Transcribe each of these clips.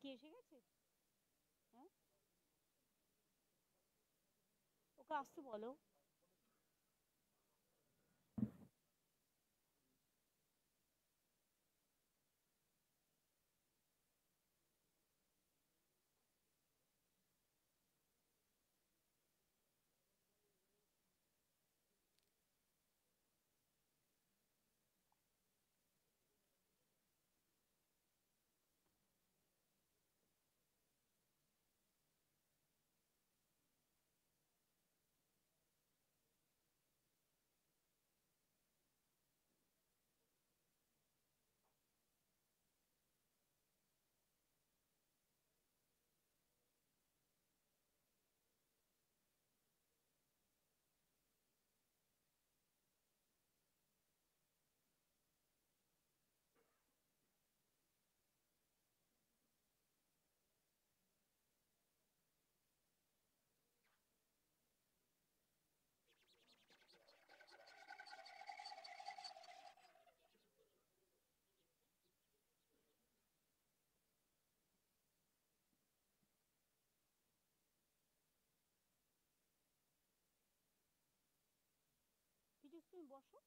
কি এসে গেছে হ্যাঁ? ওকে আসতে বলো তুমি বসো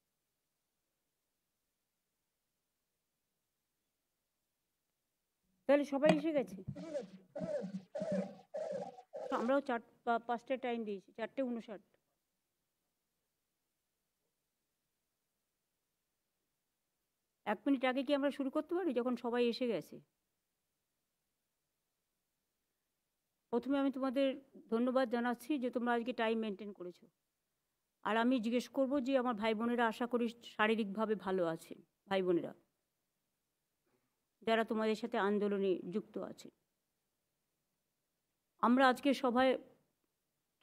তাহলে সবাই এসে গেছে আমরাও চার পাঁচটা টাইম দিয়েছি চারটে উনষাট এক মিনিট আগে কি আমরা শুরু করতে পারি যখন সবাই এসে গেছে প্রথমে আমি তোমাদের ধন্যবাদ জানাচ্ছি যে তোমরা আজকে টাইম মেনটেন করেছো আর আমি জিজ্ঞেস করব যে আমার ভাই বোনেরা আশা করি শারীরিকভাবে ভালো আছে ভাই বোনেরা যারা তোমাদের সাথে আন্দোলনে যুক্ত আছে আমরা আজকে সভায়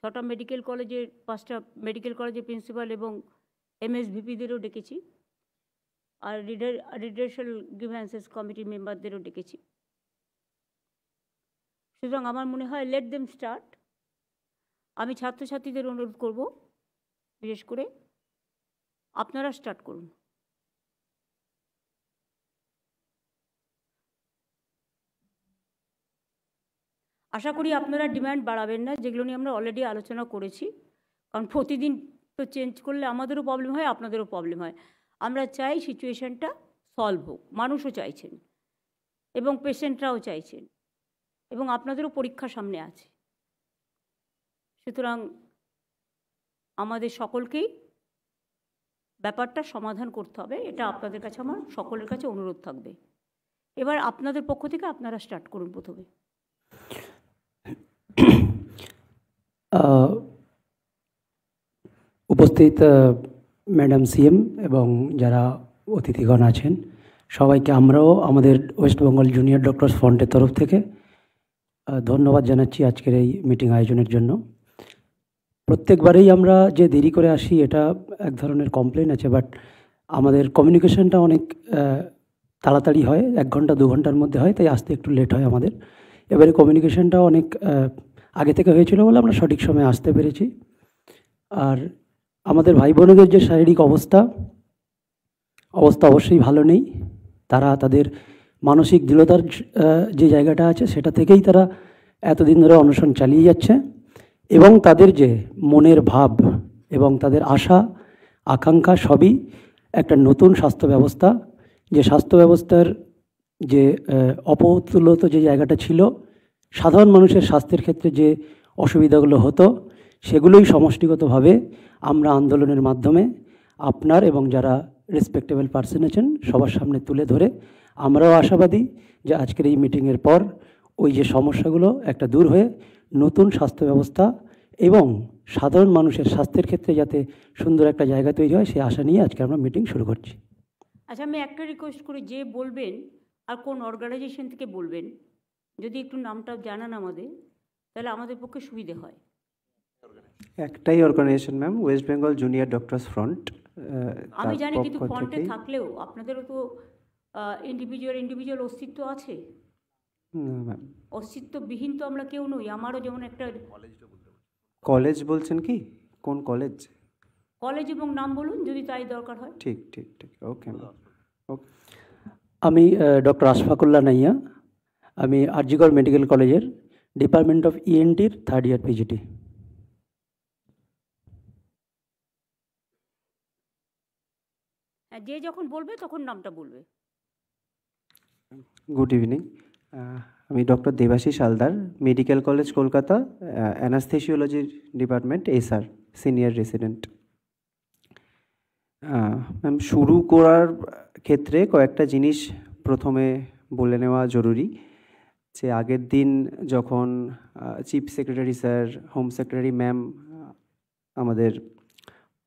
ছটা মেডিকেল কলেজের পাঁচটা মেডিকেল কলেজের প্রিন্সিপাল এবং এমএসভিপিদেরও ডেকেছি আর রিডার গ্রিভ্যান্সেস কমিটির মেম্বারদেরও ডেকেছি সুতরাং আমার মনে হয় লেট দেম স্টার্ট আমি ছাত্রছাত্রীদের অনুরোধ করবো বিশেষ করে আপনারা স্টার্ট করুন আশা করি আপনারা ডিম্যান্ড বাড়াবেন না যেগুলো নিয়ে আমরা অলরেডি আলোচনা করেছি কারণ প্রতিদিন তো চেঞ্জ করলে আমাদেরও প্রবলেম হয় আপনাদেরও প্রবলেম হয় আমরা চাই সিচুয়েশানটা সলভ হোক মানুষও চাইছেন এবং পেশেন্টরাও চাইছেন এবং আপনাদেরও পরীক্ষা সামনে আছে সুতরাং আমাদের সকলকেই ব্যাপারটা সমাধান করতে হবে এটা আপনাদের কাছে আমার সকলের কাছে অনুরোধ থাকবে এবার আপনাদের পক্ষ থেকে আপনারা স্টার্ট করুন প্রথমে উপস্থিত ম্যাডাম সিএম এবং যারা অতিথিগণ আছেন সবাইকে আমরাও আমাদের ওয়েস্ট বেঙ্গল জুনিয়র ডক্টরস ফ্রন্টের তরফ থেকে ধন্যবাদ জানাচ্ছি আজকের এই মিটিং আয়োজনের জন্য প্রত্যেকবারেই আমরা যে দেরি করে আসি এটা এক ধরনের কমপ্লেন আছে বাট আমাদের কমিউনিকেশনটা অনেক তাড়াতাড়ি হয় এক ঘন্টা দু ঘন্টার মধ্যে হয় তাই আসতে একটু লেট হয় আমাদের এবারে কমিউনিকেশনটা অনেক আগে থেকে হয়েছিল বলে আমরা সঠিক সময়ে আসতে পেরেছি আর আমাদের ভাই বোনেদের যে শারীরিক অবস্থা অবস্থা অবশ্যই ভালো নেই তারা তাদের মানসিক দৃঢ়তার যে জায়গাটা আছে সেটা থেকেই তারা এতদিন ধরে অনশন চালিয়ে যাচ্ছে এবং তাদের যে মনের ভাব এবং তাদের আশা আকাঙ্ক্ষা সবই একটা নতুন স্বাস্থ্য ব্যবস্থা যে স্বাস্থ্য ব্যবস্থার যে অপতুলত যে জায়গাটা ছিল সাধারণ মানুষের স্বাস্থ্যের ক্ষেত্রে যে অসুবিধাগুলো হতো সেগুলোই সমষ্টিগতভাবে আমরা আন্দোলনের মাধ্যমে আপনার এবং যারা রেসপেক্টেবল পার্সন আছেন সবার সামনে তুলে ধরে আমরাও আশাবাদী যে আজকের এই মিটিংয়ের পর ওই যে সমস্যাগুলো একটা দূর হয়ে নতুন স্বাস্থ্য ব্যবস্থা এবং সাধারণ মানুষের স্বাস্থ্যের ক্ষেত্রে যাতে সুন্দর একটা জায়গা তৈরি হয় সেই আশা নিয়ে আজকে আমরা মিটিং শুরু করছি আচ্ছা আমি একটা রিকোয়েস্ট করি যে বলবেন আর কোন অর্গানাইজেশন থেকে বলবেন যদি একটু নামটা জানান আমাদের তাহলে আমাদের পক্ষে সুবিধে হয় একটাই organisation ma'am West Bengal junior doctors front আমি জানি কিন্তু ফ্রন্টে থাকলেও আপনাদেরও তো ইন্ডিভিজুয়াল ইন্ডিভিজুয়াল অস্তিত্ব আছে না ম্যাম অস্তিত্ববিহীন তো আমরা কেউ নই আমারও যেমন একটা কলেজ বলছেন কি কোন কলেজ কলেজ এবং নাম বলুন যদি তাই দরকার হয় ঠিক ঠিক ঠিক ওকে আমি ডক্টর আশফাকুল্লা নাইয়া আমি আরজিগড় মেডিকেল কলেজের ডিপার্টমেন্ট অফ ইএনটির থার্ড ইয়ার পিজিটি যে যখন বলবে তখন নামটা বলবে গুড ইভিনিং আমি doctor Debashi Saldar medical college Kolkata অ্যানাস্থেসিওলজির department SR senior resident ma'am শুরু করার ক্ষেত্রে কয়েকটা জিনিস প্রথমে বলে নেওয়া জরুরি যে আগের দিন যখন chief secretary sir home secretary ma'am আমাদের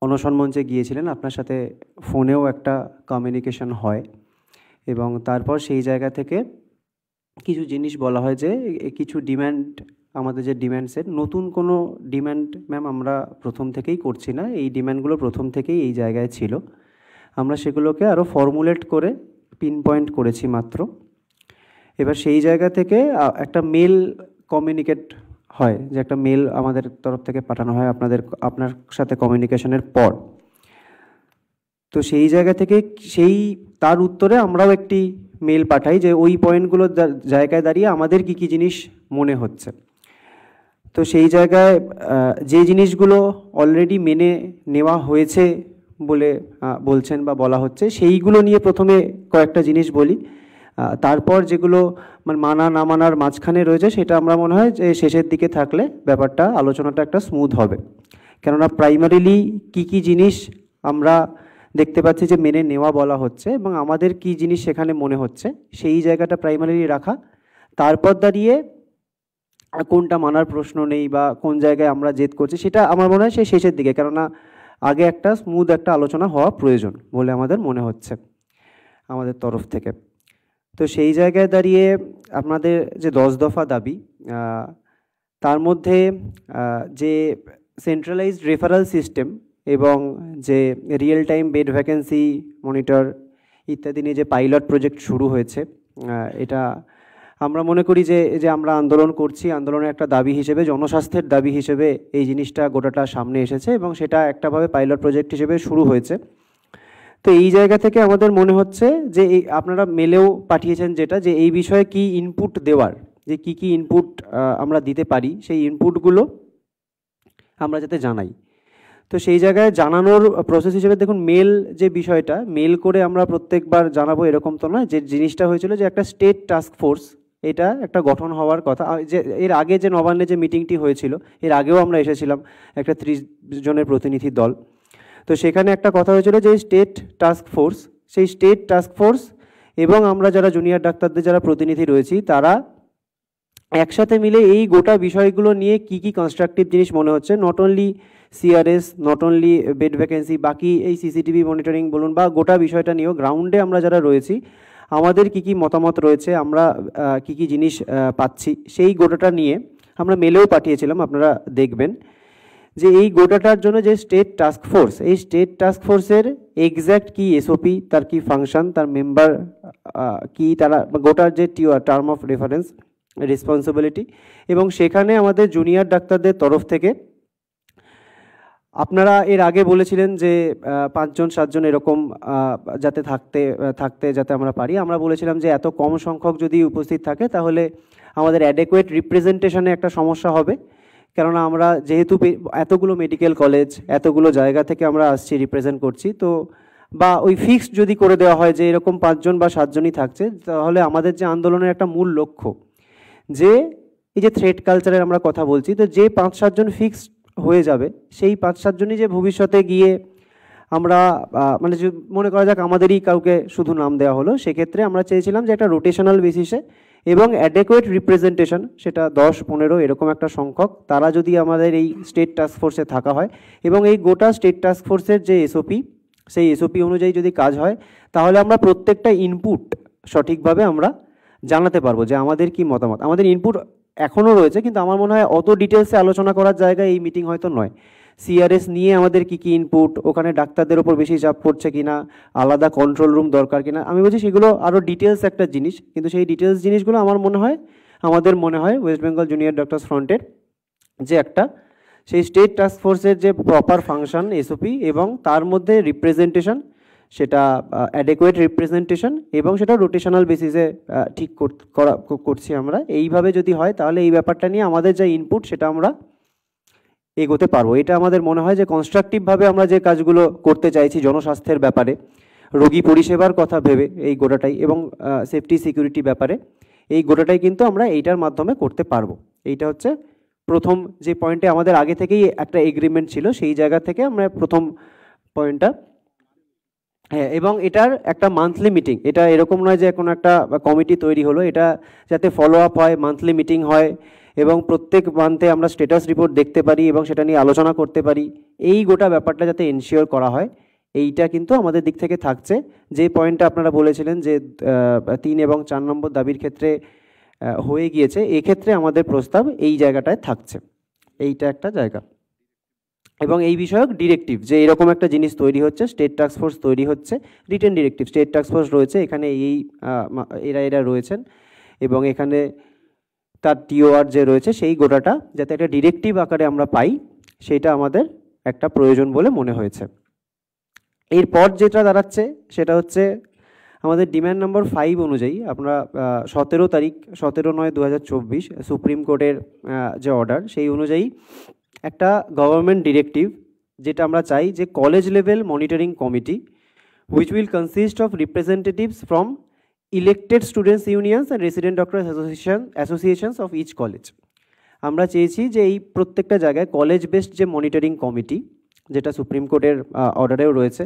অনশন মঞ্চে গিয়েছিলেন আপনার সাথে ফোনেও একটা কমিউনিকেশন হয় এবং তারপর সেই জায়গা থেকে কিছু জিনিস বলা হয় যে কিছু ডিম্যান্ড আমাদের যে ডিম্যান্ড সেট নতুন কোনো ডিম্যান্ড ম্যাম আমরা প্রথম থেকেই করছি না এই ডিম্যান্ডগুলো প্রথম থেকেই এই জায়গায় ছিল আমরা সেগুলোকে আরও ফর্মুলেট করে পিন পয়েন্ট করেছি মাত্র এবার সেই জায়গা থেকে একটা মেল কমিউনিকেট হয় যে একটা মেল আমাদের তরফ থেকে পাঠানো হয় আপনাদের আপনার সাথে কমিউনিকেশনের পর তো সেই জায়গা থেকে সেই তার উত্তরে আমরাও একটি মেল পাঠাই যে ওই পয়েন্টগুলোর জায়গায় দাঁড়িয়ে আমাদের কি কি জিনিস মনে হচ্ছে তো সেই জায়গায় যে জিনিসগুলো অলরেডি মেনে নেওয়া হয়েছে বলে বলছেন বা বলা হচ্ছে সেইগুলো নিয়ে প্রথমে কয়েকটা জিনিস বলি তারপর যেগুলো মানে মানা না মানার মাঝখানে রয়েছে সেটা আমরা মনে হয় যে শেষের দিকে থাকলে ব্যাপারটা আলোচনাটা একটা স্মুথ হবে কেননা প্রাইমারিলি কি কি জিনিস আমরা দেখতে পাচ্ছি যে মেনে নেওয়া বলা হচ্ছে এবং আমাদের কি জিনিস সেখানে মনে হচ্ছে সেই জায়গাটা প্রাইমারি রাখা তারপর দাঁড়িয়ে কোনটা মানার প্রশ্ন নেই বা কোন জায়গায় আমরা জেদ করছি সেটা আমার মনে হয় সেই শেষের দিকে কেননা আগে একটা স্মুথ একটা আলোচনা হওয়া প্রয়োজন বলে আমাদের মনে হচ্ছে আমাদের তরফ থেকে তো সেই জায়গায় দাঁড়িয়ে আপনাদের যে দশ দফা দাবি তার মধ্যে যে সেন্ট্রালাইজড রেফারাল সিস্টেম এবং যে real time bed vacancy monitor ইত্যাদি নিয়ে যে পাইলট প্রজেক্ট শুরু হয়েছে এটা আমরা মনে করি যে যে আমরা আন্দোলন করছি আন্দোলনের একটা দাবি হিসেবে জনস্বাস্থ্যের দাবি হিসেবে এই জিনিসটা গোটাটা সামনে এসেছে এবং সেটা একটাভাবে পাইলট প্রজেক্ট হিসেবে শুরু হয়েছে তো এই জায়গা থেকে আমাদের মনে হচ্ছে যে আপনারা মেলেও পাঠিয়েছেন যেটা যে এই বিষয়ে কি ইনপুট দেওয়ার যে কি কি ইনপুট আমরা দিতে পারি সেই ইনপুটগুলো আমরা যাতে জানাই তো সেই জায়গায় জানানোর প্রসেস হিসেবে দেখুন মেল যে বিষয়টা মেল করে আমরা প্রত্যেকবার জানাবো এরকম তো নয় যে জিনিসটা হয়েছিল যে একটা স্টেট টাস্ক ফোর্স এটা একটা গঠন হওয়ার কথা যে এর আগে যে নবান্নে যে মিটিংটি হয়েছিল এর আগেও আমরা এসেছিলাম একটা ত্রিশ জনের প্রতিনিধি দল তো সেখানে একটা কথা হয়েছিল যে স্টেট টাস্ক ফোর্স সেই স্টেট টাস্ক ফোর্স এবং আমরা যারা জুনিয়র ডাক্তারদের যারা প্রতিনিধি রয়েছি তারা একসাথে মিলে এই গোটা বিষয়গুলো নিয়ে কি কি কনস্ট্রাকটিভ জিনিস মনে হচ্ছে not only CRS not only bed vacancy বাকি এই সিসিটিভি মনিটরিং বলুন বা গোটা বিষয়টা নিয়েও গ্রাউন্ডে আমরা যারা রয়েছি আমাদের কি কি মতামত রয়েছে আমরা কি কি জিনিস পাচ্ছি সেই গোটাটা নিয়ে আমরা মেলেও পাঠিয়েছিলাম আপনারা দেখবেন যে এই গোটাটার জন্য যে স্টেট টাস্ক ফোর্স এই স্টেট টাস্ক ফোর্সের এক্স্যাক্ট কি এসওপি তার কি ফাংশন তার মেম্বার কি তারা গোটার যে টার্ম অফ রেফারেন্স রেসপন্সিবিলিটি এবং সেখানে আমাদের জুনিয়র ডাক্তারদের তরফ থেকে আপনারা এর আগে বলেছিলেন যে পাঁচজন সাতজন এরকম যাতে থাকতে থাকতে যাতে আমরা পারি আমরা বলেছিলাম যে এত কম সংখ্যক যদি উপস্থিত থাকে তাহলে আমাদের অ্যাডেকুয়েট রিপ্রেজেন্টেশনে একটা সমস্যা হবে কেননা আমরা যেহেতু এতগুলো মেডিকেল কলেজ এতগুলো জায়গা থেকে আমরা আসছি রিপ্রেজেন্ট করছি তো বা ওই ফিক্সড যদি করে দেওয়া হয় যে এরকম পাঁচজন বা সাতজনই থাকছে তাহলে আমাদের যে আন্দোলনের একটা মূল লক্ষ্য যে এই যে থ্রেড কালচারের আমরা কথা বলছি তো যে পাঁচ সাতজন ফিক্সড হয়ে যাবে সেই পাঁচ সাতজনই যে ভবিষ্যতে গিয়ে আমরা মানে মনে করা যাক আমাদেরই কাউকে শুধু নাম দেওয়া হলো সেক্ষেত্রে আমরা চেয়েছিলাম যে একটা রোটেশনাল বেসিসে এবং অ্যাডেকুয়েট রিপ্রেজেন্টেশন সেটা দশ পনেরো এরকম একটা সংখ্যক তারা যদি আমাদের এই স্টেট টাস্ক ফোর্সে থাকা হয় এবং এই গোটা স্টেট টাস্ক ফোর্সের যে এসওপি সেই এসওপি অনুযায়ী যদি কাজ হয় তাহলে আমরা প্রত্যেকটা ইনপুট সঠিকভাবে আমরা জানাতে পারবো যে আমাদের কি মতামত আমাদের ইনপুট এখনও রয়েছে কিন্তু আমার মনে হয় অত ডিটেলসে আলোচনা করার জায়গা এই মিটিং হয়তো নয় সিআরএস নিয়ে আমাদের কি কি ইনপুট ওখানে ডাক্তারদের ওপর বেশি চাপ পড়ছে কিনা আলাদা কন্ট্রোল রুম দরকার কিনা আমি বলছি সেগুলো আরও ডিটেলস একটা জিনিস কিন্তু সেই ডিটেলস জিনিসগুলো আমার মনে হয় আমাদের মনে হয় ওয়েস্ট বেঙ্গল জুনিয়র ডক্টরস ফ্রন্টের যে একটা সেই স্টেট টাস্ক ফোর্সের যে প্রপার ফাংশন এসওপি এবং তার মধ্যে রিপ্রেজেন্টেশন সেটা অ্যাডেকুয়েট রিপ্রেজেন্টেশন এবং সেটা রোটেশনাল বেসিসে ঠিক করা করছি আমরা এইভাবে যদি হয় তাহলে এই ব্যাপারটা নিয়ে আমাদের যা ইনপুট সেটা আমরা এগোতে পারবো এটা আমাদের মনে হয় যে কনস্ট্রাকটিভভাবে আমরা যে কাজগুলো করতে চাইছি জনস্বাস্থ্যের ব্যাপারে রোগী পরিষেবার কথা ভেবে এই গোটাটাই এবং সেফটি সিকিউরিটি ব্যাপারে এই গোটাটাই কিন্তু আমরা এইটার মাধ্যমে করতে পারবো এইটা হচ্ছে প্রথম যে পয়েন্টে আমাদের আগে থেকেই একটা এগ্রিমেন্ট ছিল সেই জায়গা থেকে আমরা প্রথম পয়েন্টটা হ্যাঁ এবং এটার একটা মান্থলি মিটিং এটা এরকম নয় যে কোনো একটা কমিটি তৈরি হলো এটা যাতে ফলো আপ হয় মান্থলি মিটিং হয় এবং প্রত্যেক মান্থে আমরা স্ট্যাটাস রিপোর্ট দেখতে পারি এবং সেটা নিয়ে আলোচনা করতে পারি এই গোটা ব্যাপারটা যাতে এনশিওর করা হয় এইটা কিন্তু আমাদের দিক থেকে থাকছে যে পয়েন্টটা আপনারা বলেছিলেন যে তিন এবং চার নম্বর দাবির ক্ষেত্রে হয়ে গিয়েছে এক্ষেত্রে আমাদের প্রস্তাব এই জায়গাটায় থাকছে এইটা একটা জায়গা এবং এই বিষয়ক ডিরেক্টিভ যে এরকম একটা জিনিস তৈরি হচ্ছে স্টেট টাস্ক ফোর্স তৈরি হচ্ছে written directive state task force রয়েছে এখানে এই এরা এরা রয়েছেন এবং এখানে তার টিওআর যে রয়েছে সেই গোটাটা যাতে একটা ডিরেক্টিভ আকারে আমরা পাই সেটা আমাদের একটা প্রয়োজন বলে মনে হয়েছে এরপর যেটা দাঁড়াচ্ছে সেটা হচ্ছে আমাদের ডিম্যান্ড নম্বর ফাইভ অনুযায়ী আমরা সতেরো তারিখ সতেরো নয় দু সুপ্রিম কোর্টের যে অর্ডার সেই অনুযায়ী একটা গভর্নমেন্ট ডিরেক্টিভ যেটা আমরা চাই যে college level monitoring committee which will consist of representatives from elected students unions and resident doctor association associations of each college আমরা চেয়েছি যে এই প্রত্যেকটা জায়গায় কলেজ বেসড যে মনিটরিং কমিটি যেটা সুপ্রিম কোর্টের অর্ডারেও রয়েছে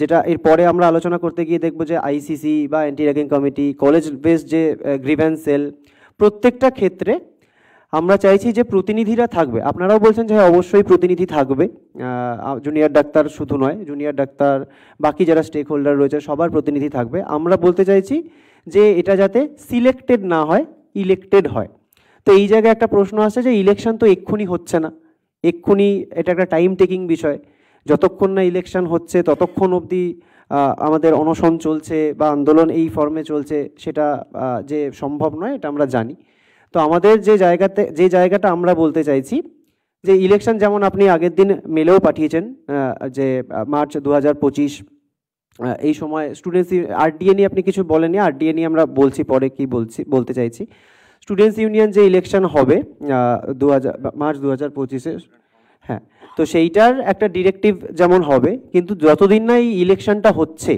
যেটা এরপরে আমরা আলোচনা করতে গিয়ে দেখব যে আইসিসি বা anti ragging committee college based যে গ্রিভেন্স সেল প্রত্যেকটা ক্ষেত্রে আমরা চাইছি যে প্রতিনিধিরা থাকবে আপনারাও বলছেন যে হ্যাঁ অবশ্যই প্রতিনিধি থাকবে জুনিয়র ডাক্তার শুধু নয় জুনিয়র ডাক্তার বাকি যারা স্টেক হোল্ডার রয়েছে সবার প্রতিনিধি থাকবে আমরা বলতে চাইছি যে এটা যাতে সিলেক্টেড না হয় ইলেক্টেড হয় তো এই জায়গায় একটা প্রশ্ন আছে যে ইলেকশন তো এক্ষুনি হচ্ছে না এক্ষুনি এটা একটা টাইম টেকিং বিষয় যতক্ষণ না ইলেকশন হচ্ছে ততক্ষণ অবধি আমাদের অনশন চলছে বা আন্দোলন এই ফর্মে চলছে সেটা যে সম্ভব নয় এটা আমরা জানি তো আমাদের যে জায়গাতে যে জায়গাটা আমরা বলতে চাইছি যে ইলেকশন যেমন আপনি আগের দিন মেলেও পাঠিয়েছেন যে মার্চ দু এই সময় স্টুডেন্টস আরডিএ নিয়ে আপনি কিছু বলেনি আরডিএ নিয়ে আমরা বলছি পরে কি বলছি বলতে চাইছি স্টুডেন্টস ইউনিয়ন যে ইলেকশন হবে দু মার্চ দু হাজার পঁচিশে হ্যাঁ তো সেইটার একটা ডিরেক্টিভ যেমন হবে কিন্তু যতদিন না এই ইলেকশনটা হচ্ছে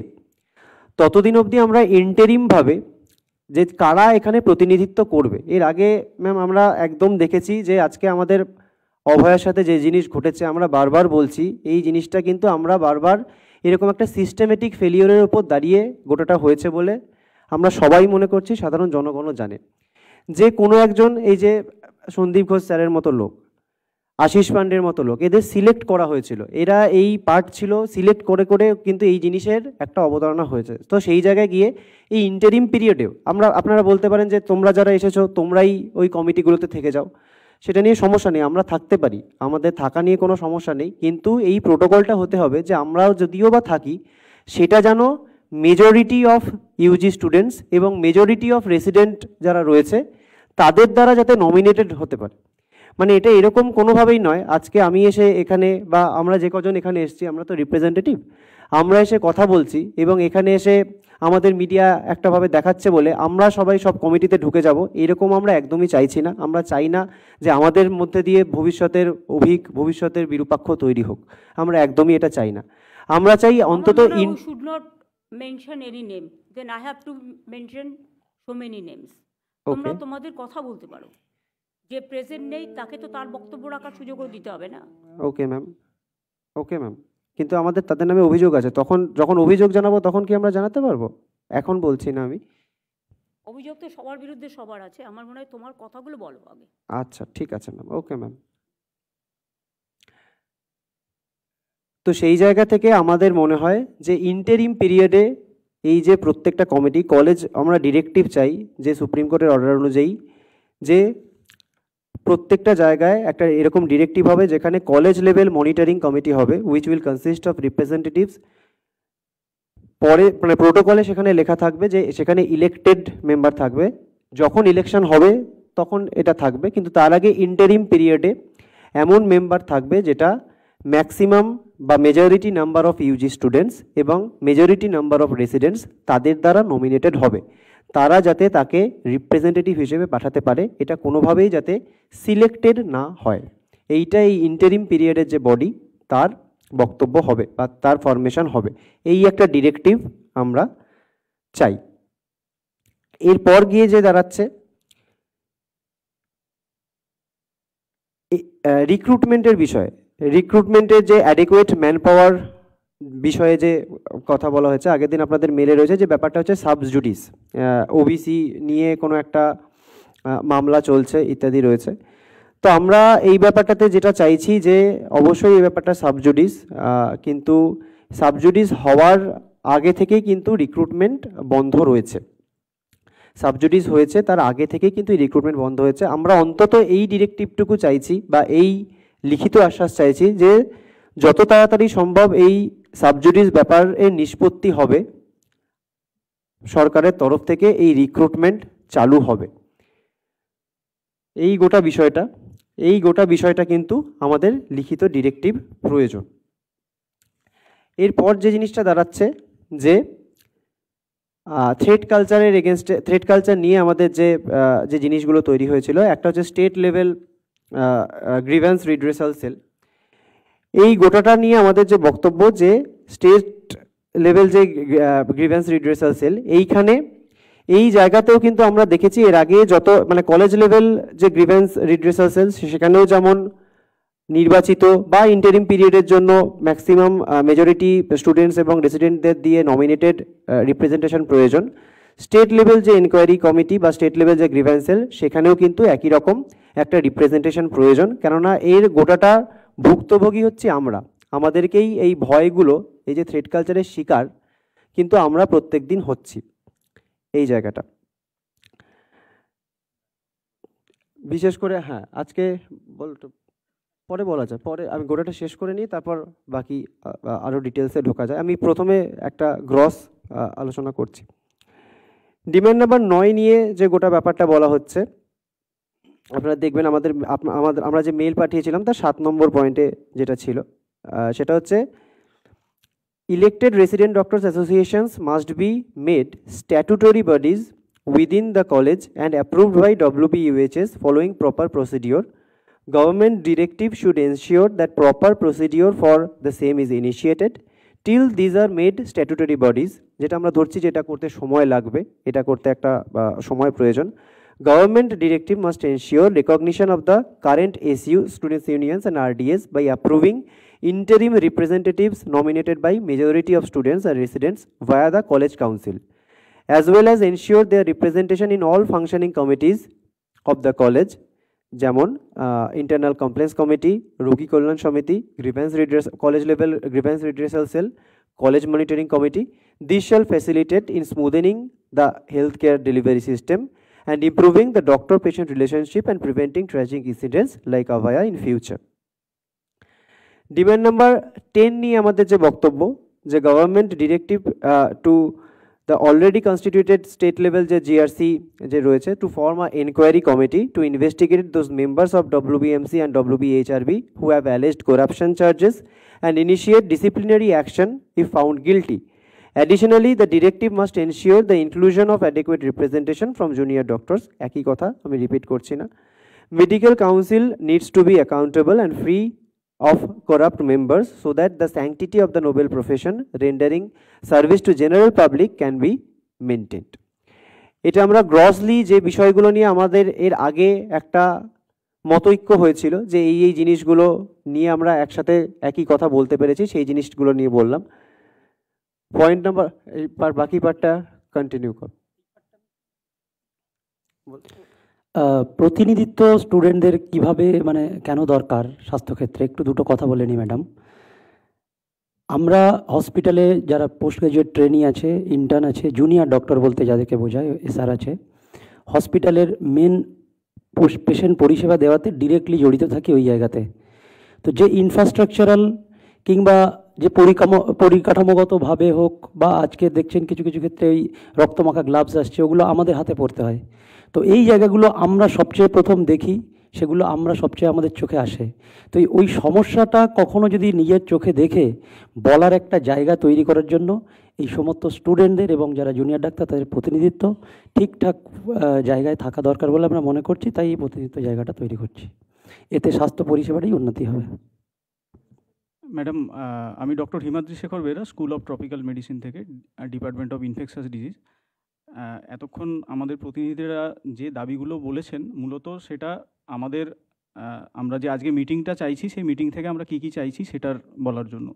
ততদিন অবধি আমরা ইন্টেরিমভাবে যে কারা এখানে প্রতিনিধিত্ব করবে এর আগে ম্যাম আমরা একদম দেখেছি যে আজকে আমাদের অভয়ের সাথে যে জিনিস ঘটেছে আমরা বারবার বলছি এই জিনিসটা কিন্তু আমরা বারবার এরকম একটা সিস্টেমেটিক ফেলিওরের ওপর দাঁড়িয়ে গোটাটা হয়েছে বলে আমরা সবাই মনে করছি সাধারণ জনগণও জানে যে কোনো একজন এই যে সন্দীপ ঘোষ স্যারের মতো লোক আশিস পান্ডের মতো লোক এদের সিলেক্ট করা হয়েছিল এরা এই পার্ট ছিল সিলেক্ট করে করে কিন্তু এই জিনিসের একটা অবতারণা হয়েছে তো সেই জায়গায় গিয়ে এই ইন্টারিম পিরিয়ডেও আমরা আপনারা বলতে পারেন যে তোমরা যারা এসেছো তোমরাই ওই কমিটিগুলোতে থেকে যাও সেটা নিয়ে সমস্যা নেই আমরা থাকতে পারি আমাদের থাকা নিয়ে কোনো সমস্যা নেই কিন্তু এই প্রোটোকলটা হতে হবে যে আমরাও যদিও বা থাকি সেটা যেন মেজরিটি অফ ইউজি স্টুডেন্টস এবং মেজরিটি অফ রেসিডেন্ট যারা রয়েছে তাদের দ্বারা যাতে নমিনেটেড হতে পারে মানে এটা এরকম কোনোভাবেই নয় আজকে আমি এসে এখানে বা আমরা যে কজন এখানে এসেছি আমরা তো রিপ্রেজেন্টেটিভ আমরা এসে কথা বলছি এবং এখানে এসে আমাদের মিডিয়া একটাভাবে দেখাচ্ছে বলে আমরা সবাই সব কমিটিতে ঢুকে যাব এরকম আমরা একদমই চাইছি না আমরা চাই না যে আমাদের মধ্যে দিয়ে ভবিষ্যতের অভিক ভবিষ্যতের বিরূপাক্ষ তৈরি হোক আমরা একদমই এটা চাই না আমরা চাই অন্তত in should not mention any name then I have to mention so many names তোমরা তোমাদের কথা বলতে পারো যে প্রেজেন্ট নেই তাকে তো তার বক্তব্য রাখার সুযোগও দিতে হবে না ওকে ম্যাম ওকে ম্যাম কিন্তু আমাদের তাদের নামে অভিযোগ আছে তখন যখন অভিযোগ জানাবো তখন কি আমরা জানাতে পারবো এখন বলছি না আমি অভিযোগ তো সবার বিরুদ্ধে সবার আছে আমার মনে হয় তোমার কথাগুলো বলো আগে আচ্ছা ঠিক আছে ম্যাম ওকে ম্যাম তো সেই জায়গা থেকে আমাদের মনে হয় যে ইন্টারিম পিরিয়ডে এই যে প্রত্যেকটা কমিটি কলেজ আমরা ডিরেক্টিভ চাই যে সুপ্রিম কোর্টের অর্ডার অনুযায়ী যে প্রত্যেকটা জায়গায় একটা এরকম ডিরেক্টিভ হবে যেখানে কলেজ লেভেল মনিটরিং কমিটি হবে which will consist of representatives পরে মানে প্রোটোকলে সেখানে লেখা থাকবে যে সেখানে ইলেকটেড মেম্বার থাকবে যখন ইলেকশন হবে তখন এটা থাকবে কিন্তু তার আগে ইন্টারিম পিরিয়ডে এমন মেম্বার থাকবে যেটা ম্যাক্সিমাম বা majority number of UG students এবং মেজরিটি নাম্বার অফ রেসিডেন্টস তাদের দ্বারা নমিনেটেড হবে তারা যাতে তাকে রিপ্রেজেন্টেটিভ হিসেবে পাঠাতে পারে এটা কোনোভাবেই যাতে সিলেক্টেড না হয় এইটা এই ইন্টারিম পিরিয়ডের যে বডি তার বক্তব্য হবে বা তার ফরমেশন হবে এই একটা ডিরেক্টিভ আমরা চাই এরপর গিয়ে যে দাঁড়াচ্ছে রিক্রুটমেন্টের বিষয়ে রিক্রুটমেন্টের যে অ্যাডিকুয়েট ম্যান পাওয়ার বিষয়ে যে কথা বলা হয়েছে আগের দিন আপনাদের মেলে রয়েছে যে ব্যাপারটা হচ্ছে সাবজুডিস ওবিসি নিয়ে কোনো একটা মামলা চলছে ইত্যাদি রয়েছে তো আমরা এই ব্যাপারটাতে যেটা চাইছি যে অবশ্যই এই ব্যাপারটা সাবজুডিস কিন্তু সাবজুডিস হওয়ার আগে থেকে কিন্তু রিক্রুটমেন্ট বন্ধ রয়েছে সাবজুডিস হয়েছে তার আগে থেকে কিন্তু এই রিক্রুটমেন্ট বন্ধ হয়েছে আমরা অন্তত এই ডিরেক্টিভটুকু চাইছি বা এই লিখিত আশ্বাস চাইছি যে যত তাড়াতাড়ি সম্ভব এই সাবজুডিস ব্যাপারে নিষ্পত্তি হবে সরকারের তরফ থেকে এই রিক্রুটমেন্ট চালু হবে এই গোটা বিষয়টা এই গোটা বিষয়টা কিন্তু আমাদের লিখিত ডিরেক্টিভ প্রয়োজন এরপর যে জিনিসটা দাঁড়াচ্ছে যে থ্রেড কালচারের এগেনস্টে থ্রেড কালচার নিয়ে আমাদের যে যে জিনিসগুলো তৈরি হয়েছিল একটা হচ্ছে state level grievance redressal cell এই গোটাটা নিয়ে আমাদের যে বক্তব্য যে স্টেট লেভেল যে গ্রিভেন্স রিড্রেসাল সেল এইখানে এই জায়গাতেও কিন্তু আমরা দেখেছি এর আগে যত মানে কলেজ লেভেল যে গ্রিভেন্স রিড্রেসাল সেল সেখানেও যেমন নির্বাচিত বা ইন্টারিম পিরিয়ডের জন্য ম্যাক্সিমাম মেজরিটি স্টুডেন্টস এবং রেসিডেন্টদের দিয়ে নমিনেটেড রিপ্রেজেন্টেশন প্রয়োজন স্টেট লেভেল যে এনকোয়ারি কমিটি বা স্টেট লেভেল যে গ্রিভেন্সেল সেখানেও কিন্তু একই রকম একটা রিপ্রেজেন্টেশন প্রয়োজন কেননা এর গোটাটা ভুক্তভোগী হচ্ছে আমরা আমাদেরকেই এই ভয়গুলো এই যে থ্রেড কালচারের শিকার কিন্তু আমরা প্রত্যেক দিন হচ্ছি এই জায়গাটা বিশেষ করে হ্যাঁ আজকে বল পরে বলা যায় পরে আমি গোটাটা শেষ করে নিই তারপর বাকি আরও ডিটেলসে ঢোকা যায় আমি প্রথমে একটা গ্রস আলোচনা করছি ডিম্যান্ড নাম্বার নয় নিয়ে যে গোটা ব্যাপারটা বলা হচ্ছে আপনারা দেখবেন আমাদের আমাদের আমরা যে মেল পাঠিয়েছিলাম তার সাত নম্বর পয়েন্টে যেটা ছিল সেটা হচ্ছে elected resident doctors associations must be made statutory bodies within the college and approved by UHS following proper procedure government directive should ensure that proper procedure for the same is initiated till these are made statutory bodies যেটা আমরা ধরছি যেটা করতে সময় লাগবে এটা করতে একটা সময় প্রয়োজন Government directive must ensure recognition of the current SU, students unions and RDS by approving interim representatives nominated by majority of students and residents via the college council, as well as ensure their representation in all functioning committees of the college, যেমন uh, Internal Complaints Committee, রোগী কল্যাণ সমিতি Grievance Redress College Level Grievance Redressal Cell, College Monitoring Committee. This shall facilitate in smoothening the healthcare delivery system. and improving the doctor-patient relationship and preventing tragic incidents like avaya in future. Demand number ten নিয়ে আমাদের যে বক্তব্য যে government directive to the already constituted state level যে GRC যে রয়েছে to form a enquiry committee to investigate those members of WBMC and WBHRB who have alleged corruption charges and initiate disciplinary action if found guilty Additionally, the directive must ensure the inclusion of adequate representation from junior doctors. একই কথা আমি repeat করছি না medical council needs to be accountable and free of corrupt members so that the sanctity of the noble profession rendering service to general public can be maintained এটা আমরা grossly যে বিষয়গুলো নিয়ে আমাদের এর আগে একটা মতৈক্য হয়েছিল যে এই এই জিনিসগুলো নিয়ে আমরা একসাথে একই কথা বলতে পেরেছি সেই জিনিসগুলো নিয়ে বললাম পয়েন্ট নাম্বার এই পার বাকি পার্টটা কন্টিনিউ কর প্রতিনিধিত্ব স্টুডেন্টদের কিভাবে মানে কেন দরকার স্বাস্থ্যক্ষেত্রে একটু দুটো কথা বলে নি ম্যাডাম আমরা হসপিটালে যারা পোস্ট গ্রাজুয়েট ট্রেনি আছে ইন্টার্ন আছে জুনিয়র ডক্টর বলতে যাদেরকে বোঝায় এসআর আছে হসপিটালের মেন পেশেন্ট পরিষেবা দেওয়াতে ডিরেক্টলি জড়িত থাকে ওই জায়গাতে তো যে ইনফ্রাস্ট্রাকচারাল কিংবা যে পরিকামো পরিকাঠামোগতভাবে হোক বা আজকে দেখছেন কিছু কিছু ক্ষেত্রে ওই রক্তমাখা গ্লাভস আসছে ওগুলো আমাদের হাতে পড়তে হয় তো এই জায়গাগুলো আমরা সবচেয়ে প্রথম দেখি সেগুলো আমরা সবচেয়ে আমাদের চোখে আসে তো ওই সমস্যাটা কখনো যদি নিজের চোখে দেখে বলার একটা জায়গা তৈরি করার জন্য এই সমস্ত স্টুডেন্টদের এবং যারা জুনিয়র ডাক্তার তাদের প্রতিনিধিত্ব ঠিকঠাক জায়গায় থাকা দরকার বলে আমরা মনে করছি তাই এই প্রতিনিধিত্ব জায়গাটা তৈরি করছি এতে স্বাস্থ্য পরিষেবাটাই উন্নতি হবে ম্যাডাম আমি doctor Himadri Shekhar Bera school of tropical medicine থেকে ডিপার্টমেন্ট অফ ইনফেকশাস ডিজিজ এতক্ষণ আমাদের প্রতিনিধিরা যে দাবিগুলো বলেছেন মূলত সেটা আমাদের আমরা যে আজকে মিটিংটা চাইছি সেই মিটিং থেকে আমরা কি কি চাইছি সেটার বলার জন্য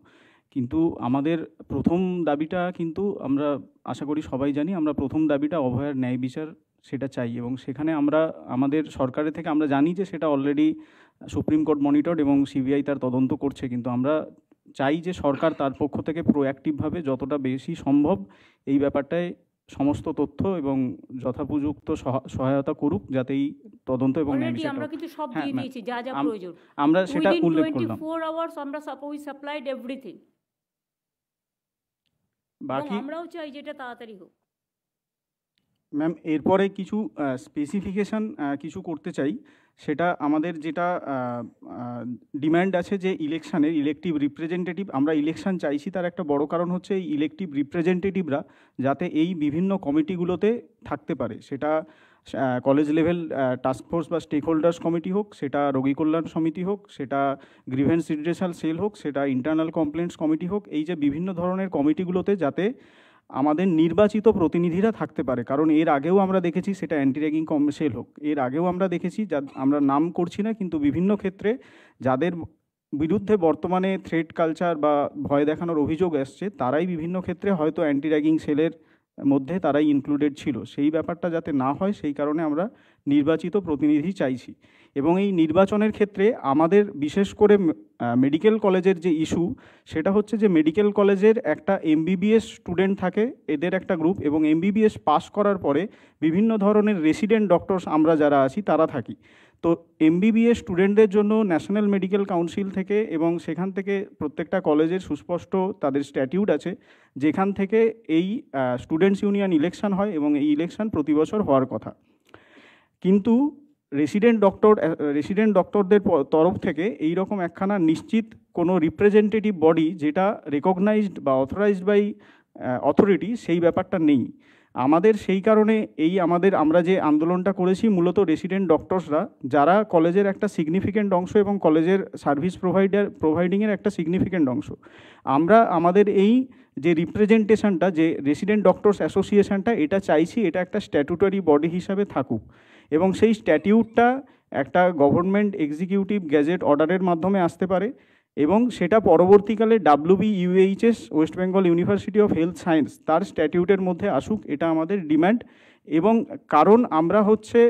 কিন্তু আমাদের প্রথম দাবিটা কিন্তু আমরা আশা করি সবাই জানি আমরা প্রথম দাবিটা অভয়ার ন্যায় বিচার সেটা চাই এবং সেখানে আমরা আমাদের সরকারের থেকে আমরা জানি যে সেটা অলরেডি সুপ্রিম কোর্ট মনিটর এবং সিবিআই তার তদন্ত করছে কিন্তু আমরা চাই যে সরকার তার পক্ষ থেকে প্রোঅ্যাক্টিভভাবে যতটা বেশি সম্ভব এই ব্যাপারটায় সমস্ত তথ্য এবং যথাপযুক্ত সহায়তা করুক যাতে এই তদন্ত এবং আমরা কিন্তু সব হ্যাঁ, দিয়ে দিয়েছি যা যা প্রয়োজন আমরা সেটা উল্লেখ করলাম আওয়ার্স আমরা সাপোজ সাপ্লাইড এভরিথিং বাকি আমরাও চাই যেটা তাড়াতাড়ি হোক ম্যাম এরপরে কিছু স্পেসিফিকেশান কিছু করতে চাই সেটা আমাদের যেটা ডিম্যান্ড আছে যে ইলেকশানের ইলেকটিভ রিপ্রেজেন্টেটিভ আমরা ইলেকশান চাইছি তার একটা বড় কারণ হচ্ছে এই ইলেকটিভ রিপ্রেজেন্টেটিভরা যাতে এই বিভিন্ন কমিটিগুলোতে থাকতে পারে সেটা কলেজ লেভেল টাস্ক ফোর্স বা স্টেক হোল্ডার্স কমিটি হোক সেটা রোগী কল্যাণ সমিতি হোক সেটা গ্রিভেন্স রিড্রেশাল সেল হোক সেটা ইন্টারনাল কমপ্লেন্টস কমিটি হোক এই যে বিভিন্ন ধরনের কমিটিগুলোতে যাতে আমাদের নির্বাচিত প্রতিনিধিরা থাকতে পারে কারণ এর আগেও আমরা দেখেছি সেটা অ্যান্টি র্যাগিং সেল হোক এর আগেও আমরা দেখেছি যা আমরা নাম করছি না কিন্তু বিভিন্ন ক্ষেত্রে যাদের বিরুদ্ধে বর্তমানে থ্রেড কালচার বা ভয় দেখানোর অভিযোগ আসছে তারাই বিভিন্ন ক্ষেত্রে হয়তো অ্যান্টি র্যাগিং সেলের মধ্যে তারাই ইনক্লুডেড ছিল সেই ব্যাপারটা যাতে না হয় সেই কারণে আমরা নির্বাচিত প্রতিনিধি চাইছি এবং এই নির্বাচনের ক্ষেত্রে আমাদের বিশেষ করে মেডিকেল কলেজের যে ইস্যু সেটা হচ্ছে যে মেডিকেল কলেজের একটা এমবিবিএস স্টুডেন্ট থাকে এদের একটা গ্রুপ এবং এমবিবিএস পাস করার পরে বিভিন্ন ধরনের রেসিডেন্ট ডক্টরস আমরা যারা আছি তারা থাকি তো এমবিবিএস স্টুডেন্টদের জন্য ন্যাশনাল মেডিকেল কাউন্সিল থেকে এবং সেখান থেকে প্রত্যেকটা কলেজের সুস্পষ্ট তাদের স্ট্যাটিউট আছে যেখান থেকে এই স্টুডেন্টস ইউনিয়ন ইলেকশন হয় এবং এই ইলেকশন প্রতি বছর হওয়ার কথা কিন্তু রেসিডেন্ট ডক্টর রেসিডেন্ট ডক্টরদের তরফ থেকে এই রকম একখানা নিশ্চিত কোনো রিপ্রেজেন্টেটিভ বডি যেটা রেকগনাইজড বা অথরাইজড বাই অথরিটি সেই ব্যাপারটা নেই আমাদের সেই কারণে এই আমাদের আমরা যে আন্দোলনটা করেছি মূলত রেসিডেন্ট ডক্টরসরা যারা কলেজের একটা সিগনিফিক্যান্ট অংশ এবং কলেজের সার্ভিস প্রোভাইডার প্রোভাইডিংয়ের একটা সিগনিফিক্যান্ট অংশ আমরা আমাদের এই যে রিপ্রেজেন্টেশনটা যে রেসিডেন্ট ডক্টরস অ্যাসোসিয়েশনটা এটা চাইছি এটা একটা স্ট্যাটুটারি বডি হিসাবে থাকুক এবং সেই স্ট্যাটিউটটা একটা গভর্নমেন্ট এক্সিকিউটিভ গ্যাজেট অর্ডারের মাধ্যমে আসতে পারে এবং সেটা পরবর্তীকালে WB UHS West Bengal university of Health Science তার স্ট্যাটিউটের মধ্যে আসুক এটা আমাদের ডিম্যান্ড এবং কারণ আমরা হচ্ছে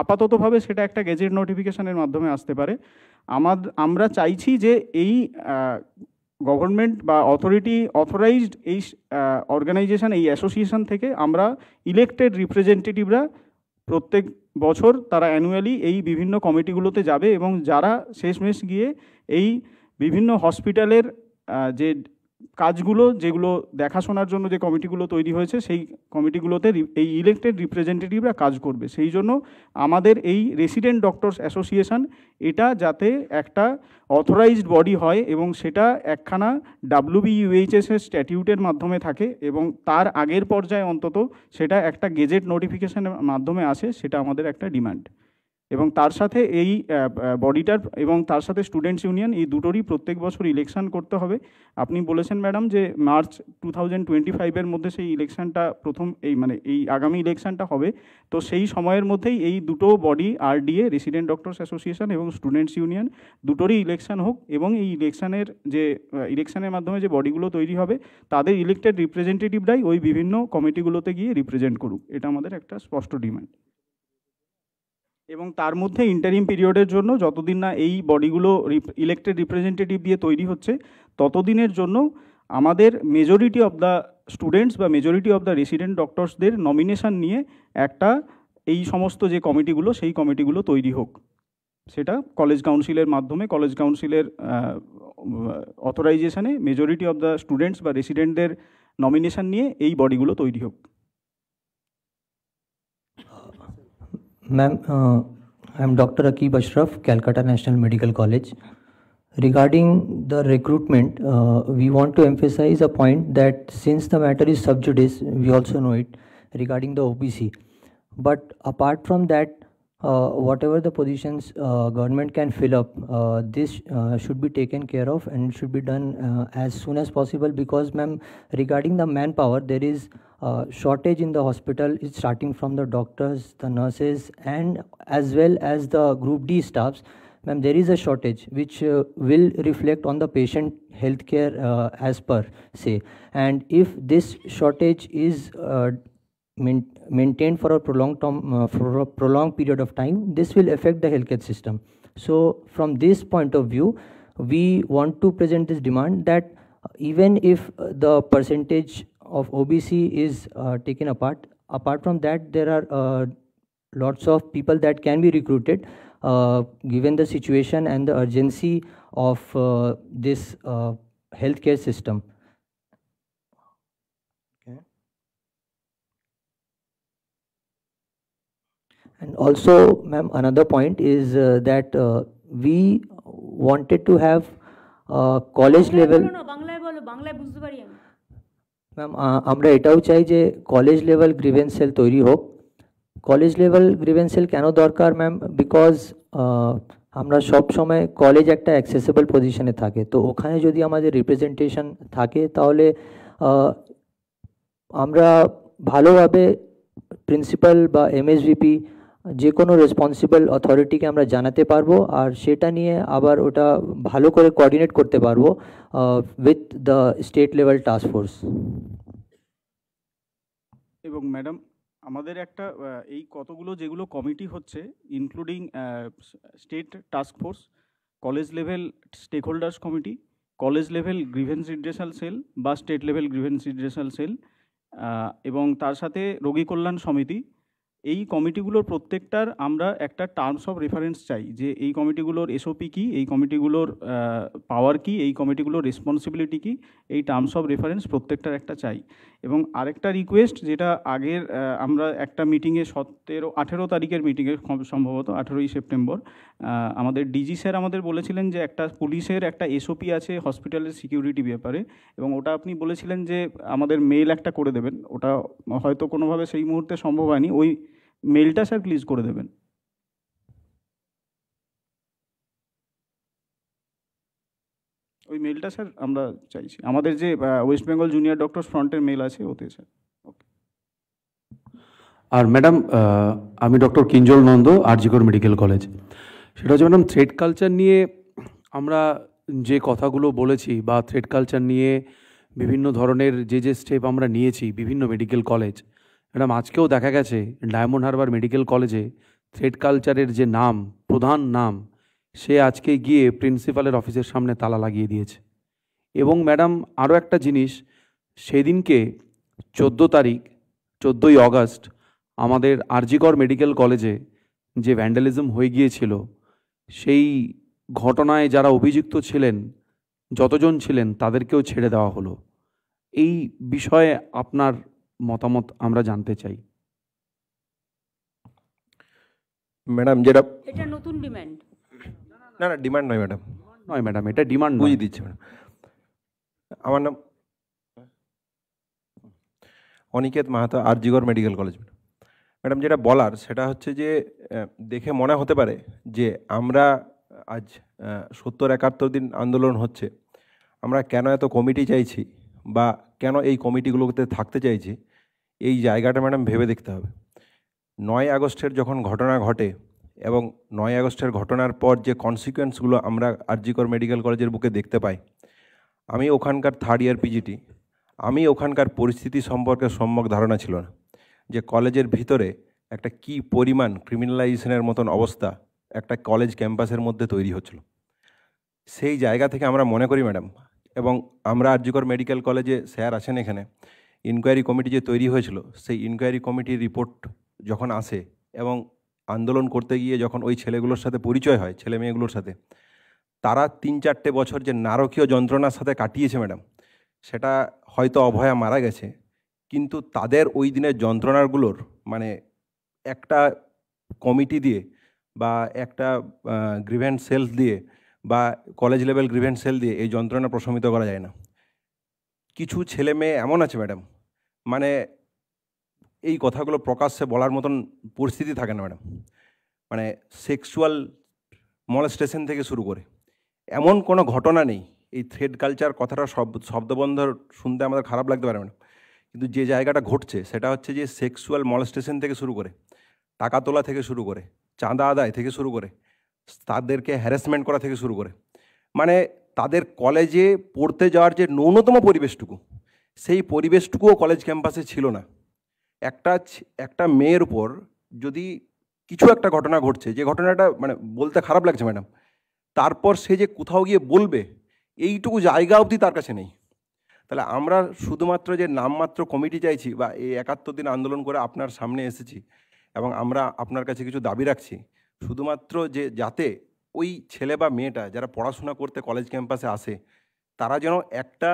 আপাততভাবে সেটা একটা গেজেট নোটিফিকেশানের মাধ্যমে আসতে পারে আমাদ আমরা চাইছি যে এই গভর্নমেন্ট বা অথরিটি অথরাইজড এই অর্গানাইজেশন এই অ্যাসোসিয়েশন থেকে আমরা ইলেক্টেড রিপ্রেজেন্টেটিভরা প্রত্যেক বছর তারা অ্যানুয়ালি এই বিভিন্ন কমিটিগুলোতে যাবে এবং যারা শেষমেশ গিয়ে এই বিভিন্ন হসপিটালের যে কাজগুলো যেগুলো দেখাশোনার জন্য যে কমিটিগুলো তৈরি হয়েছে সেই কমিটিগুলোতে এই ইলেক্টেড রিপ্রেজেন্টেটিভরা কাজ করবে সেই জন্য আমাদের এই রেসিডেন্ট ডক্টরস অ্যাসোসিয়েশন এটা যাতে একটা অথরাইজড বডি হয় এবং সেটা একখানা ডাব্লিউবিইউএইচএসের স্ট্যাটিউটের মাধ্যমে থাকে এবং তার আগের পর্যায়ে অন্তত সেটা একটা গেজেট নোটিফিকেশনের মাধ্যমে আসে সেটা আমাদের একটা ডিমান্ড এবং তার সাথে এই বডিটার এবং তার সাথে স্টুডেন্টস ইউনিয়ন এই দুটোরই প্রত্যেক বছর ইলেকশন করতে হবে আপনি বলেছেন ম্যাডাম যে মার্চ টু থাউজেন্ড টোয়েন্টি ফাইভের মধ্যে সেই ইলেকশনটা প্রথম এই মানে এই আগামী ইলেকশনটা হবে তো সেই সময়ের মধ্যেই এই দুটো body RDA resident doctors association এবং স্টুডেন্টস ইউনিয়ন দুটোরই ইলেকশান হোক এবং এই ইলেকশানের যে ইলেকশানের মাধ্যমে যে বডিগুলো তৈরি হবে তাদের ইলেক্টেড রিপ্রেজেন্টেটিভরাই ওই বিভিন্ন কমিটিগুলোতে গিয়ে রিপ্রেজেন্ট করুক এটা আমাদের একটা স্পষ্ট ডিমান্ড এবং তার মধ্যে ইন্টারিম পিরিয়ডের জন্য যতদিন না এই বডিগুলো ইলেক্টেড রিপ্রেজেন্টেটিভ দিয়ে তৈরি হচ্ছে ততদিনের জন্য আমাদের মেজরিটি অফ দ্য স্টুডেন্টস বা মেজরিটি অফ দ্য রেসিডেন্ট ডক্টরসদের নমিনেশন নিয়ে একটা এই সমস্ত যে কমিটিগুলো সেই কমিটিগুলো তৈরি হোক সেটা কলেজ কাউন্সিলের মাধ্যমে কলেজ কাউন্সিলের অথরাইজেশনে মেজরিটি অফ দ্য স্টুডেন্টস বা রেসিডেন্টদের নমিনেশন নিয়ে এই বডিগুলো তৈরি হোক Ma'am, uh, I'm Dr. Akib Ashraf, Calcutta National Medical College. Regarding the recruitment, uh, we want to emphasize a point that since the matter is sub judice, we also know it regarding the OBC. But apart from that, uh, whatever the positions uh, government can fill up, uh, this uh, should be taken care of and should be done uh, as soon as possible because, ma'am, regarding the manpower, there is uh, shortage in the hospital is starting from the doctors, the nurses, and as well as the group D staffs. Ma'am, there is a shortage which uh, will reflect on the patient healthcare uh, as per say. And if this shortage is uh, main- maintained for a prolonged term, uh, for a prolonged period of time, this will affect the healthcare system. So, from this point of view, we want to present this demand that even if the percentage of OBC is uh, taken apart. Apart from that, there are uh, lots of people that can be recruited uh, given the situation and the urgency of uh, this uh, healthcare system. And also, ma'am, another point is uh, that we wanted to have college level. Ma'am আমরা এটাও চাই যে college level grievance sell তৈরি হোক college level grievance sell কেন দরকার ma'am because আমরা সব সময় কলেজ একটা অ্যাক্সেসেবল পজিশনে থাকে তো ওখানে যদি আমাদের রিপ্রেজেন্টেশন থাকে তাহলে আমরা ভালোভাবে প্রিন্সিপাল বা এমএসভিপি যে কোনো রেসপন্সিবল অথরিটিকে আমরা জানাতে পারবো আর সেটা নিয়ে আবার ওটা ভালো করে কোঅর্ডিনেট করতে পারবো with the state level task force এবং ম্যাডাম আমাদের একটা এই কতগুলো যেগুলো কমিটি হচ্ছে including state task force college level stakeholders committee college level grievance redressal cell বা state level grievance redressal cell এবং তার সাথে রোগী কল্যাণ সমিতি এই কমিটিগুলোর প্রত্যেকটার আমরা একটা টার্মস অফ রেফারেন্স চাই যে এই কমিটিগুলোর এসওপি কী এই কমিটিগুলোর পাওয়ার কী এই কমিটিগুলোর রেসপন্সিবিলিটি কী এই টার্মস অফ রেফারেন্স প্রত্যেকটার একটা চাই এবং আরেকটা রিকোয়েস্ট যেটা আগের আমরা একটা মিটিংয়ে সতেরো আঠেরো তারিখের মিটিংয়ে সম্ভবত আঠেরোই সেপ্টেম্বর আমাদের ডিজি স্যার আমাদের বলেছিলেন যে একটা পুলিশের একটা এসওপি আছে হসপিটালের সিকিউরিটি ব্যাপারে এবং ওটা আপনি বলেছিলেন যে আমাদের মেল একটা করে দেবেন ওটা হয়তো কোনোভাবে সেই মুহূর্তে সম্ভব হয়নি ওই মেলটা স্যার প্লিজ করে দেবেন ওই মেলটা স্যার আমরা চাইছি আমাদের যে ওয়েস্ট বেঙ্গল জুনিয়র ডক্টর ফ্রন্টের মেল আছে ওতে স্যার আর ম্যাডাম আমি doctor Kinjal Nanda RG Kar medical college সেটা হচ্ছে ম্যাডাম থ্রেড কালচার নিয়ে আমরা যে কথাগুলো বলেছি বা থ্রেড কালচার নিয়ে বিভিন্ন ধরনের যে যে স্টেপ আমরা নিয়েছি বিভিন্ন মেডিকেল কলেজ ম্যাডাম আজকেও দেখা গেছে ডায়মন্ড হারবার মেডিকেল কলেজে থ্রেড কালচারের যে নাম প্রধান নাম সে আজকে গিয়ে প্রিন্সিপালের অফিসের সামনে তালা লাগিয়ে দিয়েছে এবং ম্যাডাম আরও একটা জিনিস সেদিনকে চোদ্দো তারিখ চোদ্দোই অগাস্ট আমাদের আরজিকর মেডিকেল কলেজে যে ভ্যান্ডালিজম হয়ে গিয়েছিল সেই ঘটনায় যারা অভিযুক্ত ছিলেন যতজন ছিলেন তাদেরকেও ছেড়ে দেওয়া হলো এই বিষয়ে আপনার মতামত আমরা জানতে চাই ম্যাডাম যেটা এটা নতুন ডিমান্ড না না ডিমান্ড নয় ম্যাডাম নয় ম্যাডাম এটা ডিমান্ড বুঝিয়ে দিচ্ছে ম্যাডাম আমার নাম Aniket Mahato RG Kar medical college madam যেটা বলার সেটা হচ্ছে যে দেখে মনে হতে পারে যে আমরা আজ সত্তর একাত্তর দিন আন্দোলন হচ্ছে আমরা কেন এত কমিটি চাইছি বা কেন এই কমিটিগুলোতে থাকতে চাইছি এই জায়গাটা ম্যাডাম ভেবে দেখতে হবে নয় আগস্টের যখন ঘটনা ঘটে এবং নয় আগস্টের ঘটনার পর যে কনসিকুয়েন্সগুলো আমরা আরজিকর মেডিকেল কলেজের বুকে দেখতে পাই আমি ওখানকার থার্ড ইয়ার পিজিটি আমি ওখানকার পরিস্থিতি সম্পর্কে সম্যক ধারণা ছিল না যে কলেজের ভিতরে একটা কি পরিমাণ ক্রিমিনালাইজেশনের মতন অবস্থা একটা কলেজ ক্যাম্পাসের মধ্যে তৈরি হচ্ছিল সেই জায়গা থেকে আমরা মনে করি ম্যাডাম এবং আমরা আরজিকর মেডিকেল কলেজে স্যার আছেন এখানে ইনকোয়ারি কমিটি যে তৈরি হয়েছিল সেই ইনকোয়ারি কমিটির রিপোর্ট যখন আসে এবং আন্দোলন করতে গিয়ে যখন ওই ছেলেগুলোর সাথে পরিচয় হয় ছেলে মেয়েগুলোর সাথে তারা তিন চারটে বছর যে নারকীয় যন্ত্রণার সাথে কাটিয়েছে ম্যাডাম সেটা হয়তো অভয়া মারা গেছে কিন্তু তাদের ওই দিনের যন্ত্রণাগুলোর মানে একটা কমিটি দিয়ে বা একটা গ্রিভেন্ট সেল দিয়ে বা কলেজ লেভেল গ্রিভেন্ট সেল দিয়ে এই যন্ত্রণা প্রশমিত করা যায় না কিছু ছেলে মেয়ে এমন আছে ম্যাডাম মানে এই কথাগুলো প্রকাশ্যে বলার মতন পরিস্থিতি থাকে না ম্যাডাম মানে সেক্সুয়াল মলেস্টেশন থেকে শুরু করে এমন কোনো ঘটনা নেই এই থ্রেড কালচার কথাটা সব শব্দবন্ধ শুনতে আমাদের খারাপ লাগতে পারে ম্যাডাম কিন্তু যে জায়গাটা ঘটছে সেটা হচ্ছে যে সেক্সুয়াল মলেস্টেশন থেকে শুরু করে টাকা তোলা থেকে শুরু করে চাঁদা আদায় থেকে শুরু করে তাদেরকে হ্যারাসমেন্ট করা থেকে শুরু করে মানে তাদের কলেজে পড়তে যাওয়ার যে ন্যূনতম পরিবেশটুকু সেই পরিবেশটুকুও কলেজ ক্যাম্পাসে ছিল না একটা একটা মেয়ের উপর যদি কিছু একটা ঘটনা ঘটছে যে ঘটনাটা মানে বলতে খারাপ লাগছে ম্যাডাম তারপর সে যে কোথাও গিয়ে বলবে এইটুকু জায়গা অবধি তার কাছে নেই তাহলে আমরা শুধুমাত্র যে নামমাত্র কমিটি চাইছি বা এই একাত্তর দিন আন্দোলন করে আপনার সামনে এসেছি এবং আমরা আপনার কাছে কিছু দাবি রাখছি শুধুমাত্র যে যাতে ওই ছেলে বা মেয়েটা যারা পড়াশোনা করতে কলেজ ক্যাম্পাসে আসে তারা যেন একটা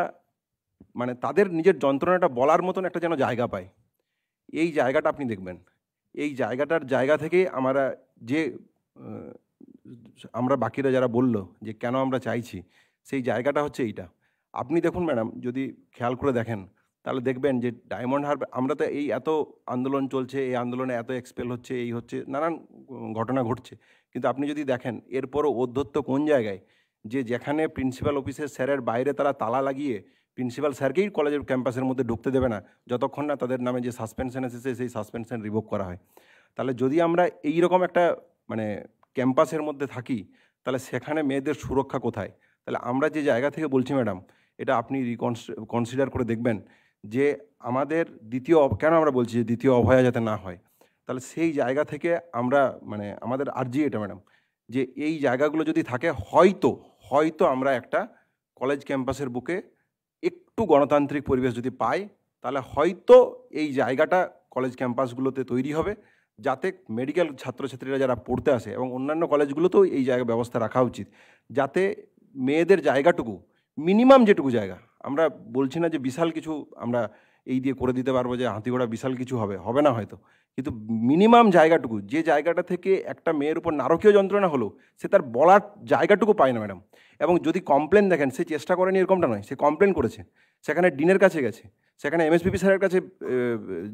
মানে তাদের নিজের যন্ত্রণাটা বলার মতন একটা যেন জায়গা পায় এই জায়গাটা আপনি দেখবেন এই জায়গাটার জায়গা থেকে আমরা যে আমরা বাকিরা যারা বলল যে কেন আমরা চাইছি সেই জায়গাটা হচ্ছে এইটা আপনি দেখুন ম্যাডাম যদি খেয়াল করে দেখেন তাহলে দেখবেন যে ডায়মন্ড হারবার আমরা তো এই এত আন্দোলন চলছে এই আন্দোলনে এত এক্সপেল হচ্ছে এই হচ্ছে নানান ঘটনা ঘটছে কিন্তু আপনি যদি দেখেন এরপরও অধ্যত্ত কোন জায়গায় যে যেখানে প্রিন্সিপাল অফিসের স্যারের বাইরে তারা তালা লাগিয়ে প্রিন্সিপাল স্যারকেই কলেজের ক্যাম্পাসের মধ্যে ঢুকতে দেবে না যতক্ষণ না তাদের নামে যে সাসপেনশন এসেছে সেই সাসপেনশন রিভোক করা হয় তাহলে যদি আমরা এই রকম একটা মানে ক্যাম্পাসের মধ্যে থাকি তাহলে সেখানে মেয়েদের সুরক্ষা কোথায় তাহলে আমরা যে জায়গা থেকে বলছি ম্যাডাম এটা আপনি কনসিডার করে দেখবেন যে আমাদের দ্বিতীয় কেন আমরা বলছি যে দ্বিতীয় অভয়া যাতে না হয় তাহলে সেই জায়গা থেকে আমরা মানে আমাদের আর্জি এটা ম্যাডাম যে এই জায়গাগুলো যদি থাকে হয়তো হয়তো আমরা একটা কলেজ ক্যাম্পাসের বুকে একটু গণতান্ত্রিক পরিবেশ যদি পায় তাহলে হয়তো এই জায়গাটা কলেজ ক্যাম্পাসগুলোতে তৈরি হবে যাতে মেডিকেল ছাত্রছাত্রীরা যারা পড়তে আসে এবং অন্যান্য কলেজগুলোতেও এই জায়গা ব্যবস্থা রাখা উচিত যাতে মেয়েদের জায়গাটুকু মিনিমাম যেটুকু জায়গা আমরা বলছি না যে বিশাল কিছু আমরা এই দিয়ে করে দিতে পারবো যে হাতিঘোড়া বিশাল কিছু হবে হবে না হয়তো কিন্তু মিনিমাম জায়গাটুকু যে জায়গাটা থেকে একটা মেয়ের উপর নারকীয় যন্ত্রণা হলো সে তার বলার জায়গাটুকু পায় না ম্যাডাম এবং যদি কমপ্লেন দেখেন সে চেষ্টা করেনি এরকমটা নয় সে কমপ্লেন করেছে সেখানে ডিনের কাছে গেছে সেখানে এমএসপিপি স্যারের কাছে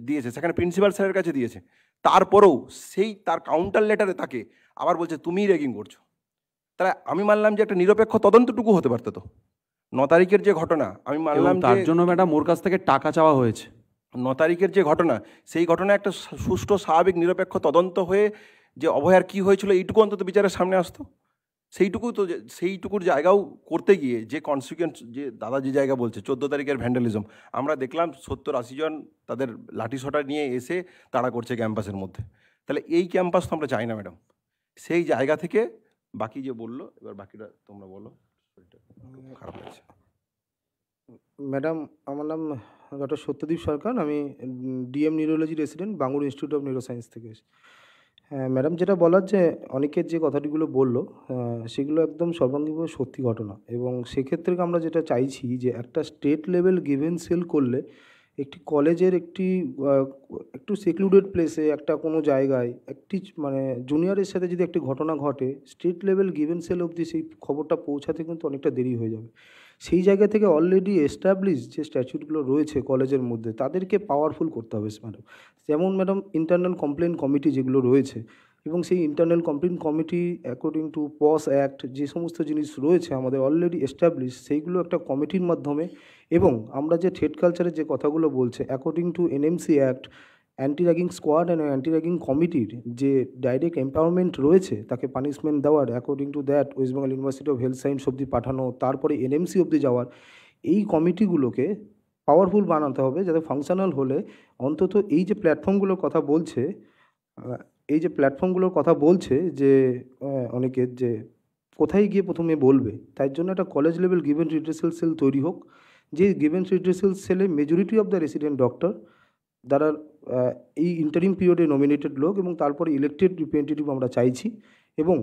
দিয়েছে সেখানে প্রিন্সিপাল স্যারের কাছে দিয়েছে তারপরেও সেই তার কাউন্টার লেটারে তাকে আবার বলছে তুমিই র্যাগিং করছো তাহলে আমি মানলাম যে একটা নিরপেক্ষ তদন্তটুকু হতে পারতো তো ন তারিখের যে ঘটনা আমি মানলাম তার জন্য ম্যাডাম ওর কাছ থেকে টাকা চাওয়া হয়েছে ন তারিখের যে ঘটনা সেই ঘটনা একটা সুষ্ঠু স্বাভাবিক নিরপেক্ষ তদন্ত হয়ে যে অভয়ার কি হয়েছিল এইটুকু অন্তত বিচারের সামনে আসতো সেইটুকু তো সেইটুকুর জায়গাও করতে গিয়ে যে কনসিকুয়েন্স যে দাদা যে জায়গা বলছে চোদ্দো তারিখের ভ্যান্ডালিজম আমরা দেখলাম সত্তর আশি জন তাদের লাঠি শটা নিয়ে এসে তাড়া করছে ক্যাম্পাসের মধ্যে তাহলে এই ক্যাম্পাস তো আমরা চাই না ম্যাডাম সেই জায়গা থেকে বাকি যে বললো এবার বাকিটা তোমরা বলো খারাপ লাগছে ম্যাডাম আমার নাম ডক্টর সত্যদীপ সরকার আমি DM neurology resident Bangur institute of neuroscience থেকে হ্যাঁ ম্যাডাম যেটা বলার যে অনেকের যে কথাটিগুলো বললো সেগুলো একদম সর্বাঙ্গীভাবে সত্যি ঘটনা এবং সেক্ষেত্রে আমরা যেটা চাইছি যে একটা স্টেট লেভেল গিভেন সেল করলে একটি কলেজের একটি একটু সেক্লুডেড প্লেসে একটা কোনো জায়গায় একটি মানে জুনিয়রের সাথে যদি একটি ঘটনা ঘটে স্টেট লেভেল গিভেন সেল অবধি সেই খবরটা পৌঁছাতে কিন্তু অনেকটা দেরি হয়ে যাবে সেই জায়গা থেকে অলরেডি এস্টাবলিশ যে স্ট্যাচুটগুলো রয়েছে কলেজের মধ্যে তাদেরকে পাওয়ারফুল করতে হবে ম্যাডাম যেমন ম্যাডাম ইন্টারনাল কমপ্লেন কমিটি যেগুলো রয়েছে এবং সেই internal complaint committee according to POSH act যে সমস্ত জিনিস রয়েছে আমাদের অলরেডি এস্টাবলিশ সেইগুলো একটা কমিটির মাধ্যমে এবং আমরা যে ট্রেড কালচারের যে কথাগুলো বলছে according to NMC act anti ragging squad and anti ragging কমিটির যে ডাইরেক্ট এম্পাওয়ারমেন্ট রয়েছে তাকে পানিশমেন্ট দেওয়ার according to that West Bengal university of Health Science অব্দি পাঠানো তারপরে এনএমসি অব্দি যাওয়ার এই কমিটিগুলোকে পাওয়ারফুল বানাতে হবে যাতে ফাংশনাল হলে অন্তত এই যে প্ল্যাটফর্মগুলোর কথা বলছে এই যে প্ল্যাটফর্মগুলোর কথা বলছে যে অনেকে যে কোথায় গিয়ে প্রথমে বলবে তাই জন্য একটা college level given redressal cell তৈরি হোক যে গিভেন রিড্রেসেল সেলে majority of the resident doctor দ্বারা এই ইন্টারিম পিরিয়ডে নমিনেটেড লোক এবং তারপরে ইলেকটেড রিপ্রেজেন্টেটিভ আমরা চাইছি এবং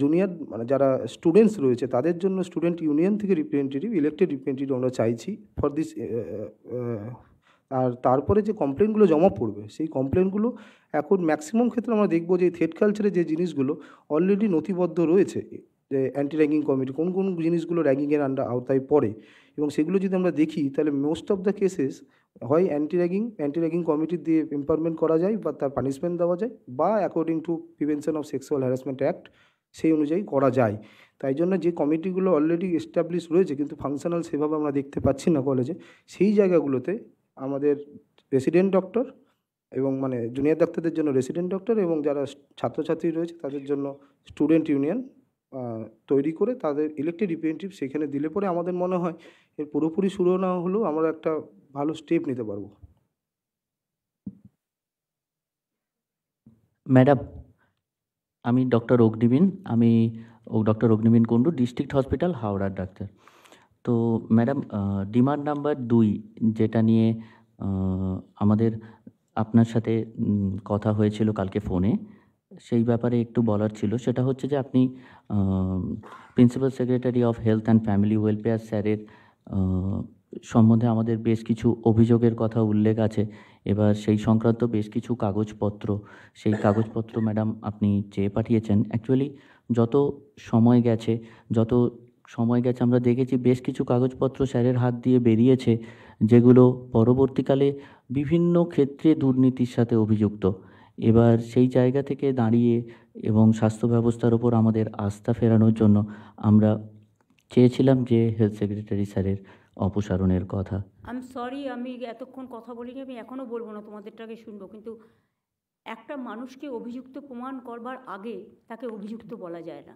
জুনিয়র মানে যারা স্টুডেন্টস রয়েছে তাদের জন্য স্টুডেন্ট ইউনিয়ন থেকে রিপ্রেজেন্টেটিভ ইলেকটেড রিপ্রেজেন্টেটিভ আমরা চাইছি ফর দিস আর তারপরে যে কমপ্লেনগুলো জমা পড়বে সেই কমপ্লেনগুলো এখন ম্যাক্সিমাম ক্ষেত্রে আমরা দেখবো যে থেট কালচারে যে জিনিসগুলো অলরেডি নথিবদ্ধ রয়েছে যে অ্যান্টি র্যাঙ্কিং কমিটি কোন কোন জিনিসগুলো র্যাগিংয়ের আন্ডার আওতায় পড়ে এবং সেগুলো যদি আমরা দেখি তাহলে মোস্ট অফ দ্য কেসেস হয় anti ragging anti ragging committee দিয়ে এম্পাওয়ারমেন্ট করা যায় বা তার পানিশমেন্ট দেওয়া যায় বা according to prevention of sexual harassment act সেই অনুযায়ী করা যায় তাই জন্য যে কমিটিগুলো অলরেডি এস্টাবলিশ রয়েছে কিন্তু ফাংশনাল সেভাবে আমরা দেখতে পাচ্ছি না কলেজে সেই জায়গাগুলোতে আমাদের রেসিডেন্ট ডক্টর এবং মানে জুনিয়র ডাক্তারদের জন্য রেসিডেন্ট ডক্টর এবং যারা ছাত্রছাত্রী রয়েছে তাদের জন্য স্টুডেন্ট ইউনিয়ন তৈরি করে তাদের ইলেকটেড রিপ্রেজেন্টেটিভ সেখানে দিলে পরে আমাদের মনে হয় এর পুরোপুরি শুরু না হলেও আমরা একটা ভালো স্টেপ নিতে পারবো ম্যাডাম আমি ডক্টর অগ্নিবিন আমি doctor Agnibin Kundu district hospital হাওড়ার ডাক্তার তো ম্যাডাম ডিমান্ড নাম্বার দুই যেটা নিয়ে আমাদের আপনার সাথে কথা হয়েছিল কালকে ফোনে সেই ব্যাপারে একটু বলার ছিল সেটা হচ্ছে যে আপনি principal secretary of health and family welfare স্যারের সম্বন্ধে আমাদের বেশ কিছু অভিযোগের কথা উল্লেখ আছে এবার সেই সংক্রান্ত বেশ কিছু কাগজপত্র সেই কাগজপত্র ম্যাডাম আপনি চেয়ে পাঠিয়েছেন অ্যাকচুয়ালি যত সময় গেছে যত সময় গেছে আমরা দেখেছি বেশ কিছু কাগজপত্র স্যারের হাত দিয়ে বেরিয়েছে যেগুলো পরবর্তীকালে বিভিন্ন ক্ষেত্রে দুর্নীতির সাথে অভিযুক্ত এবার সেই জায়গা থেকে দাঁড়িয়ে এবং স্বাস্থ্য ব্যবস্থার ওপর আমাদের আস্থা ফেরানোর জন্য আমরা চেয়েছিলাম যে হেলথ সেক্রেটারি স্যারের অপসারণের কথা আমি সরি আমি এতক্ষণ কথা বলিনি আমি এখনও বলবো না তোমাদেরটাকে শুনবো কিন্তু একটা মানুষকে অভিযুক্ত প্রমাণ করবার আগে তাকে অভিযুক্ত বলা যায় না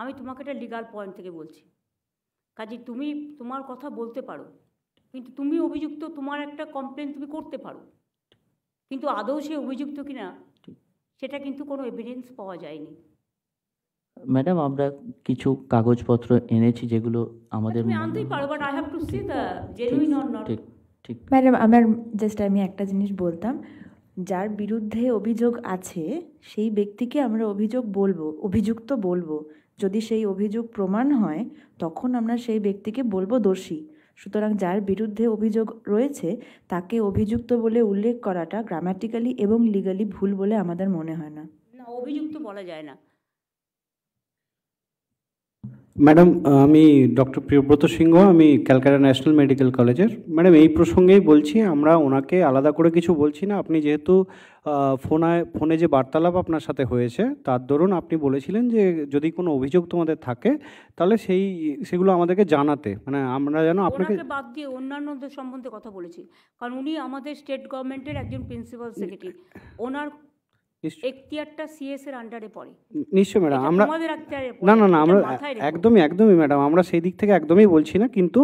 আমি তোমাকে একটা লিগাল পয়েন্ট থেকে বলছি কাজে তুমি তোমার কথা বলতে পারো কিন্তু তুমি অভিযুক্ত তোমার একটা কমপ্লেন তুমি করতে পারো কিন্তু আদৌ সে অভিযুক্ত কিনা সেটা কিন্তু কোনো এভিডেন্স পাওয়া যায়নি ম্যাডাম আমরা কিছু কাগজপত্র এনেছি যেগুলো আমাদের আনতেই ঠিক ম্যাডাম আমার জাস্ট আমি একটা জিনিস বলতাম যার বিরুদ্ধে অভিযোগ আছে সেই ব্যক্তিকে আমরা অভিযোগ বলবো অভিযুক্ত বলবো যদি সেই অভিযোগ প্রমাণ হয় তখন আমরা সেই ব্যক্তিকে বলবো দোষী সুতরাং যার বিরুদ্ধে অভিযোগ রয়েছে তাকে অভিযুক্ত বলে উল্লেখ করাটা গ্রামাটিক্যালি এবং লিগালি ভুল বলে আমাদের মনে হয় না অভিযুক্ত বলা যায় না ম্যাডাম আমি ডক্টর প্রিয়ব্রত সিংহ আমি ক্যালকাটা ন্যাশনাল মেডিকেল কলেজের ম্যাডাম এই প্রসঙ্গেই বলছি আমরা ওনাকে আলাদা করে কিছু বলছি না আপনি যেহেতু ফোনায় ফোনে যে বার্তালাপ আপনার সাথে হয়েছে তার দরুন আপনি বলেছিলেন যে যদি কোনো অভিযোগ তোমাদের থাকে তাহলে সেই সেগুলো আমাদেরকে জানাতে মানে আমরা যেন আপনাকে বাদ দিয়ে অন্যান্যদের সম্বন্ধে কথা বলেছি কারণ উনি আমাদের স্টেট গভর্নমেন্টের একজন প্রিন্সিপাল সেক্রেটারি ওনার এখতিয়ারটা সিএস এর আন্ডারে পড়ে নিশ্চয়ই ম্যাডাম আমরা না না না আমরা একদমই একদমই ম্যাডাম আমরা সেই দিক থেকে একদমই বলছি না কিন্তু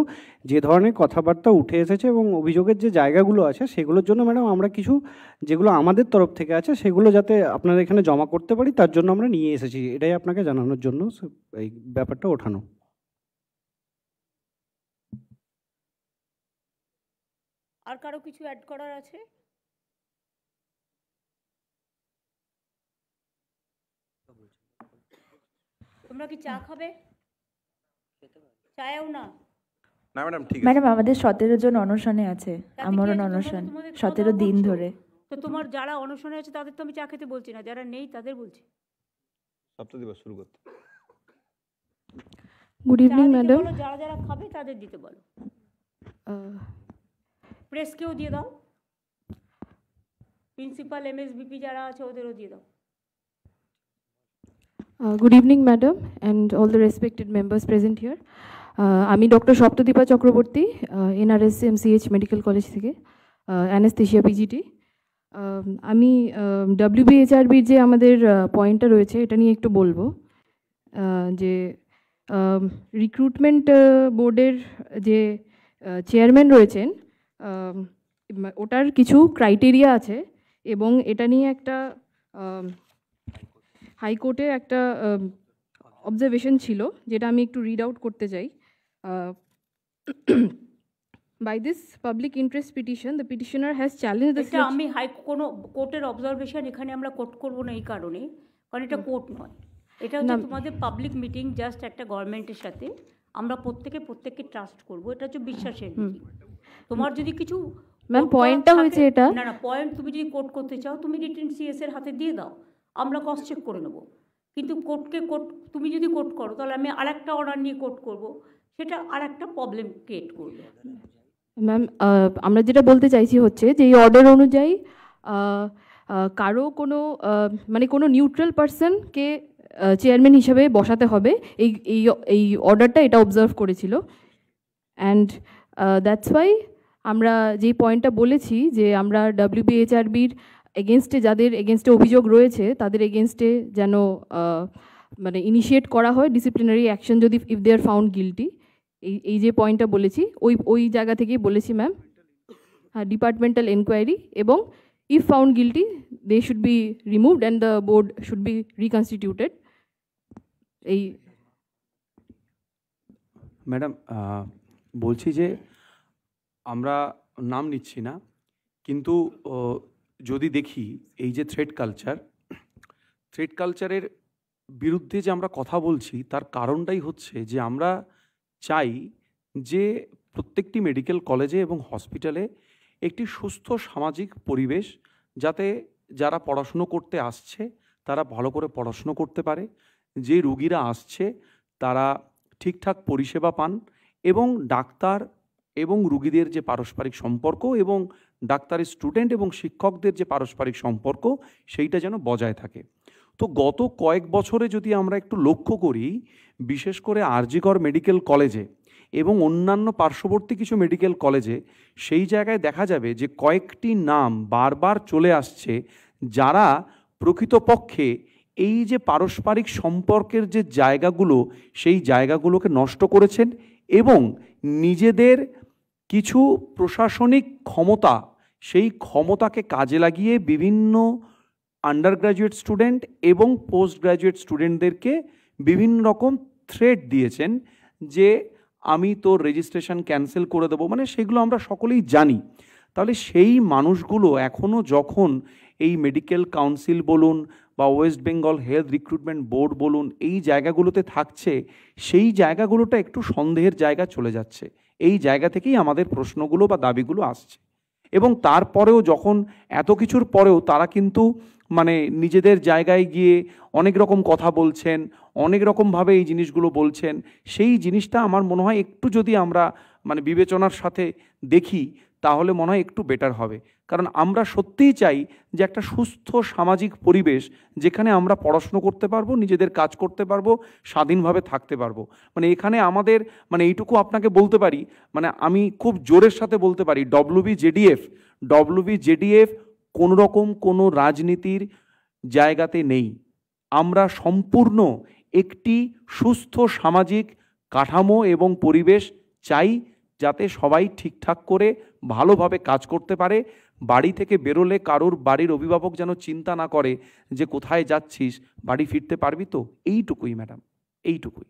যে ধরনের কথাবার্তা উঠে এসেছে এবং অভিযোগের যে জায়গাগুলো আছে সেগুলোর জন্য ম্যাডাম আমরা কিছু যেগুলো আমাদের তরফ থেকে আছে সেগুলো যাতে আপনারা এখানে জমা করতে পারি তার জন্য আমরা নিয়ে এসেছি এটাই আপনাকে জানানোর জন্য এই ব্যাপারটা ওঠানো আর কারো কিছু অ্যাড করার আছে তোমরা কি চা খাবে চায়ও না না ম্যাডাম ঠিক ম্যাডাম আমাদের সতেরো জন অনশনে আছে আমরণ অনশন সতেরো দিন ধরে তো তোমার যারা অনশনে আছে তাদের তো আমি চা খেতে বলছি না যারা নেই তাদের বলছি সপ্তাহ দিবস শুরু করতে গুড ইভিনিং ম্যাডাম যারা যারা খাবে তাদের দিতে বলো প্রেসকেও দিয়ে দাও প্রিন্সিপাল এমএসবিপি যারা আছে ওদেরও দিয়ে দাও good evening madam and all the respected respected present here uh, আমি doctor Saptadipa Chakraborty NRS MCH medical college থেকে অ্যানেস্থেশিয়া uh, পিজিটি um, আমি ডাব্লিউবিএচআরবির um, যে আমাদের পয়েন্টটা uh, রয়েছে এটা নিয়ে একটু বলবো যে রিক্রুটমেন্ট um, বোর্ডের যে চেয়ারম্যান রয়েছেন ওটার কিছু ক্রাইটেরিয়া আছে এবং এটা নিয়ে একটা হাইকোর্টে একটা অবজারভেশন um, ছিল যেটা আমি একটু রিড আউট করতে চাই by this public interest petition the petitioner has challenge আমি হাই কোনো কোর্টের অবজারভেশন এখানে আমরা কোর্ট করব না এই কারণে কারণ এটা কোর্ট নয় এটা হচ্ছে তোমাদের পাবলিক মিটিং জাস্ট একটা গভর্নমেন্টের সাথে আমরা প্রত্যেকে প্রত্যেককে ট্রাস্ট করব এটা হচ্ছে বিশ্বাসের তোমার যদি কিছু ম্যাম পয়েন্টটা হয়েছে এটা না না পয়েন্ট তুমি যদি কোর্ট করতে চাও তুমি রিটেন সিএস এর হাতে দিয়ে দাও আমরা কস চেক করে নেব কিন্তু কোর্টকে কোর্ট তুমি যদি কোর্ট করো তাহলে আমি আর একটা অর্ডার নিয়ে কোর্ট করব সেটা আর একটা প্রবলেম ক্রিয়েট করবে ম্যাম আমরা যেটা বলতে চাইছি হচ্ছে যে এই অর্ডার অনুযায়ী কারো কোনো মানে কোনো নিউট্রাল পার্সনকে চেয়ারম্যান হিসাবে বসাতে হবে এই এই এই অর্ডারটা এটা অবজার্ভ করেছিল অ্যান্ড দ্যাটস ওয়াই আমরা যেই পয়েন্টটা বলেছি যে আমরা ডাব্লিউবিএচআরবির এগেনস্টে যাদের এগেনস্টে অভিযোগ রয়েছে তাদের এগেনস্টে যেন মানে ইনিশিয়েট করা হয় ডিসিপ্লিনারি অ্যাকশন যদি if they are found guilty এই এই যে পয়েন্টটা বলেছি ওই ওই জায়গা থেকেই বলেছি ম্যাম হ্যাঁ ডিপার্টমেন্টাল এনকোয়ারি এবং if found guilty they should be removed and the board should be reconstituted এই ম্যাডাম বলছি যে আমরা নাম নিচ্ছি না কিন্তু যদি দেখি এই যে থ্রেড কালচার থ্রেড কালচারের বিরুদ্ধে যে আমরা কথা বলছি তার কারণটাই হচ্ছে যে আমরা চাই যে প্রত্যেকটি মেডিকেল কলেজে এবং হসপিটালে একটি সুস্থ সামাজিক পরিবেশ যাতে যারা পড়াশুনো করতে আসছে তারা ভালো করে পড়াশুনো করতে পারে যে রুগীরা আসছে তারা ঠিকঠাক পরিষেবা পান এবং ডাক্তার এবং রুগীদের যে পারস্পরিক সম্পর্ক এবং ডাক্তারের স্টুডেন্ট এবং শিক্ষকদের যে পারস্পরিক সম্পর্ক সেইটা যেন বজায় থাকে তো গত কয়েক বছরে যদি আমরা একটু লক্ষ্য করি বিশেষ করে আরজিগড় মেডিকেল কলেজে এবং অন্যান্য পার্শ্ববর্তী কিছু মেডিকেল কলেজে সেই জায়গায় দেখা যাবে যে কয়েকটি নাম বারবার চলে আসছে যারা প্রকৃতপক্ষে এই যে পারস্পরিক সম্পর্কের যে জায়গাগুলো সেই জায়গাগুলোকে নষ্ট করেছেন এবং নিজেদের কিছু প্রশাসনিক ক্ষমতা সেই ক্ষমতাকে কাজে লাগিয়ে বিভিন্ন আন্ডার গ্রাজুয়েট স্টুডেন্ট এবং পোস্ট গ্র্যাজুয়েট স্টুডেন্টদেরকে বিভিন্ন রকম থ্রেট দিয়েছেন যে আমি তো রেজিস্ট্রেশন ক্যান্সেল করে দেবো মানে সেগুলো আমরা সকলেই জানি তাহলে সেই মানুষগুলো এখনও যখন এই মেডিকেল কাউন্সিল বলুন বা West Bengal health recruitment board বলুন এই জায়গাগুলোতে থাকছে সেই জায়গাগুলোটা একটু সন্দেহের জায়গা চলে যাচ্ছে এই জায়গা থেকেই আমাদের প্রশ্নগুলো বা দাবিগুলো আসছে এবং তারপরেও যখন এত কিছুর পরেও তারা কিন্তু মানে নিজেদের জায়গায় গিয়ে অনেক রকম কথা বলছেন অনেক রকমভাবে এই জিনিসগুলো বলছেন সেই জিনিসটা আমার মনে হয় একটু যদি আমরা মানে বিবেচনার সাথে দেখি তাহলে মনে হয় একটু বেটার হবে কারণ আমরা সত্যিই চাই যে একটা সুস্থ সামাজিক পরিবেশ যেখানে আমরা পড়াশুনো করতে পারবো নিজেদের কাজ করতে পারবো স্বাধীনভাবে থাকতে পারবো মানে এখানে আমাদের মানে এইটুকু আপনাকে বলতে পারি মানে আমি খুব জোরের সাথে বলতে পারি ডব্লুবি জেডিএফ ডব্লুবি জেডিএফ কোনো রকম কোনো রাজনীতির জায়গাতে নেই আমরা সম্পূর্ণ একটি সুস্থ সামাজিক কাঠামো এবং পরিবেশ চাই যাতে সবাই ঠিকঠাক করে ভালোভাবে কাজ করতে পারে বাড়ি থেকে বেরোলে কারোর বাড়ির অভিভাবক যেন চিন্তা না করে যে কোথায় যাচ্ছিস বাড়ি ফিরতে পারবি তো এইটুকুই ম্যাডাম এইটুকুই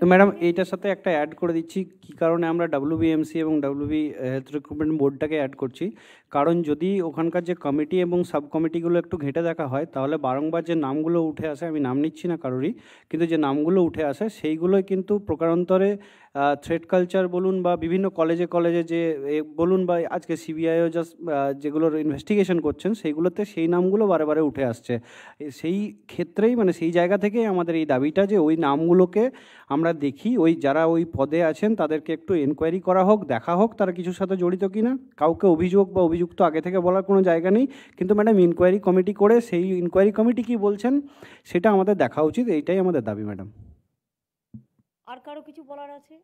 তো ম্যাডাম এইটার সাথে একটা অ্যাড করে দিচ্ছি কি কারণে আমরা ডাব্লিউবিএমসি এবং ডাব্লিউবি হেলথ রিক্রুটমেন্ট বোর্ডটাকে অ্যাড করছি কারণ যদি ওখানকার যে কমিটি এবং সাব কমিটিগুলো একটু ঘেঁটে দেখা হয় তাহলে বারংবার যে নামগুলো উঠে আসে আমি নাম নিচ্ছি না কারোরই কিন্তু যে নামগুলো উঠে আসে সেইগুলোই কিন্তু প্রকারান্তরে থ্রেড কালচার বলুন বা বিভিন্ন কলেজে কলেজে যে বলুন বা আজকে সিবিআইও জাস্ট যেগুলোর ইনভেস্টিগেশন করছেন সেইগুলোতে সেই নামগুলো বারে বারে উঠে আসছে সেই ক্ষেত্রেই মানে সেই জায়গা থেকেই আমাদের এই দাবিটা যে ওই নামগুলোকে আমরা দেখি ওই যারা ওই পদে আছেন তাদেরকে একটু এনকোয়ারি করা হোক দেখা হোক তারা কিছুর সাথে জড়িত কি না কাউকে অভিযোগ বা অভিযুক্ত আগে থেকে বলার কোনো জায়গা নেই কিন্তু ম্যাডাম ইনকোয়ারি কমিটি করে সেই ইনকোয়ারি কমিটি কি বলছেন সেটা আমাদের দেখা উচিত এইটাই আমাদের দাবি ম্যাডাম আর কারো কিছু বলার আছে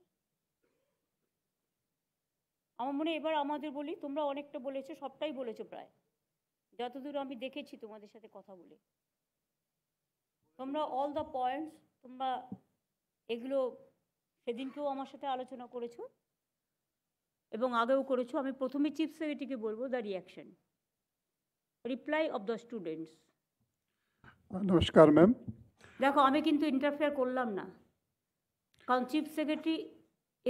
আমার মনে এবার আমাদের বলি তোমরা অনেকটা বলেছো সবটাই বলেছো প্রায় যতদূর আমি দেখেছি তোমাদের সাথে কথা বলে তোমরা অল দ্য পয়েন্টস তোমরা এগুলো সেদিনকেও আমার সাথে আলোচনা করেছো এবং আগেও করেছো আমি প্রথমে চিপসে এটিকে বলবো the reaction reply of the students নমস্কার ম্যাম দেখো আমি কিন্তু ইন্টারফেয়ার করলাম না কারণ chief secretary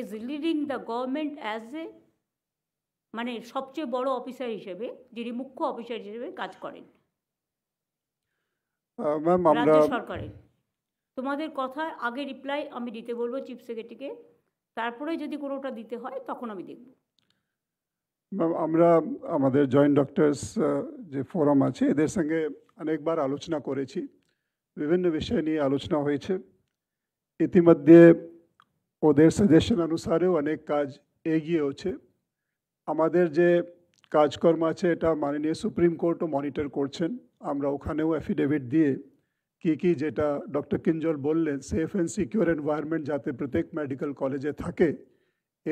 is leading the government as a মানে সবচেয়ে বড় অফিসার হিসেবে যিনি মুখ্য অফিসার হিসেবে কাজ করেন রাজ্য সরকারের তোমাদের কথা আগে রিপ্লাই আমি দিতে বলবো চিফ সেক্রেটারিকে তারপরে যদি কোনোটা দিতে হয় তখন আমি দেখব আমরা আমাদের জয়েন্ট ডক্টরস যে ফোরাম আছে এদের সঙ্গে অনেকবার আলোচনা করেছি বিভিন্ন বিষয় নিয়ে আলোচনা হয়েছে ইতিমধ্যে ওদের সাজেশন অনুসারেও অনেক কাজ এগিয়েওছে আমাদের যে কাজকর্ম আছে এটা মাননীয় সুপ্রিম কোর্টও মনিটর করছেন আমরা ওখানেও অ্যাফিডেভিট দিয়ে কি কি যেটা ডক্টর কিঞ্জল বললেন সেফ অ্যান্ড সিকিউর এনভায়রনমেন্ট যাতে প্রত্যেক মেডিকেল কলেজে থাকে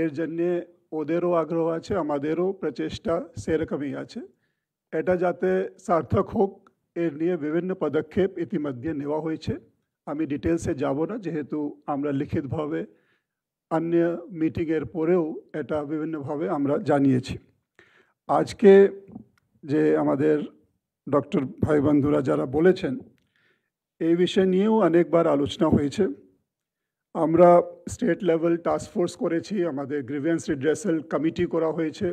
এর জন্যে ওদেরও আগ্রহ আছে আমাদেরও প্রচেষ্টা সেরকমই আছে এটা যাতে সার্থক হোক এর নিয়ে বিভিন্ন পদক্ষেপ ইতিমধ্যে নেওয়া হয়েছে আমি ডিটেলসে যাব না যেহেতু আমরা লিখিতভাবে অন্য মিটিংয়ের পরেও এটা বিভিন্নভাবে আমরা জানিয়েছি আজকে যে আমাদের ডক্টর ভাই বন্ধুরা যারা বলেছেন এই বিষয় নিয়েও অনেকবার আলোচনা হয়েছে আমরা স্টেট লেভেল টাস্ক ফোর্স করেছি আমাদের গ্রিভেন্স রিড্রেসাল কমিটি করা হয়েছে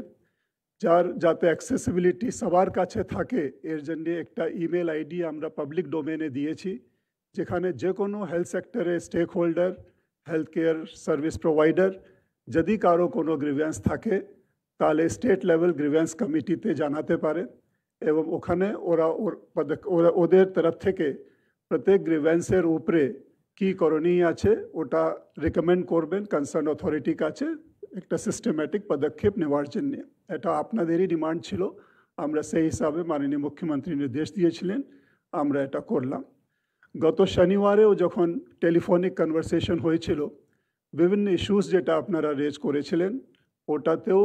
যার যাতে অ্যাক্সেসিবিলিটি সবার কাছে থাকে এর জন্যে একটা ইমেল আইডি আমরা পাবলিক ডোমেনে দিয়েছি যেখানে যেকোনো হেলথ সেক্টরের stakeholder health care service provider দதிகার কোনো grievance থাকে তাহলে স্টেট লেভেল grievance কমিটিতে জানাতে পারে এবং ওখানে ওরা ও পদক ওদের তরফ থেকে প্রত্যেক grievance এর উপরে কী করণীয় আছে ওটা রিকমেন্ড করবেন কনসার্ন অথরিটি কাছে একটা সিস্টেম্যাটিক পদক্ষেপ নেওয়ার জন্য এটা আপনাদেরই ডিমান্ড ছিল আমরা সেই हिसाबে মাননীয় মুখ্যমন্ত্রী নির্দেশ দিয়েছিলেন আমরা এটা করলাম গত শনিবারেও যখন টেলিফোনিক কনভারসেশন হয়েছিল বিভিন্ন ইস্যুস যেটা আপনারা রেজ করেছিলেন ওটাতেও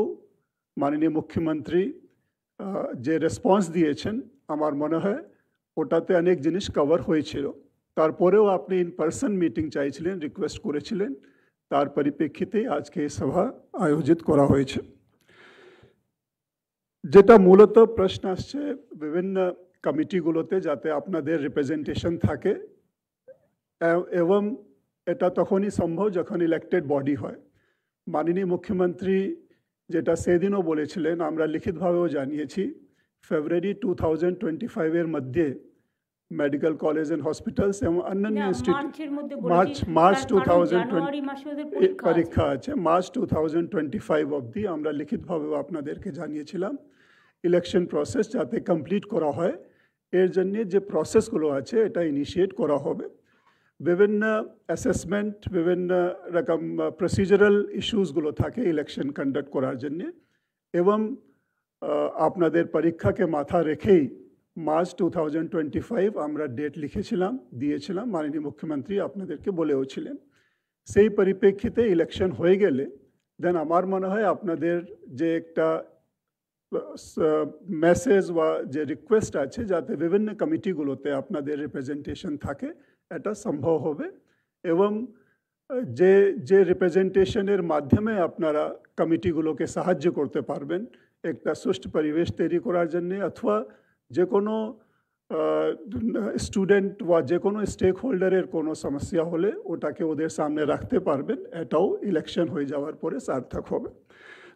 মাননীয় মুখ্যমন্ত্রী যে রেসপন্স দিয়েছেন আমার মনে হয় ওটাতে অনেক জিনিস কভার হয়েছিল তারপরেও আপনি ইন পার্সন মিটিং চাইছিলেন রিকোয়েস্ট করেছিলেন তার পরিপ্রেক্ষিতে আজকে এই সভা আয়োজিত করা হয়েছে যেটা মূলত প্রশ্ন আসছে বিভিন্ন কমিটিগুলোতে যাতে আপনাদের রিপ্রেজেন্টেশন থাকে এবং এটা তখনই সম্ভব যখন ইলেকটেড বডি হয় মাননীয় মুখ্যমন্ত্রী যেটা সেদিনও বলেছিলেন আমরা লিখিতভাবেও জানিয়েছি ফেব্রুয়ারি টু থাউজেন্ড টোয়েন্টি ফাইভের মধ্যে মেডিকেল কলেজ অ্যান্ড হসপিটালস এবং অন্যান্য March March two thousand twenty পরীক্ষা আছে March two thousand twenty five অবধি আমরা লিখিতভাবেও আপনাদেরকে জানিয়েছিলাম ইলেকশন প্রসেস যাতে কমপ্লিট করা হয় এর জন্যে যে প্রসেসগুলো আছে এটা ইনিশিয়েট করা হবে বিভিন্ন অ্যাসেসমেন্ট বিভিন্ন রকম প্রসিজারাল ইস্যুসগুলো থাকে ইলেকশন কন্ডাক্ট করার জন্যে এবং আপনাদের পরীক্ষাকে মাথা রেখেই March two thousand twenty five আমরা ডেট লিখেছিলাম দিয়েছিলাম মাননীয় মুখ্যমন্ত্রী আপনাদেরকে বলেও ছিলেন সেই পরিপ্রেক্ষিতে ইলেকশন হয়ে গেলে দেন আমার মনে হয় আপনাদের যে একটা আস মেসেজ বা যে রিকোয়েস্ট আসে جاتے বিভিন্ন কমিটি গুলোতে আপনারা देयर প্রেজেন্টেশন থাকে এটা সম্ভব হবে এবং যে যে প্রেজেন্টেশনের মাধ্যমে আপনারা কমিটি গুলোকে সাহায্য করতে পারবেন একটা সুস্থ পরিবেশ তৈরি করার জন্য अथवा যে কোনো স্টুডেন্ট বা যে কোনো স্টেকহোল্ডার এর কোনো সমস্যা হলে ওটাকে ওদের সামনে রাখতে পারবেন এট ইলেকশন হয়ে যাওয়ার পরে সার্চ থাকবে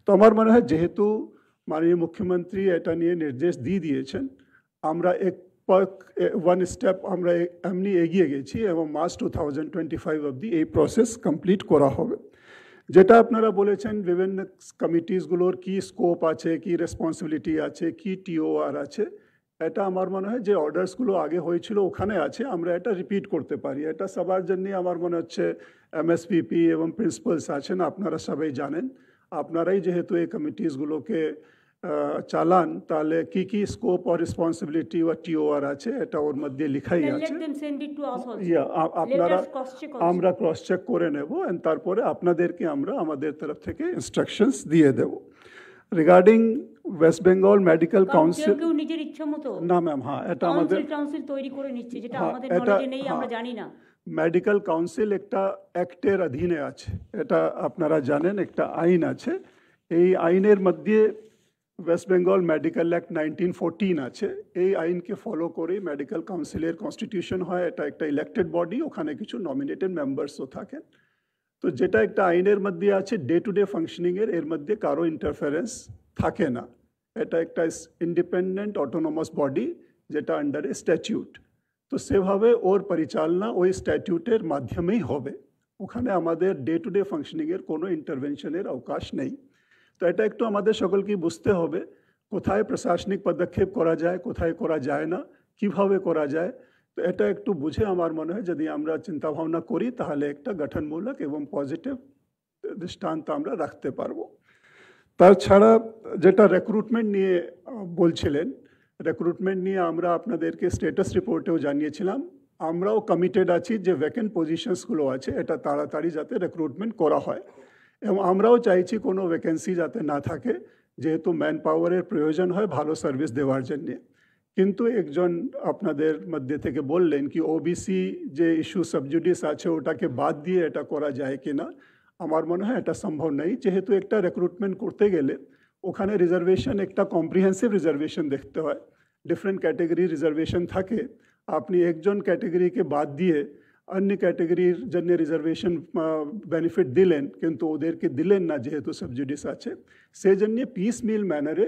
তো আমার মনে হয় যেহেতু মাননীয় মুখ্যমন্ত্রী এটা নিয়ে এড্রেস দি দিয়েছেন আমরা এক ওয়ান স্টেপ আমরা এমনি এগিয়ে গেছি এবং মাস টু 2025 অব্দি এই প্রসেস কমপ্লিট করা হবে যেটা আপনারা বলেছেন বিভিন্ন কমিটিজগুলোর কি স্কোপ আছে কি রেসপন্সিবিলিটি আছে কি টিওআর আছে এটা আমার মনে হয় যে অর্ডারগুলো আগে হয়েছিল ওখানে আছে আমরা এটা রিপিট করতে পারি এটা সবার জন্য আমার মনে হচ্ছে এমএসপিপি এবং প্রিন্সিপাল সেশন আপনারা সবাই জানেন আপনারাই যেহেতু এই কমিটিজগুলোর কে চালান তাহলে কি কি স্কোপ অর রেসপন্সিবিলিটি বা টিওআর আছে এটা ওর মধ্যে লেখাই আছে ইয়া আপনারা আমরা ক্রস চেক করে নেব অ্যান্ড তারপরে আপনাদেরকে আমরা আমাদের তরফ থেকে ইনস্ট্রাকশনস দিয়ে দেব regarding West Bengal medical council না ম্যাম হ্যাঁ এটা আমাদের কাউন্সিল তৈরি করে নিচ্ছে যেটা হ্যাঁ, আমাদের নেই হ্যাঁ, আমরা জানি না মেডিকেল কাউন্সিল একটা অ্যাক্টের অধীনে আছে এটা আপনারা জানেন একটা আইন আছে এই আইনের মধ্যে ওয়েস্ট বেঙ্গল মেডিকেল एक्ट 1914 আছে এই আইনকে ফলো করে মেডিকেল কাউন্সিল এর কনস্টিটিউশন হয় এটা একটা ইলেক্টেড বডি ওখানে কিছু নমিনেটেড মেম্বারসও থাকে তো যেটা একটা আইনের মধ্যে আছে ডে টু ডে ফাংশনিং এর এর মধ্যে কারোর ইন্টারফারেন্স থাকে না এটা একটা ইন্ডিপেন্ডেন্ট অটোনোমাস বডি যেটা আন্ডার এ স্ট্যাটিউট তো সেভাবে ওর পরিচালনা ওই স্ট্যাটিউট এর মাধ্যমেই হবে ওখানে আমাদের ডে টু ডে ফাংশনিং এর কোনো ইন্টারভেনশনের অবকাশ নেই তো এটা একটু আমাদের সকলকে বুঝতে হবে কোথায় প্রশাসনিক পদক্ষেপ করা যায় কোথায় করা যায় না কিভাবে করা যায় তো এটা একটু বুঝে আমার মনে হয় যদি আমরা চিন্তা ভাবনা করি তাহলে একটা গঠনমূলক এবং পজিটিভ দৃষ্টান্ত আমরা রাখতে পারবো তাছাড়া যেটা রেক্রুটমেন্ট নিয়ে বলছিলেন রেক্রুটমেন্ট নিয়ে আমরা আপনাদেরকে স্ট্যাটাস রিপোর্টেও জানিয়েছিলাম আমরাও কমিটেড আছি যে ভ্যাকেন্ট পজিশনসগুলো আছে এটা তাড়াতাড়ি যাতে রেক্রুটমেন্ট করা হয় এবং আমরাও চাইছি কোনো ভ্যাকেন্সি যাতে না থাকে যেহেতু ম্যান পাওয়ারের প্রয়োজন হয় ভালো সার্ভিস দেওয়ার জন্যে কিন্তু একজন আপনাদের মধ্যে থেকে বললেন কি ওবিসি যে ইস্যু সাবজুডিস আছে ওটাকে বাদ দিয়ে এটা করা যায় কি না আমার মনে হয় এটা সম্ভব নেই যেহেতু একটা রেক্রুটমেন্ট করতে গেলে ওখানে রিজার্ভেশন একটা কম্প্রিহেন্সিভ রিজার্ভেশন দেখতে হয় ডিফারেন্ট ক্যাটেগরি রিজার্ভেশন থাকে আপনি একজন ক্যাটেগরিকে বাদ দিয়ে অন্য ক্যাটাগরি জনন্য রিজার্ভেশন बेनिफिट দিলেন কিন্তু ওদেরকে দিলেন না যেহেতু সাবজুডিস আছে সেই জন্য পিসমিল মেনারে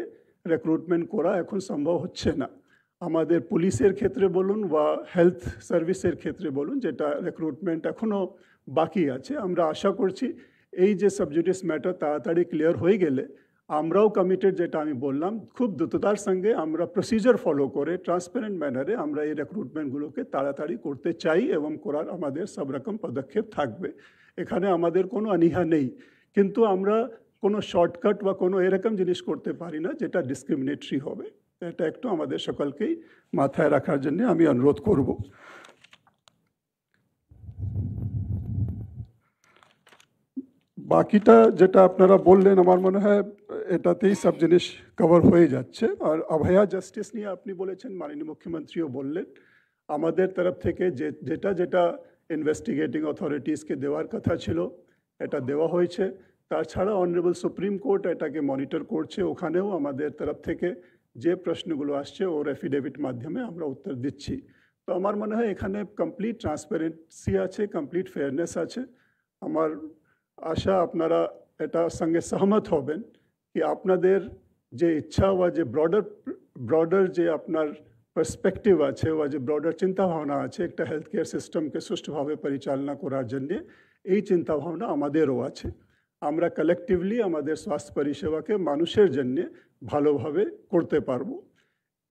রিক্রুটমেন্ট কোরা এখন সম্ভব হচ্ছে না আমাদের পুলিশের ক্ষেত্রে বলুন বা হেলথ সার্ভিসের ক্ষেত্রে বলুন যেটা রিক্রুটমেন্ট এখনো বাকি আছে আমরা আশা করছি এই যে সাবজুডিস ম্যাটার তাড়াতাড়ি ক্লিয়ার হয়ে গেলে আমরা কমিটেড যেটা আমি বললাম খুব দতদার সঙ্গে আমরা প্রসিডিউর ফলো করে ট্রান্সপারেন্ট মেনারে আমরা এই রিক্রুটমেন্টগুলোকে তাড়াতাড়ি করতে চাই এবং কোরা আমাদের সব রকম পদক্ষেপ থাকবে এখানে আমাদের কোনো অনিহা নেই কিন্তু আমরা কোনো শর্টকাট বা কোনো এরকম জিনিস করতে পারি না যেটা ডিসক্রিমিনেটরি হবে এটা একটু আমাদের সকলকে মাথায় রাখার জন্য আমি অনুরোধ করব বাকিটা যেটা আপনারা বললেন আমার মনে হয় এটাতেই সব জিনিস কভার হয়ে যাচ্ছে আর অভয়া জাস্টিস নিয়ে আপনি বলেছেন মাননীয় মুখ্যমন্ত্রীও বললেন আমাদের তরফ থেকে যে যেটা যেটা ইনভেস্টিগেটিং অথরিটিসকে দেওয়ার কথা ছিল এটা দেওয়া হয়েছে তাছাড়া অনারেবল সুপ্রিম কোর্ট এটাকে মনিটর করছে ওখানেও আমাদের তরফ থেকে যে প্রশ্নগুলো আসছে ওর অ্যাফিডেভিট মাধ্যমে আমরা উত্তর দিচ্ছি তো আমার মনে হয় এখানে কমপ্লিট ট্রান্সপারেন্সি আছে কমপ্লিট ফেয়ারনেস আছে আমার আশা আপনারা এটা সঙ্গে सहमत হবেন যে আপনাদের যে ইচ্ছা বা যে ব্রডর ব্রডর যে আপনাদের পারসপেক্টিভ আছে বা যে ব্রডর চিন্তা ভাবনা আছে একটা হেলথ কেয়ার সিস্টেমকে সুষ্ঠুভাবে পরিচালনা করার জন্য এই চিন্তাভাবনা আমাদেরও আছে আমরা কালেকটিভলি আমাদের স্বাস্থ্য পরিষেবাকে মানুষের জন্য ভালোভাবে করতে পারব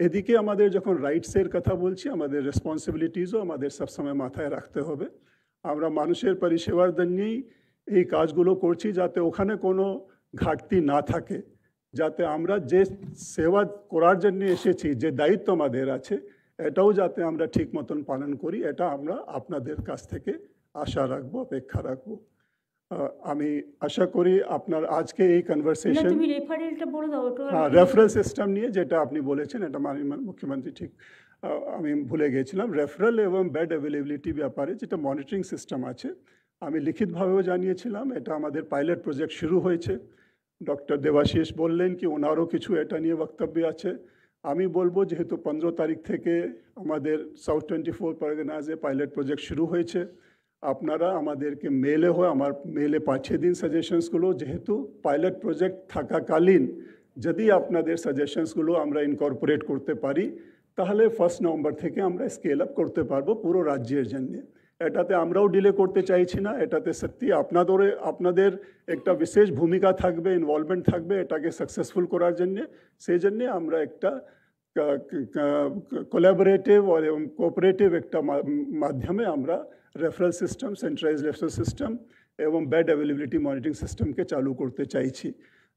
এদিকে আমরা যখন রাইটস এর কথা বলছি আমাদের রেসপন্সিবিলিটিসও আমাদের সব সময় মাথায় রাখতে হবে আমরা মানুষের পরিষেবার জন্য এই কাজগুলো করছি যাতে ওখানে কোনো ঘাটতি না থাকে যাতে আমরা যে সেবা করার জন্য এসেছি যে দায়িত্ব আমাদের আছে এটাও যাতে আমরা ঠিক মতন পালন করি এটা আমরা আপনাদের কাছ থেকে আশা রাখবো অপেক্ষা রাখবো আমি আশা করি আপনার আজকে এই কনভারসেশন হ্যাঁ রেফারেল সিস্টেম নিয়ে যেটা আপনি বলেছেন এটা মাননীয় মুখ্যমন্ত্রী ঠিক আমি ভুলে গেছিলাম রেফারেল এবং বেড অ্যাভেলেবিলিটি ব্যাপারে যেটা মনিটরিং সিস্টেম আছে আমি লিখিতভাবেও জানিয়েছিলাম এটা আমাদের পাইলট প্রজেক্ট শুরু হয়েছে ডক্টর দেবাশিস বললেন কি ওনারও কিছু এটা নিয়ে বক্তব্য আছে আমি বলবো যেহেতু পনেরো তারিখ থেকে আমাদের সাউথ টোয়েন্টি ফোর পরগনাজে পাইলট প্রজেক্ট শুরু হয়েছে আপনারা আমাদেরকে মেলে হয়ে আমার মেলে পাঠিয়ে দিন সাজেশনসগুলো যেহেতু পাইলট প্রজেক্ট থাকাকালীন যদি আপনাদের সাজেশনসগুলো আমরা ইনকর্পোরেট করতে পারি তাহলে ফার্স্ট নভেম্বর থেকে আমরা স্কেল আপ করতে পারবো পুরো রাজ্যের জন্যে এটাতে আমরাও ডিলে করতে চাইছি না এটাতে সত্যি আপনারা ধরে আপনাদের একটা বিশেষ ভূমিকা থাকবে ইনভলভমেন্ট থাকবে এটাকে सक्सेसफुल করার জন্য সেই জন্য আমরা একটা কোলাবোরেটিভ অর কোঅপারেটিভ একটা মাধ্যমে আমরা রেফারেন্স সিস্টেম সেন্ট্রাইজ লেস্টার সিস্টেম এবং বেড অ্যাভেইলেবিলিটি মনিটরিং সিস্টেম কে চালু করতে চাইছি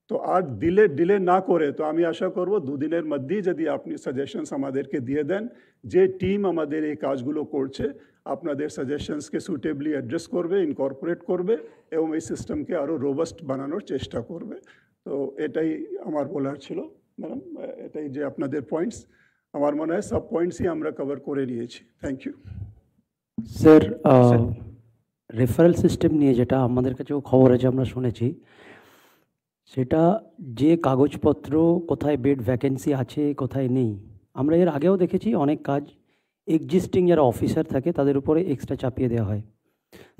তো আর ডিলে ডিলে না করে তো আমি আশা করব দুদিনের মধ্যে যদি আপনি সাজেশন আমাদেরকে দিয়ে দেন যে টিম আমাদের এই কাজগুলো করছে আপনাদের সাজেশনসকে সুটেবলি অ্যাড্রেস করবে ইনকর্পোরেট করবে এবং এই সিস্টেমকে আরও রোবাস্ট বানানোর চেষ্টা করবে তো এটাই আমার বলার ছিল ম্যাডাম এটাই যে আপনাদের পয়েন্টস আমার মনে হয় সব পয়েন্টসই আমরা কভার করে নিয়েছি thank you sir referral system নিয়ে যেটা আমাদের কাছেও খবর আছে আমরা শুনেছি সেটা যে কাগজপত্র কোথায় বেড ভ্যাকেন্সি আছে কোথায় নেই আমরা এর আগেও দেখেছি অনেক কাজ এক্সিস্টিং যারা অফিসার থাকে তাদের উপরে এক্সট্রা চাপিয়ে দেওয়া হয়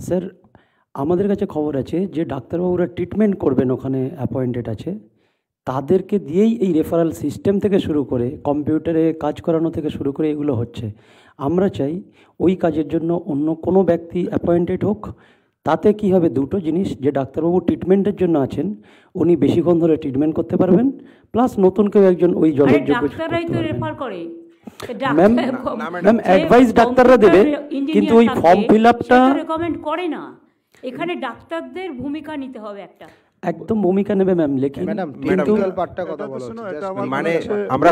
স্যার আমাদের কাছে খবর আছে যে ডাক্তারবাবুরা ট্রিটমেন্ট করবেন ওখানে অ্যাপয়েন্টেড আছে তাদেরকে দিয়েই এই রেফারাল সিস্টেম থেকে শুরু করে কম্পিউটারে কাজ করানো থেকে শুরু করে এগুলো হচ্ছে আমরা চাই ওই কাজের জন্য অন্য কোনো ব্যক্তি অ্যাপয়েন্টেড হোক তাতে কি হবে দুটো জিনিস যে ডাক্তারবাবু ট্রিটমেন্টের জন্য আছেন উনি বেশিক্ষণ ধরে ট্রিটমেন্ট করতে পারবেন প্লাস নতুন কেউ একজন ওই জলের জন্য ডাক্তাররাই তো রেফার করে ম্যাম ম্যাম অ্যাডভাইস ডাক্তাররা দেবে কিন্তু ওই ফর্ম ফিল আপটা রেকমেন্ড করে না এখানে ডাক্তারদের ভূমিকা নিতে হবে একটা একদম ভূমিকা নেবে ম্যাম লেকিন কিন্তু মানে আমরা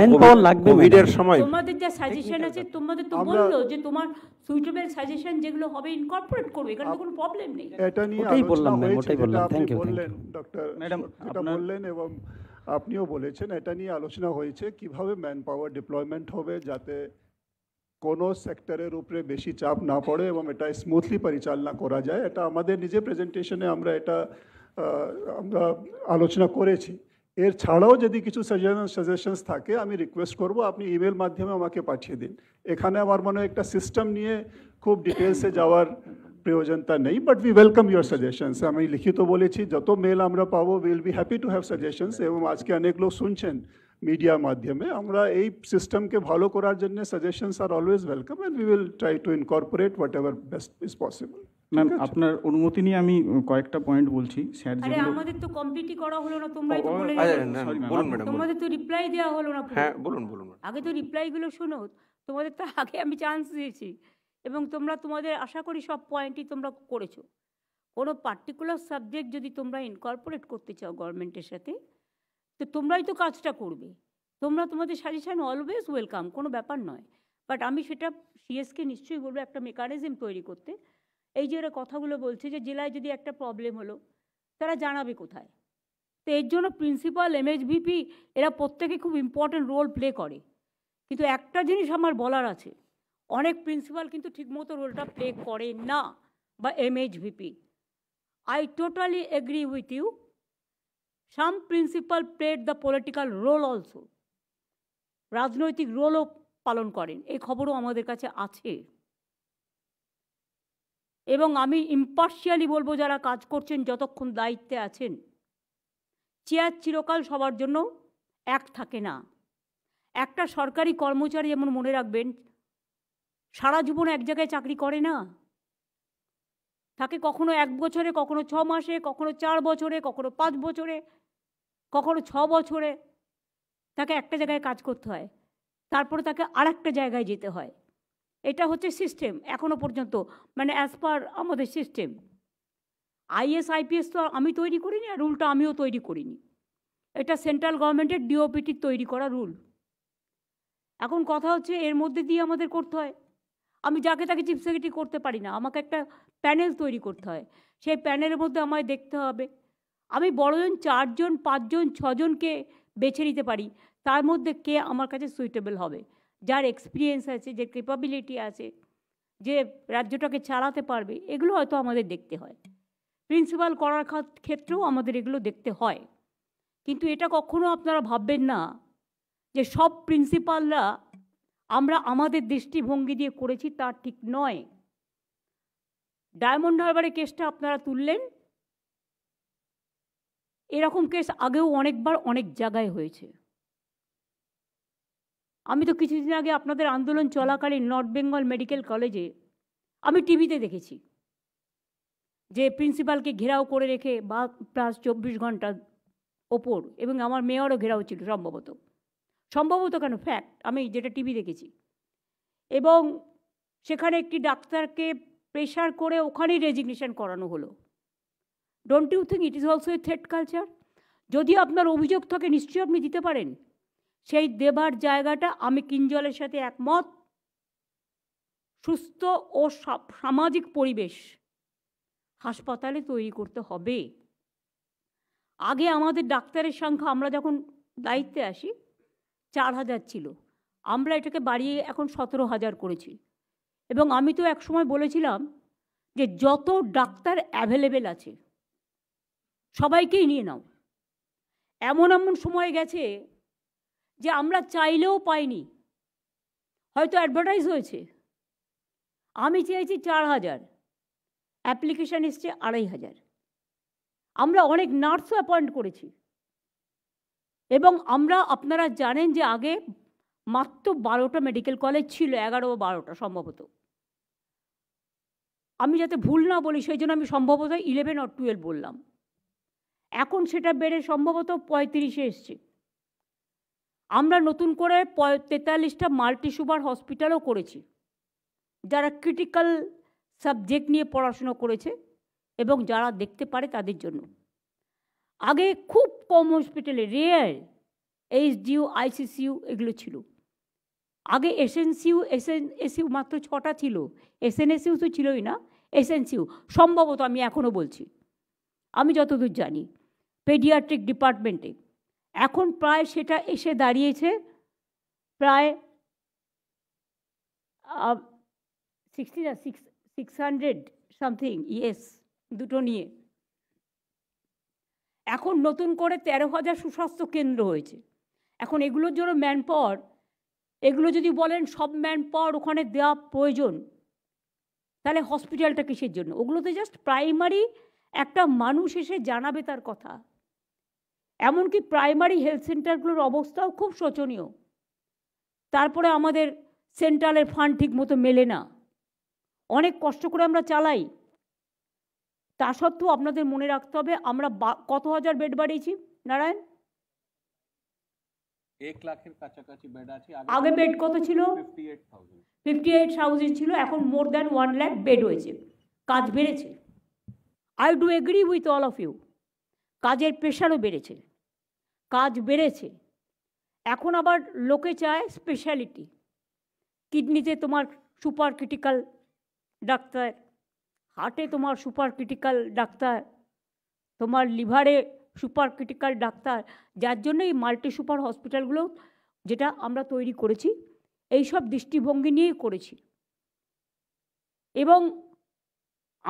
কোভিড এর সময় তোমাদের যা সাজেশন আছে তোমাদের তো বললো যে তোমার সুইটেবল সাজেশন যেগুলো হবে ইনকর্পোরেট করবে এখানে কোনো প্রবলেম নেই এটা নিয়ে ওটাই বললাম ম্যাম ওটাই বললাম থ্যাংক ইউ ডক্টর ম্যাডাম আপনি বললেন এবং আপনিও বলেছেন এটা নিয়ে আলোচনা হয়েছে কিভাবে ম্যান পাওয়ার ডিপ্লয়মেন্ট হবে যাতে কোনো সেক্টরের উপরে বেশি চাপ না পড়ে এবং এটা স্মুথলি পরিচালনা করা যায় এটা আমাদের নিজে প্রেজেন্টেশনে আমরা এটা আমরা আলোচনা করেছি এর ছাড়াও যদি কিছু সাজেশন সাজেশনস থাকে আমি রিকোয়েস্ট করব আপনি ইমেল মাধ্যমে আমাকে পাঠিয়ে দিন এখানে আমার মনে হয় একটা সিস্টেম নিয়ে খুব ডিটেলসে যাওয়ার প্রয়োজনতা নেই but we welcome your suggestions আমি লিখিত বলেছি যত মেল আমরা পাবো will be happy to have suggestions এবং আজকে অনেক লোক শুনছেন মিডিয়া মাধ্যমে আমরা এই সিস্টেমকে ভালো করার জন্য suggestions are always welcome and we will try to incorporate whatever best is possible ma'am আপনার অনুমতি নিয়ে আমি কয়েকটা পয়েন্ট বলছি স্যার আরে আমাদের তো কমপ্লিটই করা হলো না তোমরাই তো বলে বলুন ম্যাডাম তোমাদের তো রিপ্লাই দেওয়া হলো না হ্যাঁ বলুন বলুন আগে তো রিপ্লাই গুলো শোনো তোমাদের তো আগে আমি চান্স দিয়েছি এবং তোমরা তোমাদের আশা করি সব পয়েন্টই তোমরা করেছো কোনো পার্টিকুলার সাবজেক্ট যদি তোমরা ইনকর্পোরেট করতে চাও গভর্নমেন্টের সাথে তো তোমরাই তো কাজটা করবে তোমরা তোমাদের সাজেশান অলওয়েজ ওয়েলকাম কোনো ব্যাপার নয় বাট আমি সেটা সিএসকে নিশ্চয়ই বলবো একটা মেকানিজম তৈরি করতে এই যে ওরা কথাগুলো বলছে যে জেলায় যদি একটা প্রবলেম হলো তারা জানাবে কোথায় তো এর জন্য প্রিন্সিপাল এমএসভিপি এরা প্রত্যেকে খুব ইম্পর্ট্যান্ট রোল প্লে করে কিন্তু একটা জিনিস আমার বলার আছে অনেক প্রিন্সিপাল কিন্তু ঠিকমতো রোলটা প্লে করে না বা VP I totally agree with you some principal played the political role also রাজনৈতিক রোলও পালন করেন এই খবরও আমাদের কাছে আছে এবং আমি ইম্পার্শিয়ালি বলবো যারা কাজ করছেন যতক্ষণ দায়িত্বে আছেন চেয়ার চিরকাল সবার জন্য এক থাকে না একটা সরকারি কর্মচারী যেমন মনে রাখবেন সারা জীবন এক জায়গায় চাকরি করে না তাকে কখনো এক বছরে কখনো ছ মাসে কখনো চার বছরে কখনো পাঁচ বছরে কখনো ছ বছরে তাকে একটা জায়গায় কাজ করতে হয় তারপরে তাকে আর একটা জায়গায় যেতে হয় এটা হচ্ছে সিস্টেম এখনও পর্যন্ত মানে অ্যাজ পার আমাদের সিস্টেম আইএস আইপিএস তো আমি তৈরি করিনি আর রুলটা আমিও তৈরি করিনি এটা সেন্ট্রাল গভর্নমেন্টের ডিওপিটির তৈরি করা রুল এখন কথা হচ্ছে এর মধ্যে দিয়ে আমাদের করতে হয় আমি যাকে তাকে চিফ সেক্রেটারি করতে পারি না আমাকে একটা প্যানেল তৈরি করতে হয় সেই প্যানেলের মধ্যে আমায় দেখতে হবে আমি বড়জন চারজন পাঁচজন ছজনকে বেছে নিতে পারি তার মধ্যে কে আমার কাছে সুইটেবল হবে যার এক্সপিরিয়েন্স আছে যে ক্যাপাবিলিটি আছে যে রাজ্যটাকে চালাতে পারবে এগুলো হয়তো আমাদের দেখতে হয় প্রিন্সিপাল করার ক্ষেত্রেও আমাদের এগুলো দেখতে হয় কিন্তু এটা কখনো আপনারা ভাববেন না যে সব প্রিন্সিপালরা আমরা আমাদের দৃষ্টিভঙ্গি দিয়ে করেছি তা ঠিক নয় ডায়মন্ড হারবারের কেসটা আপনারা তুললেন এরকম কেস আগেও অনেকবার অনেক জায়গায় হয়েছে আমি তো কিছুদিন আগে আপনাদের আন্দোলন চলাকালীন নর্থ বেঙ্গল মেডিকেল কলেজে আমি টিভিতে দেখেছি যে প্রিন্সিপালকে ঘেরাও করে রেখে বা প্লাস চব্বিশ ঘন্টার ওপর এবং আমার মেয়রও ঘেরাও ছিল সম্ভবত সম্ভবত কেন ফ্যাক্ট আমি যেটা টিভি দেখেছি এবং সেখানে একটি ডাক্তারকে প্রেশার করে ওখানেই রেজিগনেশন করানো হলো don't you think it is also a threat culture যদি আপনার অভিযোগ থাকে নিশ্চয়ই আপনি দিতে পারেন সেই দেবার জায়গাটা আমি কিঞ্জলের সাথে একমত সুস্থ ও সামাজিক পরিবেশ হাসপাতালে তৈরি করতে হবে আগে আমাদের ডাক্তারের সংখ্যা আমরা যখন দায়িত্বে আসি চার হাজার ছিল আমরা এটাকে বাড়িয়ে এখন সতেরো হাজার করেছি এবং আমি তো একসময় বলেছিলাম যে যত ডাক্তার অ্যাভেলেবেল আছে সবাইকেই নিয়ে নাও এমন এমন সময় গেছে যে আমরা চাইলেও পাইনি হয়তো অ্যাডভার্টাইজ হয়েছে আমি চেয়েছি চার হাজার অ্যাপ্লিকেশান এসছে আড়াই হাজার আমরা অনেক নার্সও অ্যাপয়েন্ট করেছি এবং আমরা আপনারা জানেন যে আগে মাত্র বারোটা মেডিকেল কলেজ ছিল এগারো বারোটা সম্ভবত আমি যাতে ভুল না বলি সেই জন্য আমি সম্ভবত ইলেভেন আর টুয়েলভ বললাম এখন সেটা বেড়ে সম্ভবত পঁয়ত্রিশে এসছে আমরা নতুন করে তেতাল্লিশটা মাল্টি সুপার হসপিটালও করেছি যারা ক্রিটিক্যাল সাবজেক্ট নিয়ে পড়াশুনো করেছে এবং যারা দেখতে পারে তাদের জন্য আগে খুব কম হসপিটালে রেয়ার ডিউ আইসিসিউ এগুলো ছিল আগে এসএনসিউ এসএন এসিউ মাত্র ছটা ছিল এসএনএসিউ তো ছিলই না এসএনসিউ সম্ভবত আমি এখনও বলছি আমি যতদূর জানি পেডিয়াট্রিক ডিপার্টমেন্টে এখন প্রায় সেটা এসে দাঁড়িয়েছে প্রায় সিক্সটি না six six hundred something yes দুটো নিয়ে এখন নতুন করে তেরো হাজার সুস্বাস্থ্য কেন্দ্র হয়েছে এখন এগুলোর জন্য ম্যান পাওয়ার এগুলো যদি বলেন সব ম্যান পাওয়ার ওখানে দেওয়া প্রয়োজন তাহলে হসপিটালটা কিসের জন্য ওগুলোতে জাস্ট প্রাইমারি একটা মানুষ এসে জানাবে তার কথা এমনকি প্রাইমারি হেলথ সেন্টারগুলোর অবস্থাও খুব শোচনীয় তারপরে আমাদের সেন্ট্রালের ফান্ড ঠিক মতো মেলে না অনেক কষ্ট করে আমরা চালাই তা সত্ত্বেও আপনাদের মনে রাখতে হবে আমরা কত হাজার বেড বাড়িয়েছি নারায়ণ এক লাখের আগে বেড কত ছিল ফিফটি এইট থাউজেন্ড ছিল এখন more than one lakh bed হয়েছে কাজ বেড়েছে I do agree with all of you কাজের প্রেশারও বেড়েছে কাজ বেড়েছে এখন আবার লোকে চায় স্পেশালিটি কিডনিতে তোমার সুপার ক্রিটিক্যাল ডাক্তার হার্টে তোমার সুপার ক্রিটিক্যাল ডাক্তার তোমার লিভারে সুপার ক্রিটিক্যাল ডাক্তার যার জন্য এই মাল্টি সুপার হসপিটালগুলো যেটা আমরা তৈরি করেছি এই সব দৃষ্টিভঙ্গি নিয়েই করেছি এবং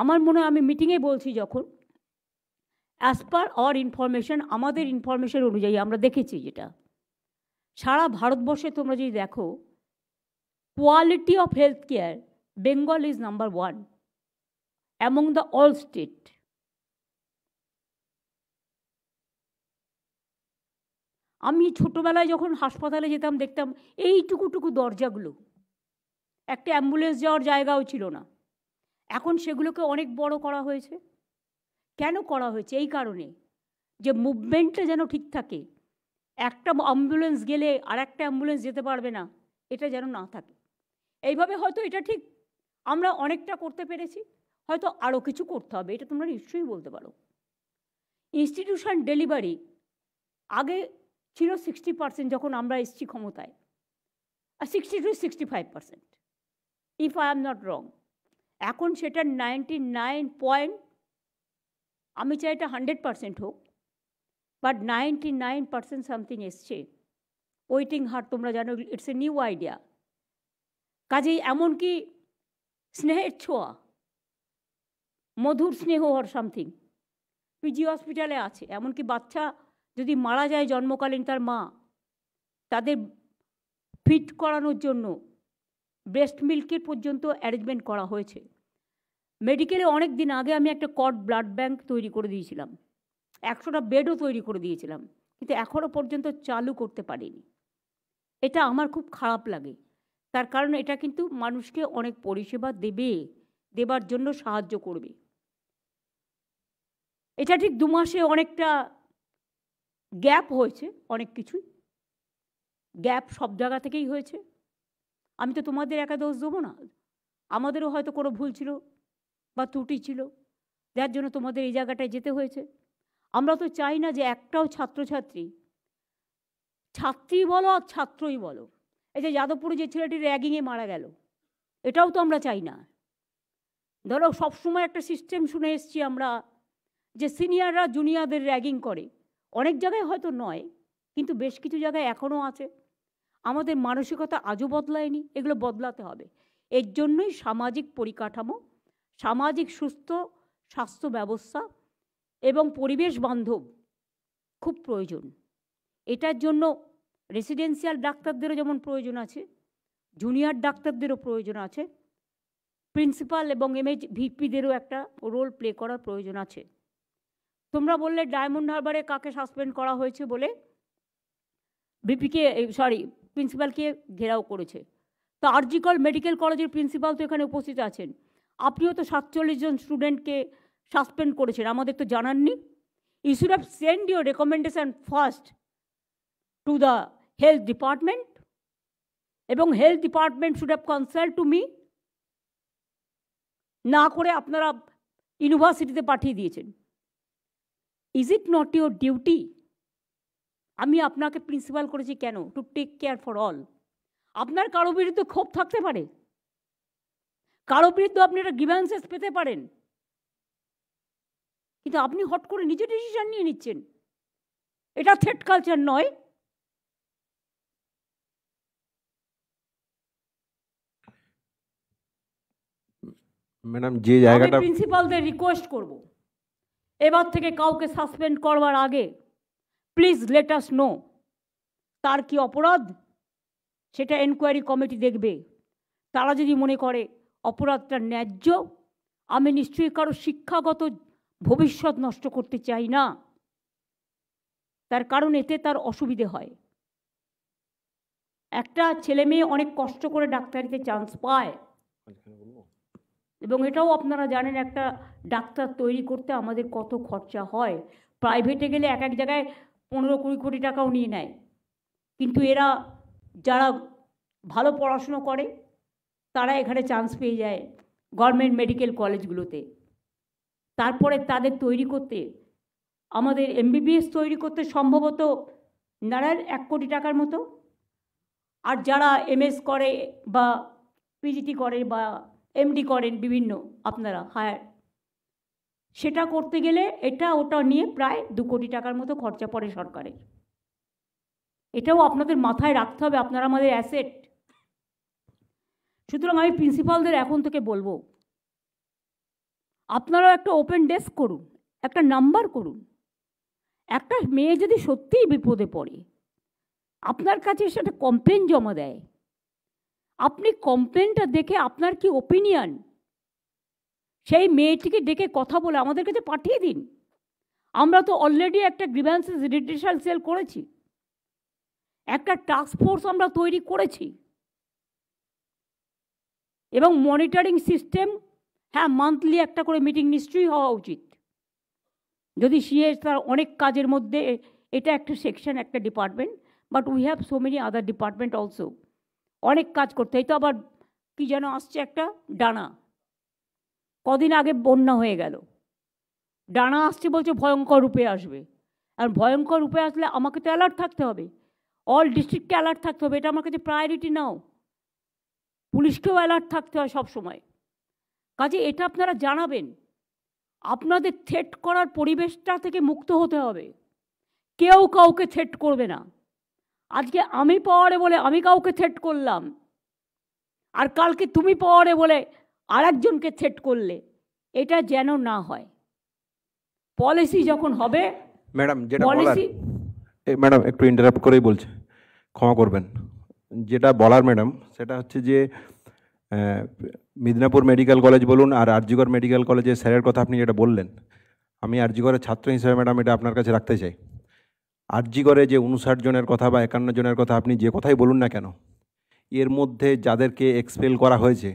আমার মনে হয় আমি মিটিংয়ে বলছি যখন অ্যাজ পার আওয়ার ইনফরমেশান আমাদের ইনফরমেশান অনুযায়ী আমরা দেখেছি যেটা সারা ভারতবর্ষে তোমরা যদি দেখো quality of health care Bengal is number one among the all state. আমি ছোটোবেলায় যখন হাসপাতালে যেতাম দেখতাম এইটুকুটুকু দরজাগুলো একটা অ্যাম্বুলেন্স যাওয়ার জায়গাও ছিল না এখন সেগুলোকে অনেক বড় করা হয়েছে কেন করা হয়েছে এই কারণে যে মুভমেন্টটা যেন ঠিক থাকে একটা অ্যাম্বুলেন্স গেলে আর একটা অ্যাম্বুলেন্স যেতে পারবে না এটা যেন না থাকে এইভাবে হয়তো এটা ঠিক আমরা অনেকটা করতে পেরেছি হয়তো আরও কিছু করতে হবে এটা তোমরা নিশ্চয়ই বলতে পারো ইনস্টিটিউশন ডেলিভারি আগে ছিল সিক্সটি পার্সেন্ট যখন আমরা এসছি ক্ষমতায় আর sixty two sixty five percent if I am not wrong এখন সেটা নাইনটি নাইন পয়েন্ট আমি চাই এটা হান্ড্রেড পার্সেন্ট হোক but ninety nine percent something এসছে ওয়েটিং হার তোমরা জানো ইটস এ নিউ আইডিয়া কাজেই এমনকি স্নেহের ছোঁয়া মধুর স্নেহ অর সামথিং পিজি হসপিটালে আছে এমনকি বাচ্চা যদি মারা যায় জন্মকালীন তার মা তাদের ফিট করানোর জন্য ব্রেস্ট মিল্কের পর্যন্ত অ্যারেঞ্জমেন্ট করা হয়েছে মেডিকেলে অনেক দিন আগে আমি একটা কট ব্লাড ব্যাংক তৈরি করে দিয়েছিলাম একশোটা বেডও তৈরি করে দিয়েছিলাম কিন্তু এখনও পর্যন্ত চালু করতে পারিনি এটা আমার খুব খারাপ লাগে তার কারণ এটা কিন্তু মানুষকে অনেক পরিষেবা দেবে দেবার জন্য সাহায্য করবে এটা ঠিক দু মাসে অনেকটা গ্যাপ হয়েছে অনেক কিছুই গ্যাপ সব জায়গা থেকেই হয়েছে আমি তো তোমাদের একা দোষ দেবো না আমাদেরও হয়তো কোনো ভুল ছিল বা ত্রুটি ছিল যার জন্য তোমাদের এই জায়গাটায় যেতে হয়েছে আমরা তো চাই না যে একটাও ছাত্রছাত্রী ছাত্রী বলো আর ছাত্রই বলো এই যে যাদবপুরে যে ছেলেটি র্যাগিংয়ে মারা গেল এটাও তো আমরা চাই না ধরো সবসময় একটা সিস্টেম শুনে এসছি আমরা যে সিনিয়ররা জুনিয়রদের র্যাগিং করে অনেক জায়গায় হয়তো নয় কিন্তু বেশ কিছু জায়গায় এখনও আছে আমাদের মানসিকতা আজও বদলায়নি এগুলো বদলাতে হবে এর জন্যই সামাজিক পরিকাঠামো সামাজিক সুস্থ স্বাস্থ্য ব্যবস্থা এবং পরিবেশ বান্ধব খুব প্রয়োজন এটার জন্য রেসিডেন্সিয়াল ডাক্তারদেরও যেমন প্রয়োজন আছে জুনিয়র ডাক্তারদেরও প্রয়োজন আছে প্রিন্সিপাল এবং এমএজ ভিপিদেরও একটা রোল প্লে করার প্রয়োজন আছে তোমরা বললে ডায়মন্ড হারবারে কাকে সাসপেন্ড করা হয়েছে বলে ভিপিকে সরি প্রিন্সিপালকে ঘেরাও করেছে তো আরজিকল মেডিকেল কলেজের প্রিন্সিপাল তো এখানে উপস্থিত আছেন আপনিও তো সাতচল্লিশ জন স্টুডেন্টকে সাসপেন্ড করেছেন আমাদের তো জানাননি you should have send your recommendation first to the health department এবং health department should have consult to me না করে আপনারা ইউনিভার্সিটিতে পাঠিয়ে দিয়েছেন is it not your duty আমি আপনাকে প্রিন্সিপাল করেছি কেন to take care for all আপনার কারো বিরুদ্ধে ক্ষোভ থাকতে পারে কারো বিরুদ্ধে আপনি একটা গ্রিভ্যান্সেস পেতে পারেন কিন্তু আপনি হট করে নিজে ডিসিশন নিয়ে নিচ্ছেন এটা থ্রেট কালচার নয় ম্যাডাম যে জায়গাটা প্রিন্সিপালদের রিকোয়েস্ট করব এবার থেকে কাউকে সাসপেন্ড করবার আগে প্লিজ লেট আস নো তার কি অপরাধ সেটা এনকোয়ারি কমিটি দেখবে তারা যদি মনে করে অপরাধটা ন্যায্য আমি নিশ্চয়ই কারো শিক্ষাগত ভবিষ্যৎ নষ্ট করতে চাই না তার কারণ এতে তার অসুবিধে হয় একটা ছেলে মেয়ে অনেক কষ্ট করে ডাক্তারিতে চান্স পায় আচ্ছা, এবং এটাও আপনারা জানেন একটা ডাক্তার তৈরি করতে আমাদের কত খরচা হয় প্রাইভেটে গেলে এক এক জায়গায় পনেরো কুড়ি কোটি টাকাও নিয়ে নেয় কিন্তু এরা যারা ভালো পড়াশুনো করে তারা এখানে চান্স পেয়ে যায় গভর্নমেন্ট মেডিকেল কলেজগুলোতে তারপরে তাদের তৈরি করতে আমাদের এমবিবিএস তৈরি করতে সম্ভবত নারায়ণ এক কোটি টাকার মতো আর যারা এমএস করে বা পিজিটি করে বা এমডি করেন বিভিন্ন আপনারা হায়ার সেটা করতে গেলে এটা ওটা নিয়ে প্রায় দু কোটি টাকার মতো খরচা পড়ে সরকারের এটাও আপনাদের মাথায় রাখতে হবে আপনারা আমাদের অ্যাসেট সুতরাং আমি প্রিন্সিপালদের এখন থেকে বলবো আপনারাও একটা ওপেন ডেস্ক করুন একটা নাম্বার করুন একটা মেয়ে যদি সত্যিই বিপদে পড়ে আপনার কাছে সেটা কমপ্লেন জমা দেয় আপনি কমপ্লেনটা দেখে আপনার কি ওপিনিয়ন সেই মেয়েটিকে ডেকে কথা বলে আমাদের কাছে পাঠিয়ে দিন আমরা তো অলরেডি একটা গ্রিভ্যান্সেস রিডিশাল সেল করেছি একটা টাস্ক ফোর্স আমরা তৈরি করেছি এবং মনিটরিং সিস্টেম হ্যাঁ মান্থলি একটা করে মিটিং নিশ্চয়ই হওয়া উচিত যদি সিএ তার অনেক কাজের মধ্যে এটা একটা সেকশন একটা department but we have so many other department also অনেক কাজ করতে এই তো আবার কী যেন আসছে একটা ডানা কদিন আগে বন্যা হয়ে গেল ডানা আসছে বলছে ভয়ঙ্কর রূপে আসবে আর ভয়ঙ্কর রূপে আসলে আমাকে তো অ্যালার্ট থাকতে হবে অল ডিস্ট্রিক্টকে অ্যালার্ট থাকতে হবে এটা আমার কাছে প্রায়োরিটি নাও পুলিশকেও অ্যালার্ট থাকতে হয় সব সময় কাজে এটা আপনারা জানাবেন আপনাদের থ্রেট করার পরিবেশটা থেকে মুক্ত হতে হবে কেউ কাউকে থ্রেট করবে না আজকে আমি পরে বলে আমি কাউকে থ্রেট করলাম আর কালকে তুমি পরে বলে আর একজনকে থ্রেট করলে এটা যেন না হয় পলিসি যখন হবে ম্যাডাম যেটা পলিসি ম্যাডাম একটু ইন্টারাপ্ট করেই বলছে ক্ষমা করবেন যেটা বলার ম্যাডাম সেটা হচ্ছে যে মিদিনাপুর মেডিকেল কলেজ বলুন আর আরজিগড় মেডিকেল কলেজের স্যারের কথা আপনি যেটা বললেন আমি আরজিগড়ের ছাত্র হিসেবে ম্যাডাম এটা আপনার কাছে রাখতে চাই আরজি করে যে উনষাট জনের কথা বা একান্ন জনের কথা আপনি যে কথাই বলুন না কেন এর মধ্যে যাদেরকে এক্সপেল করা হয়েছে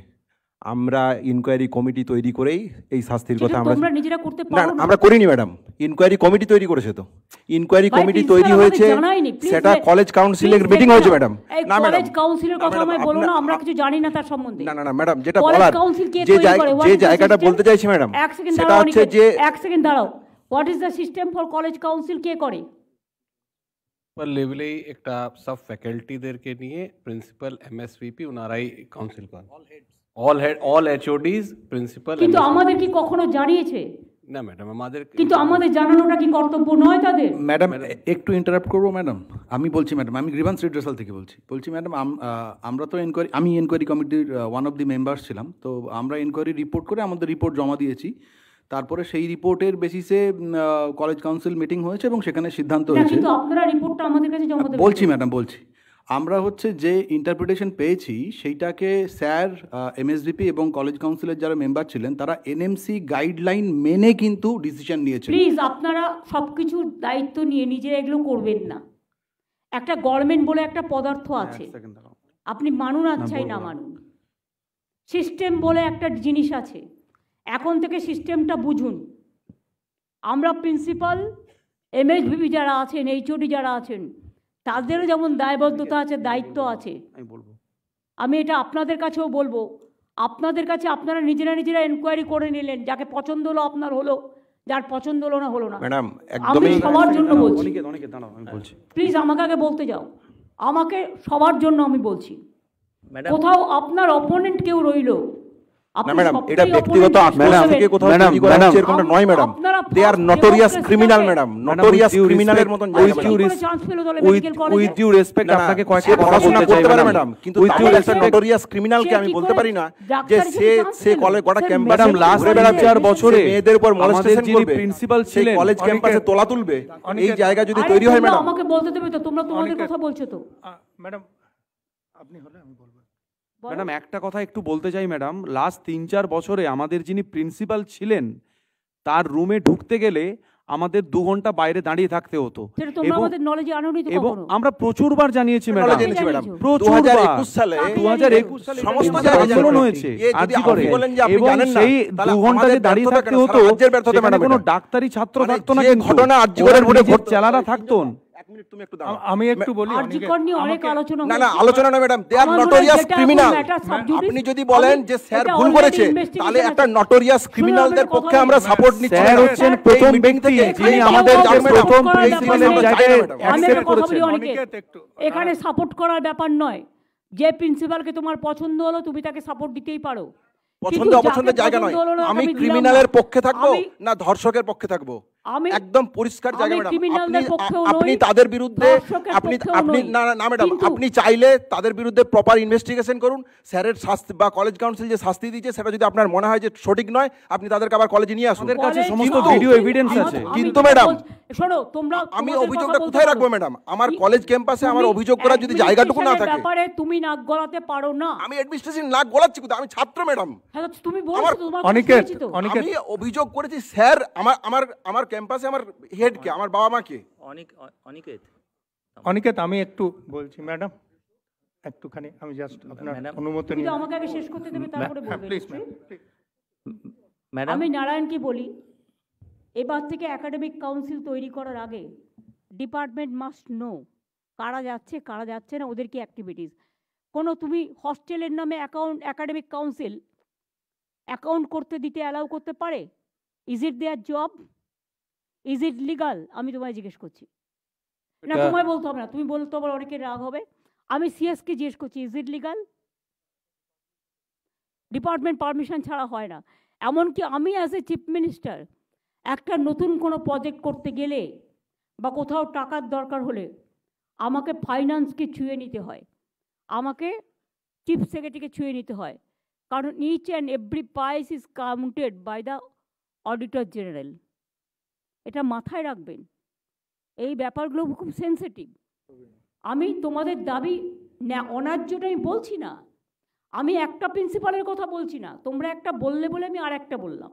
আমরা ইনকোয়ারি কমিটি তৈরি করেই এই শাস্তির কথা আমরা আমরা করিনি ম্যাডাম ইনকোয়ারি কমিটি তৈরি করেছে তো ইনকোয়ারি কমিটি তৈরি হয়েছে সেটা কলেজ কাউন্সিলের মিটিং হয়েছে ম্যাডাম না কলেজ কাউন্সিলের কথা আমায় বলো না আমরা কিছু জানি না তার সম্বন্ধে না না না ম্যাডাম যেটা বলার যে যে জায়গাটা বলতে চাইছি ম্যাডাম সেটা হচ্ছে যে এক সেকেন্ড দাঁড়াও what is the system for college council কে করে প্রিন্সিপাল লেভেলেই একটা সব ফ্যাকাল্টিদেরকে নিয়ে প্রিন্সিপাল এমএসভিপি ওনারাই কাউন্সিল করেন all head all HODs principal কিন্তু আমাদের কি কখনো জানিয়েছে না ম্যাডাম আমাদের কিন্তু আমাদের জানানোটা কি কর্তব্য নয় তাদের ম্যাডাম একটু ইন্টারাপ্ট করবো ম্যাডাম আমি বলছি ম্যাডাম আমি গ্রিভান্স রিড্রেসাল থেকে বলছি বলছি ম্যাডাম আমরা তো এনকোয়ারি আমি এনকোয়ারি কমিটির ওয়ান অফ দি মেম্বার্স ছিলাম তো আমরা এনকোয়ারি রিপোর্ট করে আমাদের রিপোর্ট জমা দিয়েছি তারপরে সেই রিপোর্টের বেসিসে কলেজ কাউন্সিল মিটিং হয়েছে এবং সেখানে সিদ্ধান্ত হয়েছে কিন্তু আপনারা রিপোর্টটা আমাদের কাছে জমা বলছি ম্যাডাম বলছি আমরা হচ্ছে যে ইন্টারপ্রিটেশন পেয়েছি সেইটাকে স্যার এমএসডিপি এবং কলেজ কাউন্সিলের যারা মেম্বার ছিলেন তারা এনএমসি গাইডলাইন মেনে কিন্তু ডিসিশন নিয়েছে প্লিজ আপনারা সব কিছু দায়িত্ব নিয়ে নিজেরা এগুলো করবেন না একটা গভর্নমেন্ট বলে একটা পদার্থ হ্যাঁ, আছে আপনি মানুন আচ্ছাই না মানুন সিস্টেম বলে একটা জিনিস আছে এখন থেকে সিস্টেমটা বুঝুন আমরা প্রিন্সিপাল ভিবি যারা আছেন এইচওডি যারা আছেন তাদেরও যেমন দায়বদ্ধতা আছে দায়িত্ব আছে আমি বলবো আমি এটা আপনাদের কাছেও বলবো আপনাদের কাছে আপনারা নিজেরা নিজেরা এনকোয়ারি করে নিলেন যাকে পছন্দ হলো আপনার হলো যার পছন্দ হলো না হলো না আমি সবার জন্য বলছি প্লিজ আমাকে আগে বলতে যাও আমাকে সবার জন্য আমি বলছি কোথাও আপনার অপোনেন্ট কেউ রইল ম্যাডাম এটা ব্যক্তিগত নয় madam they are notorious criminal madam notorious with you madam কিন্তু উইথ ইউ ক্রিমিনালকে আমি বলতে পারি না যে সে সে কলেজ গোটা ম্যাডাম লাস্ট চার বছরে প্রিন্সিপাল কলেজ ক্যাম্পাসে তোলা তুলবে এই জায়গা যদি তৈরি হয় ম্যাডাম তোমরা তোমাদের কথা বলছো তো ম্যাডাম আপনি হলেন ম্যাডাম একটা কথা একটু বলতে চাই ম্যাডাম লাস্ট তিন চার বছরে আমাদের যিনি প্রিন্সিপাল ছিলেন তার রুমে ঢুকতে গেলে আমাদের দু ঘন্টা বাইরে দাঁড়িয়ে থাকতে হতো এবং আমরা প্রচুরবার জানিয়েছি ম্যাডাম প্রচুর হয়েছে দাঁড়িয়ে থাকতে হতো কোনো ডাক্তারি ছাত্র মানে থাকতো না ঘটনা থাকতো এখানে সাপোর্ট করার ব্যাপার নয় যে প্রিন্সিপালকে তোমার পছন্দ হলো তুমি তাকে সাপোর্ট দিতেই পারো পছন্দ অপছন্দের জায়গা নয় আমি ক্রিমিনালের পক্ষে থাকবো না ধর্ষকের পক্ষে থাকবো আমি একদম পরিষ্কার জায়গা ম্যাডাম আপনি তাদের বিরুদ্ধে আপনি আপনি না না ম্যাডাম আপনি চাইলে তাদের বিরুদ্ধে প্রপার ইনভেস্টিগেশন করুন স্যারের শাস্তি বা কলেজ কাউন্সিল যে শাস্তি দিয়েছে সেটা যদি আপনার মনে হয় যে সঠিক নয় আপনি তাদেরকে আবার কলেজে নিয়ে আসুন কাছে সমস্ত ভিডিও এভিডেন্স আছে কিন্তু ম্যাডাম শোনো তোমরা আমি অভিযোগটা কোথায় রাখবো ম্যাডাম আমার কলেজ ক্যাম্পাসে আমার অভিযোগ করার যদি জায়গাটুকু না থাকে ব্যাপারে তুমি নাক গলাতে পারো না আমি অ্যাডমিনিস্ট্রেশন নাক গলাচ্ছি কিন্তু আমি ছাত্র ম্যাডাম হ্যাঁ, তুমি বলছো তোমার অনিকেত অনিকেত আমি অভিযোগ করেছি স্যার আমার আমার আমার ক্যাম্পাসে আমার হেড কে আমার বাবা মা কে অনেক অনিকেত অনিকেত আমি একটু বলছি ম্যাডাম একটুখানি আমি জাস্ট আপনার অনুমতি নিয়ে আমাকে আগে শেষ করতে দেবে তারপরে হ্যাঁ, বলবেন ম্যাডাম আমি নারায়ণ কি বলি এবার থেকে একাডেমিক কাউন্সিল তৈরি করার আগে ডিপার্টমেন্ট মাস্ট নো কারা যাচ্ছে কারা যাচ্ছে না ওদের কি অ্যাক্টিভিটিস কোনো তুমি হস্টেলের নামে অ্যাকাউন্ট একাডেমিক কাউন্সিল অ্যাকাউন্ট করতে দিতে অ্যালাউ করতে পারে is it their job is it legal আমি তোমায় জিজ্ঞেস করছি না তোমায় বলতে হবে না তুমি বলতে আবার অনেকের রাগ হবে আমি কে জিজ্ঞেস করছি is it legal department permission ছাড়া হয় না এমনকি আমি অ্যাজ এ চিফ মিনিস্টার একটা নতুন কোনো প্রজেক্ট করতে গেলে বা কোথাও টাকার দরকার হলে আমাকে ফাইন্যান্সকে ছুঁয়ে নিতে হয় আমাকে চিফ সেক্রেটারিকে ছুঁয়ে নিতে হয় কারণ each and every price is counted by the auditor general এটা মাথায় রাখবেন এই ব্যাপারগুলো খুব সেন্সিটিভ আমি তোমাদের দাবি অনার্যটা আমি বলছি না আমি একটা প্রিন্সিপালের কথা বলছি না তোমরা একটা বললে বলে আমি আর একটা বললাম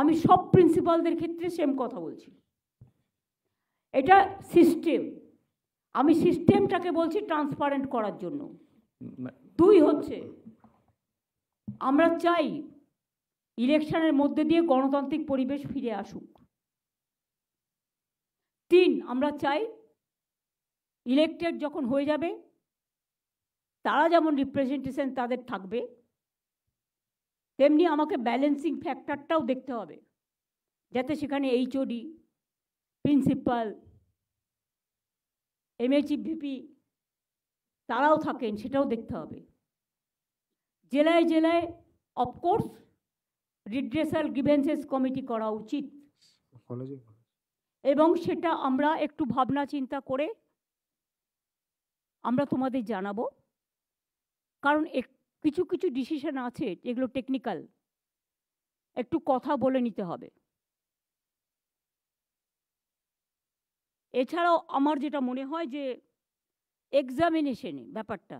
আমি সব প্রিন্সিপালদের ক্ষেত্রে সেম কথা বলছি এটা সিস্টেম আমি সিস্টেমটাকে বলছি ট্রান্সপারেন্ট করার জন্য দুই হচ্ছে আমরা চাই ইলেকশনের মধ্যে দিয়ে গণতান্ত্রিক পরিবেশ ফিরে আসুক তিন আমরা চাই ইলেকটেড যখন হয়ে যাবে তারা যেমন রিপ্রেজেন্টেশন তাদের থাকবে তেমনি আমাকে ব্যালেন্সিং ফ্যাক্টরটাও দেখতে হবে যাতে সেখানে এইচওডি প্রিন্সিপাল এমএচি ভিপি তারাও থাকেন সেটাও দেখতে হবে জেলায় জেলায় অফকোর্স রিড্রেসাল গ্রিভেন্সেস কমিটি করা উচিত এবং সেটা আমরা একটু ভাবনা চিন্তা করে আমরা তোমাদের জানাবো কারণ কিছু কিছু ডিসিশন আছে যেগুলো টেকনিক্যাল একটু কথা বলে নিতে হবে এছাড়াও আমার যেটা মনে হয় যে এক্সামিনেশনে ব্যাপারটা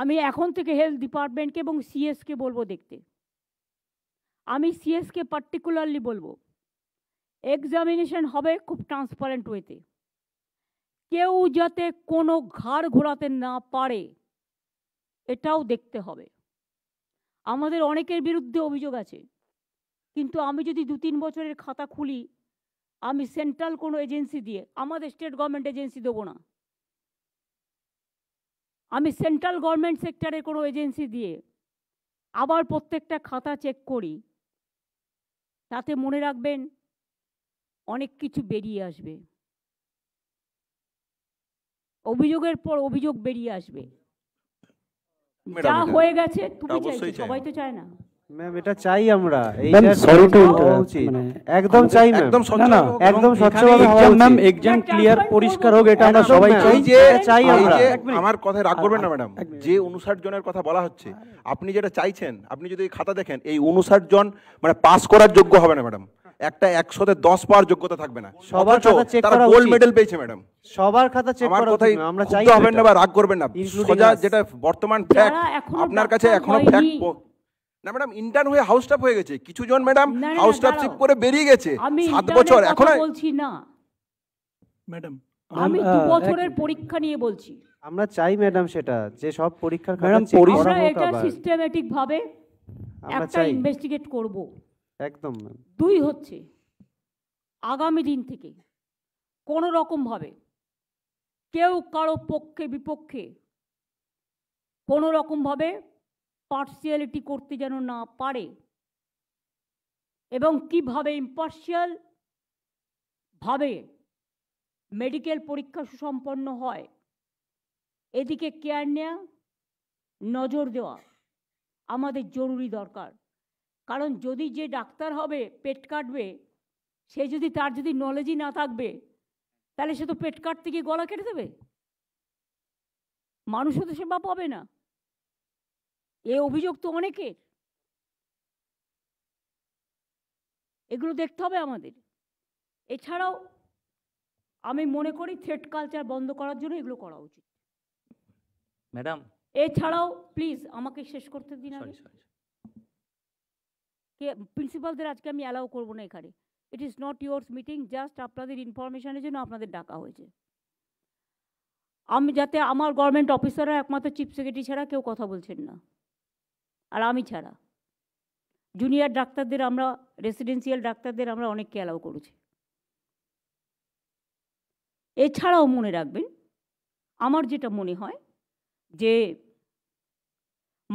আমি এখন থেকে হেলথ ডিপার্টমেন্টকে এবং সিএসকে বলবো দেখতে আমি সিএসকে পার্টিকুলারলি বলবো এক্সামিনেশন হবে খুব ট্রান্সপারেন্ট ওয়েতে কেউ যাতে কোনো ঘাড় ঘোরাতে না পারে এটাও দেখতে হবে আমাদের অনেকের বিরুদ্ধে অভিযোগ আছে কিন্তু আমি যদি দু তিন বছরের খাতা খুলি আমি সেন্ট্রাল কোনো এজেন্সি দিয়ে আমাদের স্টেট গভর্নমেন্ট এজেন্সি দেবো না আমি সেন্ট্রাল গভর্নমেন্ট সেক্টরের কোনো এজেন্সি দিয়ে আবার প্রত্যেকটা খাতা চেক করি তাতে মনে রাখবেন অনেক কিছু বেরিয়ে আসবে অভিযোগের পর অভিযোগ বেরিয়ে আসবে যা হয়ে গেছে তুমি চাইছো সবাই তো চায় না ক্লিয়ার মানে পরিষ্কার যে আমার রাগ করবেন না ম্যাডাম যে জনের কথা বলা হচ্ছে আপনি যেটা চাইছেন আপনি যদি খাতা দেখেন এই উনষাট জন মানে পাস করার যোগ্য হবে না ম্যাডাম একটা একশোতে দশ পাওয়ার যোগ্যতা থাকবে না সবার খাতা গোল্ড মেডেল পেয়েছে ম্যাডাম সবার খাতা চেক করা আমরা চাই হবেন না বা রাগ করবেন না সোজা যেটা বর্তমান ফ্যাক্ট আপনার কাছে এখনো ফ্যাক্ট না ম্যাডাম ইন্টার্ন হয়ে হাউস স্টাফ হয়ে গেছে কিছু জন ম্যাডাম হাউস স্টাফ করে বেরিয়ে গেছে সাত বছর এখন বলছি না ম্যাডাম আমি দু বছরের পরীক্ষা নিয়ে বলছি আমরা চাই ম্যাডাম সেটা যে সব পরীক্ষার ম্যাডাম পরিষেবা এটা সিস্টেম্যাটিক ভাবে একটা ইনভেস্টিগেট করব একদম দুই হচ্ছে আগামী দিন থেকে কোনো রকমভাবে কেউ কারো পক্ষে বিপক্ষে কোনো রকমভাবে পার্সিয়ালিটি করতে যেন না পারে এবং কিভাবে ইম্পার্সিয়াল ভাবে মেডিকেল পরীক্ষা সুসম্পন্ন হয় এদিকে কেয়ার নেওয়া নজর দেওয়া আমাদের জরুরি দরকার কারণ যদি যে ডাক্তার হবে পেট কাটবে সে যদি তার যদি নলেজই না থাকবে তাহলে সে তো পেট কাটতে গিয়ে গলা কেটে দেবে মানুষও তো সেবা পাবে না এ অভিযোগ তো অনেকের এগুলো দেখতে হবে আমাদের এছাড়াও আমি মনে করি থ্রেড কালচার বন্ধ করার জন্য এগুলো করা উচিত ম্যাডাম এছাড়াও প্লিজ আমাকে শেষ করতে দিন আগে কে প্রিন্সিপালদের আজকে আমি অ্যালাউ করবো না এখানে it is not yours meeting just আপনাদের ইনফরমেশনের জন্য আপনাদের ডাকা হয়েছে আমি যাতে আমার গভর্নমেন্ট অফিসাররা একমাত্র চিফ সেক্রেটারি ছাড়া কেউ কথা বলছেন না আর আমি ছাড়া জুনিয়র ডাক্তারদের আমরা রেসিডেন্সিয়াল ডাক্তারদের আমরা অনেককে অ্যালাউ করেছি এছাড়াও মনে রাখবেন আমার যেটা মনে হয় যে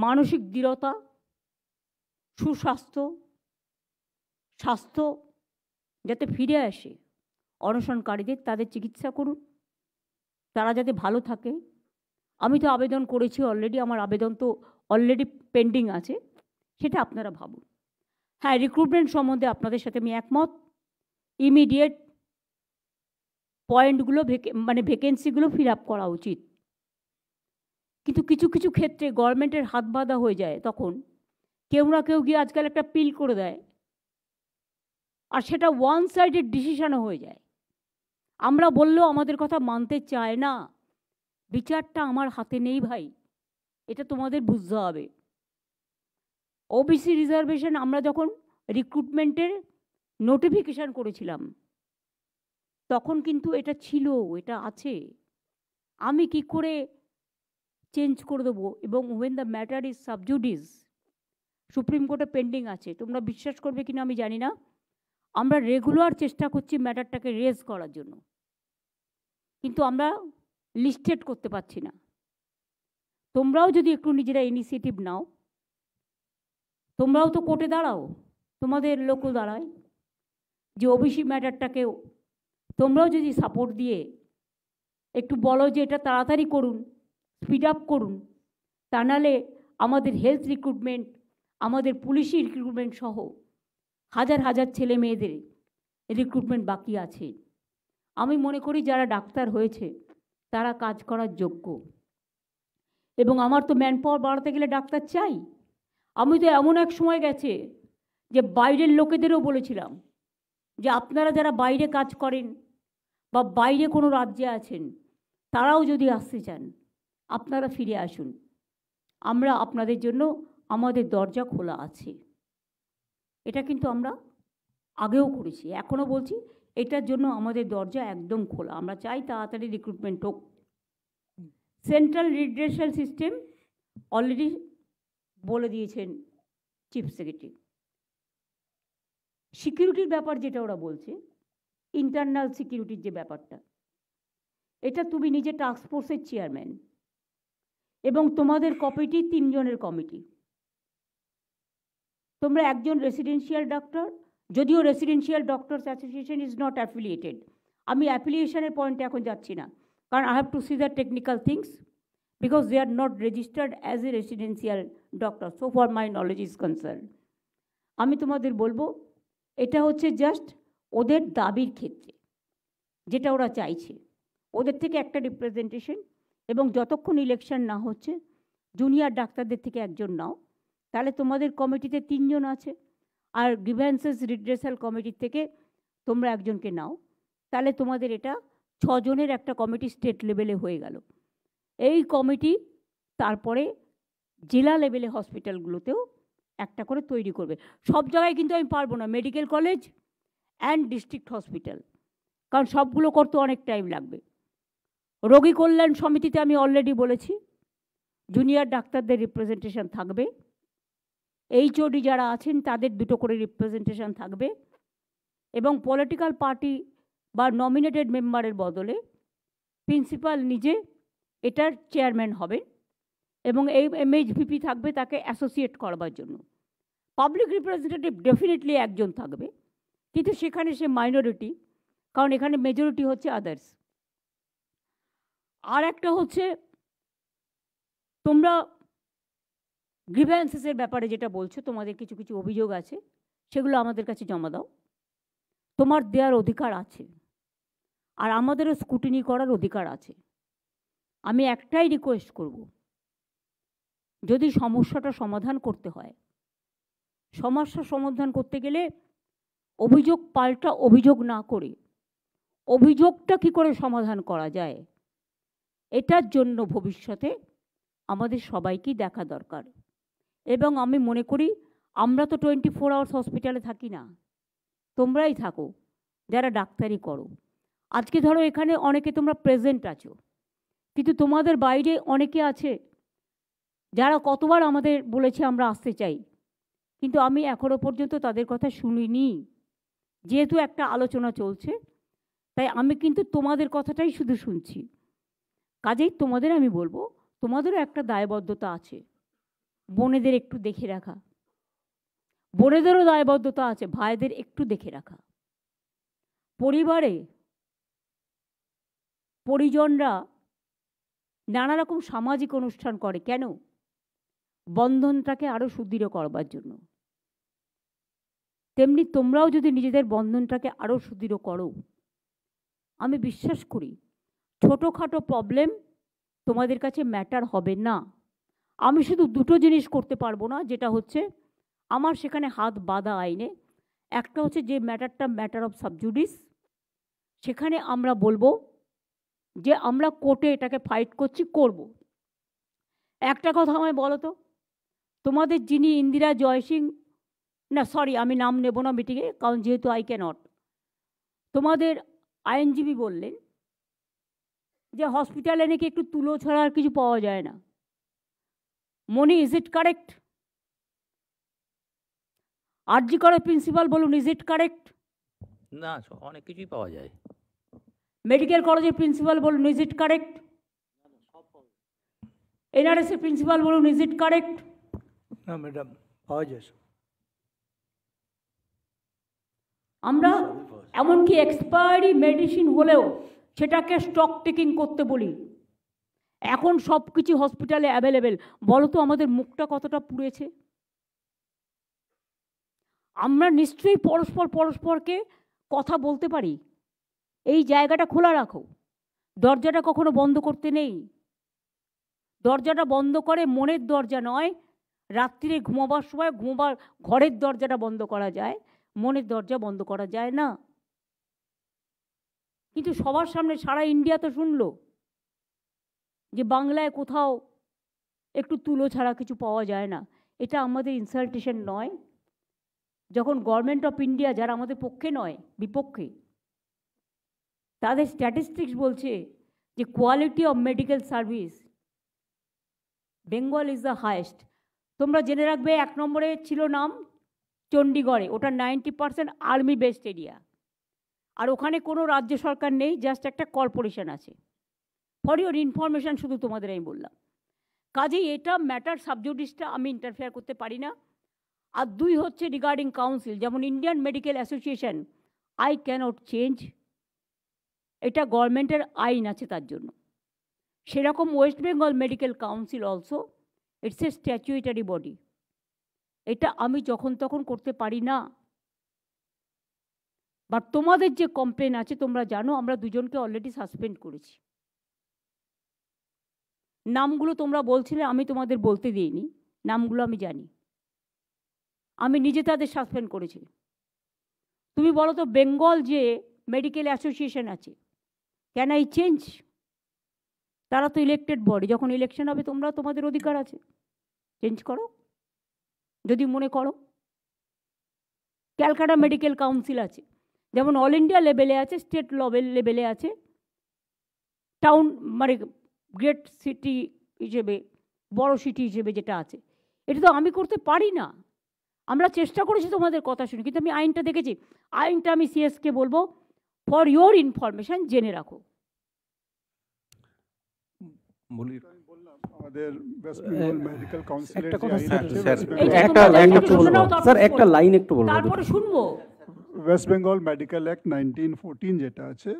মানসিক দৃঢ়তা সুস্বাস্থ্য স্বাস্থ্য যাতে ফিরে আসে অনশনকারীদের তাদের চিকিৎসা করুন তারা যাতে ভালো থাকে আমি তো আবেদন করেছি অলরেডি আমার আবেদন তো অলরেডি পেন্ডিং আছে সেটা আপনারা ভাবুন হ্যাঁ রিক্রুটমেন্ট সম্বন্ধে আপনাদের সাথে আমি একমত ইমিডিয়েট পয়েন্টগুলো ভেকে মানে ভেকেন্সিগুলো ফিল আপ করা উচিত কিন্তু কিছু কিছু ক্ষেত্রে গভর্নমেন্টের হাত বাঁধা হয়ে যায় তখন কেউ না কেউ গিয়ে আজকাল একটা পিল করে দেয় আর সেটা ওয়ান সাইডেড ডিসিশানও হয়ে যায় আমরা বললেও আমাদের কথা মানতে চায় না বিচারটা আমার হাতে নেই ভাই এটা তোমাদের বুঝতে হবে ওবিসি রিজার্ভেশন আমরা যখন রিক্রুটমেন্টের নোটিফিকেশান করেছিলাম তখন কিন্তু এটা ছিল এটা আছে আমি কি করে চেঞ্জ করে দেবো এবং when the matter is sub judice Supreme কোর্টে পেন্ডিং আছে তোমরা বিশ্বাস করবে কিনা আমি জানি না আমরা রেগুলার চেষ্টা করছি ম্যাটারটাকে রেজ করার জন্য কিন্তু আমরা লিস্টেড করতে পারছি না তোমরাও যদি একটু নিজেরা ইনিশিয়েটিভ নাও তোমরাও তো কোর্টে দাঁড়াও তোমাদের লোকও দাঁড়ায় যে ওবিসি ম্যাটারটাকেও তোমরাও যদি সাপোর্ট দিয়ে একটু বলো যে এটা তাড়াতাড়ি করুন স্পিড আপ করুন তা নাহলে আমাদের হেলথ রিক্রুটমেন্ট আমাদের পুলিশি রিক্রুটমেন্ট সহ হাজার হাজার ছেলে মেয়েদের রিক্রুটমেন্ট বাকি আছে আমি মনে করি যারা ডাক্তার হয়েছে তারা কাজ করার যোগ্য এবং আমার তো ম্যান পাওয়ার বাড়াতে গেলে ডাক্তার চাই আমি তো এমন এক সময় গেছে যে বাইরের লোকেদেরও বলেছিলাম যে আপনারা যারা বাইরে কাজ করেন বা বাইরে কোনো রাজ্যে আছেন তারাও যদি আসতে চান আপনারা ফিরে আসুন আমরা আপনাদের জন্য আমাদের দরজা খোলা আছে এটা কিন্তু আমরা আগেও করেছি এখনও বলছি এটার জন্য আমাদের দরজা একদম খোলা আমরা চাই তাড়াতাড়ি রিক্রুটমেন্ট হোক সেন্ট্রাল রিড্রেশন সিস্টেম অলরেডি বলে দিয়েছেন চিফ সেক্রেটারি সিকিউরিটির ব্যাপার যেটা ওরা বলছে ইন্টারনাল সিকিউরিটির যে ব্যাপারটা এটা তুমি নিজে টাস্কফোর্সের চেয়ারম্যান এবং তোমাদের কমিটি তিনজনের কমিটি তোমরা একজন রেসিডেন্সিয়াল ডক্টর যদিও residential doctors association is not affiliated আমি অ্যাফিলিয়েশনের পয়েন্টে এখন যাচ্ছি না কারণ I have to see the technical things because they are not registered as a residential doctor so for my knowledge is concern আমি তোমাদের বলবো এটা হচ্ছে জাস্ট ওদের দাবির ক্ষেত্রে যেটা ওরা চাইছে ওদের থেকে একটা রিপ্রেজেন্টেশন এবং যতক্ষণ ইলেকশন না হচ্ছে জুনিয়র ডাক্তারদের থেকে একজন নাও তাহলে তোমাদের কমিটিতে তিনজন আছে আর গ্রিভেন্সেস রিড্রেসাল কমিটির থেকে তোমরা একজনকে নাও তাহলে তোমাদের এটা ছজনের একটা কমিটি স্টেট লেভেলে হয়ে গেল এই কমিটি তারপরে জেলা লেভেলে হসপিটালগুলোতেও একটা করে তৈরি করবে সব জায়গায় কিন্তু আমি পারবো না medical college and district hospital কারণ সবগুলো করতে অনেক টাইম লাগবে রোগী কল্যাণ সমিতিতে আমি অলরেডি বলেছি জুনিয়র ডাক্তারদের রিপ্রেজেন্টেশন থাকবে এইচওডি যারা আছেন তাদের দুটো করে রিপ্রেজেন্টেশন থাকবে এবং পলিটিক্যাল পার্টি বা নমিনেটেড মেম্বারের বদলে প্রিন্সিপাল নিজে এটার চেয়ারম্যান হবেন এবং এই এমএইচভিপি থাকবে তাকে অ্যাসোসিয়েট করবার জন্য পাবলিক রিপ্রেজেন্টেটিভ ডেফিনেটলি একজন থাকবে কিন্তু সেখানে সে মাইনরিটি কারণ এখানে মেজরিটি হচ্ছে আদার্স আর একটা হচ্ছে তোমরা গ্রিভ্যান্সেসের ব্যাপারে যেটা বলছো তোমাদের কিছু কিছু অভিযোগ আছে সেগুলো আমাদের কাছে জমা দাও তোমার দেওয়ার অধিকার আছে আর আমাদেরও স্কুটিনি করার অধিকার আছে আমি একটাই রিকোয়েস্ট করব যদি সমস্যাটা সমাধান করতে হয় সমস্যা সমাধান করতে গেলে অভিযোগ পাল্টা অভিযোগ না করে অভিযোগটা কি করে সমাধান করা যায় এটার জন্য ভবিষ্যতে আমাদের সবাইকেই দেখা দরকার এবং আমি মনে করি আমরা তো টোয়েন্টি ফোর আওয়ার্স হসপিটালে থাকি না তোমরাই থাকো যারা ডাক্তারি করো আজকে ধরো এখানে অনেকে তোমরা প্রেজেন্ট আছো কিন্তু তোমাদের বাইরে অনেকে আছে যারা কতবার আমাদের বলেছে আমরা আসতে চাই কিন্তু আমি এখনও পর্যন্ত তাদের কথা শুনিনি যেহেতু একটা আলোচনা চলছে তাই আমি কিন্তু তোমাদের কথাটাই শুধু শুনছি কাজেই তোমাদের আমি বলবো তোমাদেরও একটা দায়বদ্ধতা আছে বোনেদের একটু দেখে রাখা বোনেদেরও দায়বদ্ধতা আছে ভাইদের একটু দেখে রাখা পরিবারে পরিজনরা নানা রকম সামাজিক অনুষ্ঠান করে কেন বন্ধনটাকে আরও সুদৃঢ় করবার জন্য তেমনি তোমরাও যদি নিজেদের বন্ধনটাকে আরও সুদৃঢ় করো আমি বিশ্বাস করি ছোটোখাটো প্রবলেম তোমাদের কাছে ম্যাটার হবে না আমি শুধু দুটো জিনিস করতে পারবো না যেটা হচ্ছে আমার সেখানে হাত বাঁধা আইনে একটা হচ্ছে যে ম্যাটারটা ম্যাটার অফ সাবজুডিস সেখানে আমরা বলবো যে আমরা কোর্টে এটাকে ফাইট করছি করব। একটা কথা আমায় বলো তো তোমাদের যিনি ইন্দিরা জয়সিং না সরি আমি নাম নেব না মিটিংয়ে কারণ যেহেতু আই ক্যানট তোমাদের আইনজীবী বললেন যে হসপিটালে নাকি একটু তুলো ছড়া আর কিছু পাওয়া যায় না মনি ইজ ইট কারেক্ট আরজি করে প্রিন্সিপাল বলুন ইজ ইট কারেক্ট না অনেক কিছুই পাওয়া যায় মেডিকেল কলেজের প্রিন্সিপাল বলুন ইজ ইট কারেক্ট এনআরএস এর প্রিন্সিপাল বলুন ইজ ইট কারেক্ট না ম্যাডাম পাওয়া যায় আমরা এমনকি এক্সপায়ারি মেডিসিন হলেও সেটাকে স্টক টেকিং করতে বলি এখন সব কিছু হসপিটালে অ্যাভেলেবেল বলো তো আমাদের মুখটা কতটা পুড়েছে আমরা নিশ্চয়ই পরস্পর পরস্পরকে কথা বলতে পারি এই জায়গাটা খোলা রাখো দরজাটা কখনো বন্ধ করতে নেই দরজাটা বন্ধ করে মনের দরজা নয় রাত্রিরে ঘুমাবার সময় ঘুমাবার ঘরের দরজাটা বন্ধ করা যায় মনের দরজা বন্ধ করা যায় না কিন্তু সবার সামনে সারা ইন্ডিয়া তো শুনলো যে বাংলায় কোথাও একটু তুলো ছাড়া কিছু পাওয়া যায় না এটা আমাদের ইনসাল্টেশন নয় যখন গভর্নমেন্ট অফ ইন্ডিয়া যারা আমাদের পক্ষে নয় বিপক্ষে তাদের স্ট্যাটিস্টিক্স বলছে যে quality of medical service Bengal is the highest তোমরা জেনে রাখবে এক নম্বরে ছিল নাম চণ্ডীগড়ে ওটা ninety percent army best area আর ওখানে কোনো রাজ্য সরকার নেই জাস্ট একটা কর্পোরেশন আছে ফর ইউর ইনফরমেশান শুধু তোমাদের আমি বললাম কাজেই এটা ম্যাটার সাবজুডিসটা আমি ইন্টারফেয়ার করতে পারি না আর দুই হচ্ছে রিগার্ডিং কাউন্সিল যেমন Indian Medical Association I cannot change এটা গভর্নমেন্টের আইন আছে তার জন্য সেরকম West Bengal medical council also it's a statutory body এটা আমি যখন তখন করতে পারি না বাট তোমাদের যে কমপ্লেন আছে তোমরা জানো আমরা দুজনকে অলরেডি সাসপেন্ড করেছি নামগুলো তোমরা বলছিলে আমি তোমাদের বলতে দিইনি নামগুলো আমি জানি আমি নিজে তাদের সাসপেন্ড করেছি তুমি বলো তো বেঙ্গল যে মেডিকেল অ্যাসোসিয়েশন আছে ক্যান আই চেঞ্জ তারা তো ইলেকটেড বডি যখন ইলেকশন হবে তোমরা তোমাদের অধিকার আছে চেঞ্জ করো যদি মনে করো ক্যালকাটা মেডিকেল কাউন্সিল আছে যেমন অল ইন্ডিয়া লেভেলে আছে স্টেট লেভেল লেভেলে আছে টাউন মানে গ্রেট সিটি হিসেবে বড় সিটি হিসেবে যেটা আছে এটা তো আমি করতে পারি না আমরা চেষ্টা করেছি তোমাদের কথা শুনি কিন্তু আমি আইনটা দেখেছি আইনটা আমি সিএসকে বলবো ফর ইয়োর ইনফরমেশান জেনে রাখো আমাদের ওয়েস্ট বেঙ্গল মেডিকেল কাউন্সিল একটা কথা একটা লাইন একটু তারপরে শুনবো ওয়েস্ট বেঙ্গল মেডিকেল অ্যাক্ট যেটা আছে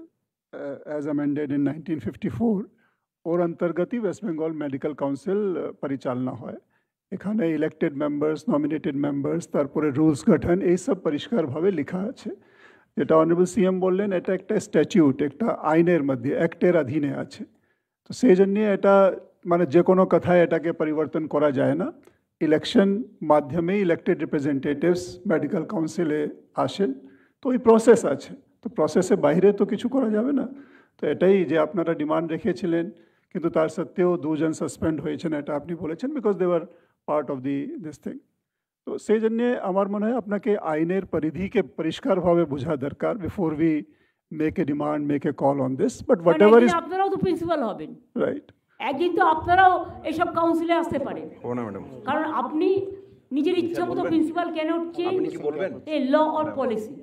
অ্যাজ অ্যামেন্ডেড ইন ফোর और अंतर्गतिव エス बंगाल मेडिकल काउंसिल परिचालन होए এখানে elected members nominated members corporate rules গঠন এই সব পরিষ্কর ভাবে লেখা আছে যেটা অনোরেবল সিএম বললেন এটা একটা স্ট্যাটিউট একটা আইনের মধ্যে অ্যাক্টের অধীনে আছে तो सेजननीय এটা মানে যে কোন কথা এটা কে পরিবর্তন করা जाए ना इलेक्शन माध्यम में इलेक्टेड रिप्रेजेंटेटिव्स मेडिकल काउंसिल ए हासिल तो ये प्रोसेस আছে तो प्रोसेस से बाहर है तो कुछ करा जावे ना तो এটাই जे আপনারা डिमांड रखेছিলেন কিন্তু তার সত্ত্বেও দুজন সাসপেন্ড হয়েছেন এটা আপনি বলেছেন বিকজ দেওয়ার part of the this thing তো সেই জন্যে আমার মনে হয় আপনাকে আইনের পরিধিকে পরিষ্কারভাবে বোঝা দরকার before we make a demand make a call on this but whatever is আপনারাও তো প্রিন্সিপাল হবেন রাইট একদিন তো আপনারাও এসব কাউন্সিলে আসতে পারেন কারণ আপনি নিজের ইচ্ছা মতো principal can change a law or policy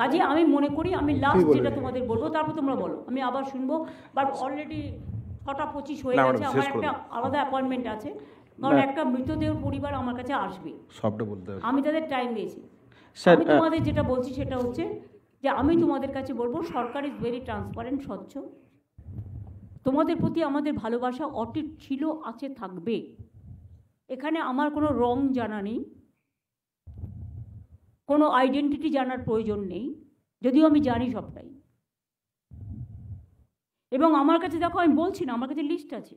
কাজে হ্যাঁ। আমি মনে করি আমি লাস্ট যেটা তোমাদের বলবো তারপর তোমরা বলো আমি আবার শুনবো বাট অলরেডি ছটা পঁচিশ হয়ে গেছে আমার একটা আলাদা অ্যাপয়েন্টমেন্ট আছে কারণ একটা মৃতদেহ পরিবার আমার কাছে আসবে সবটা বলতে আমি তাদের টাইম দিয়েছি আমি তোমাদের যেটা বলছি সেটা হচ্ছে যে আমি তোমাদের কাছে বলবো সরকার ইজ ভেরি ট্রান্সপারেন্ট স্বচ্ছ তোমাদের প্রতি আমাদের ভালোবাসা অটিট ছিল আছে থাকবে এখানে আমার কোনো রং জানা নেই কোনো আইডেন্টিটি জানার প্রয়োজন নেই যদিও আমি জানি সবটাই এবং আমার কাছে দেখো আমি বলছি না আমার কাছে লিস্ট আছে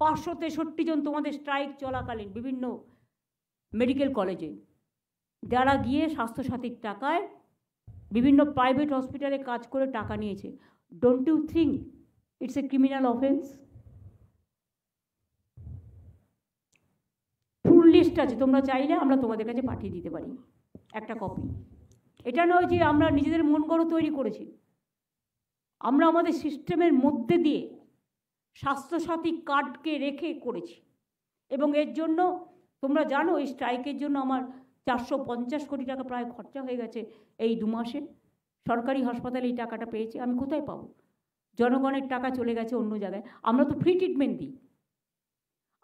পাঁচশো তেষট্টি জন তোমাদের স্ট্রাইক চলাকালীন বিভিন্ন মেডিকেল কলেজে যারা গিয়ে স্বাস্থ্যসাথীর টাকায় বিভিন্ন প্রাইভেট হসপিটালে কাজ করে টাকা নিয়েছে don't you think it's a criminal offence full list আছে তোমরা চাইলে আমরা তোমাদের কাছে পাঠিয়ে দিতে পারি একটা কপি এটা নয় যে আমরা নিজেদের মন গড় তৈরি করেছি আমরা আমাদের সিস্টেমের মধ্যে দিয়ে স্বাস্থ্যসাথী কার্ডকে রেখে করেছি এবং এর জন্য তোমরা জানো এই স্ট্রাইকের জন্য আমার চারশো পঞ্চাশ কোটি টাকা প্রায় খরচা হয়ে গেছে এই দু মাসে সরকারি হাসপাতালে এই টাকাটা পেয়েছি আমি কোথায় পাবো জনগণের টাকা চলে গেছে অন্য জায়গায় আমরা তো ফ্রি ট্রিটমেন্ট দিই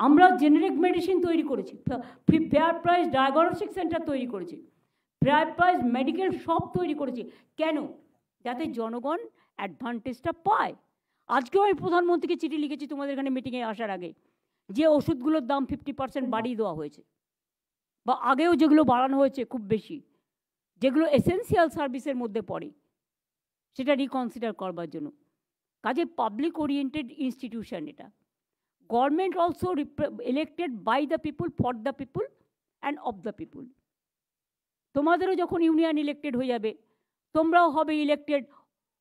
আমরা জেনেরিক মেডিসিন তৈরি করেছি ফেয়ার প্রাইস ডায়াগনস্টিক সেন্টার তৈরি করেছি প্রাইভেটাইজ মেডিকেল শপ তৈরি করেছে কেন যাতে জনগণ অ্যাডভান্টেজটা পায় আজকেও আমি প্রধানমন্ত্রীকে চিঠি লিখেছি তোমাদের এখানে মিটিংয়ে আসার আগে যে ওষুধগুলোর দাম ফিফটি পার্সেন্ট বাড়িয়ে দেওয়া হয়েছে বা আগেও যেগুলো বাড়ানো হয়েছে খুব বেশি যেগুলো এসেন্সিয়াল সার্ভিসের মধ্যে পড়ে সেটা রিকনসিডার করবার জন্য কাজে পাবলিক ওরিয়েন্টেড ইনস্টিটিউশন এটা গভর্নমেন্ট অলসো রিপ্রে elected by the people for the people and of the people তোমাদেরও যখন ইউনিয়ন ইলেক্টেড হয়ে যাবে তোমরাও হবে elected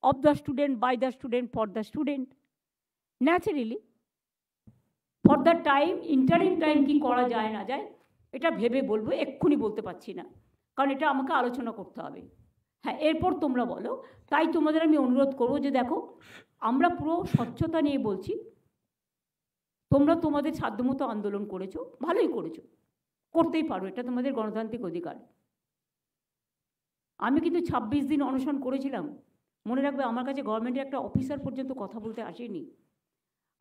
of the student by the student for the student naturally for the time interim time কি করা যায় না যায় এটা ভেবে বলবো এক্ষুনি বলতে পারছি না কারণ এটা আমাকে আলোচনা করতে হবে হ্যাঁ এরপর তোমরা বলো তাই তোমাদের আমি অনুরোধ করবো যে দেখো আমরা পুরো স্বচ্ছতা নিয়ে বলছি তোমরা তোমাদের সাধ্যমতো আন্দোলন করেছো ভালোই করেছো করতেই পারো এটা তোমাদের গণতান্ত্রিক অধিকার আমি কিন্তু ২৬ দিন অনশন করেছিলাম মনে রাখবে আমার কাছে গভর্নমেন্টের একটা অফিসার পর্যন্ত কথা বলতে আসেনি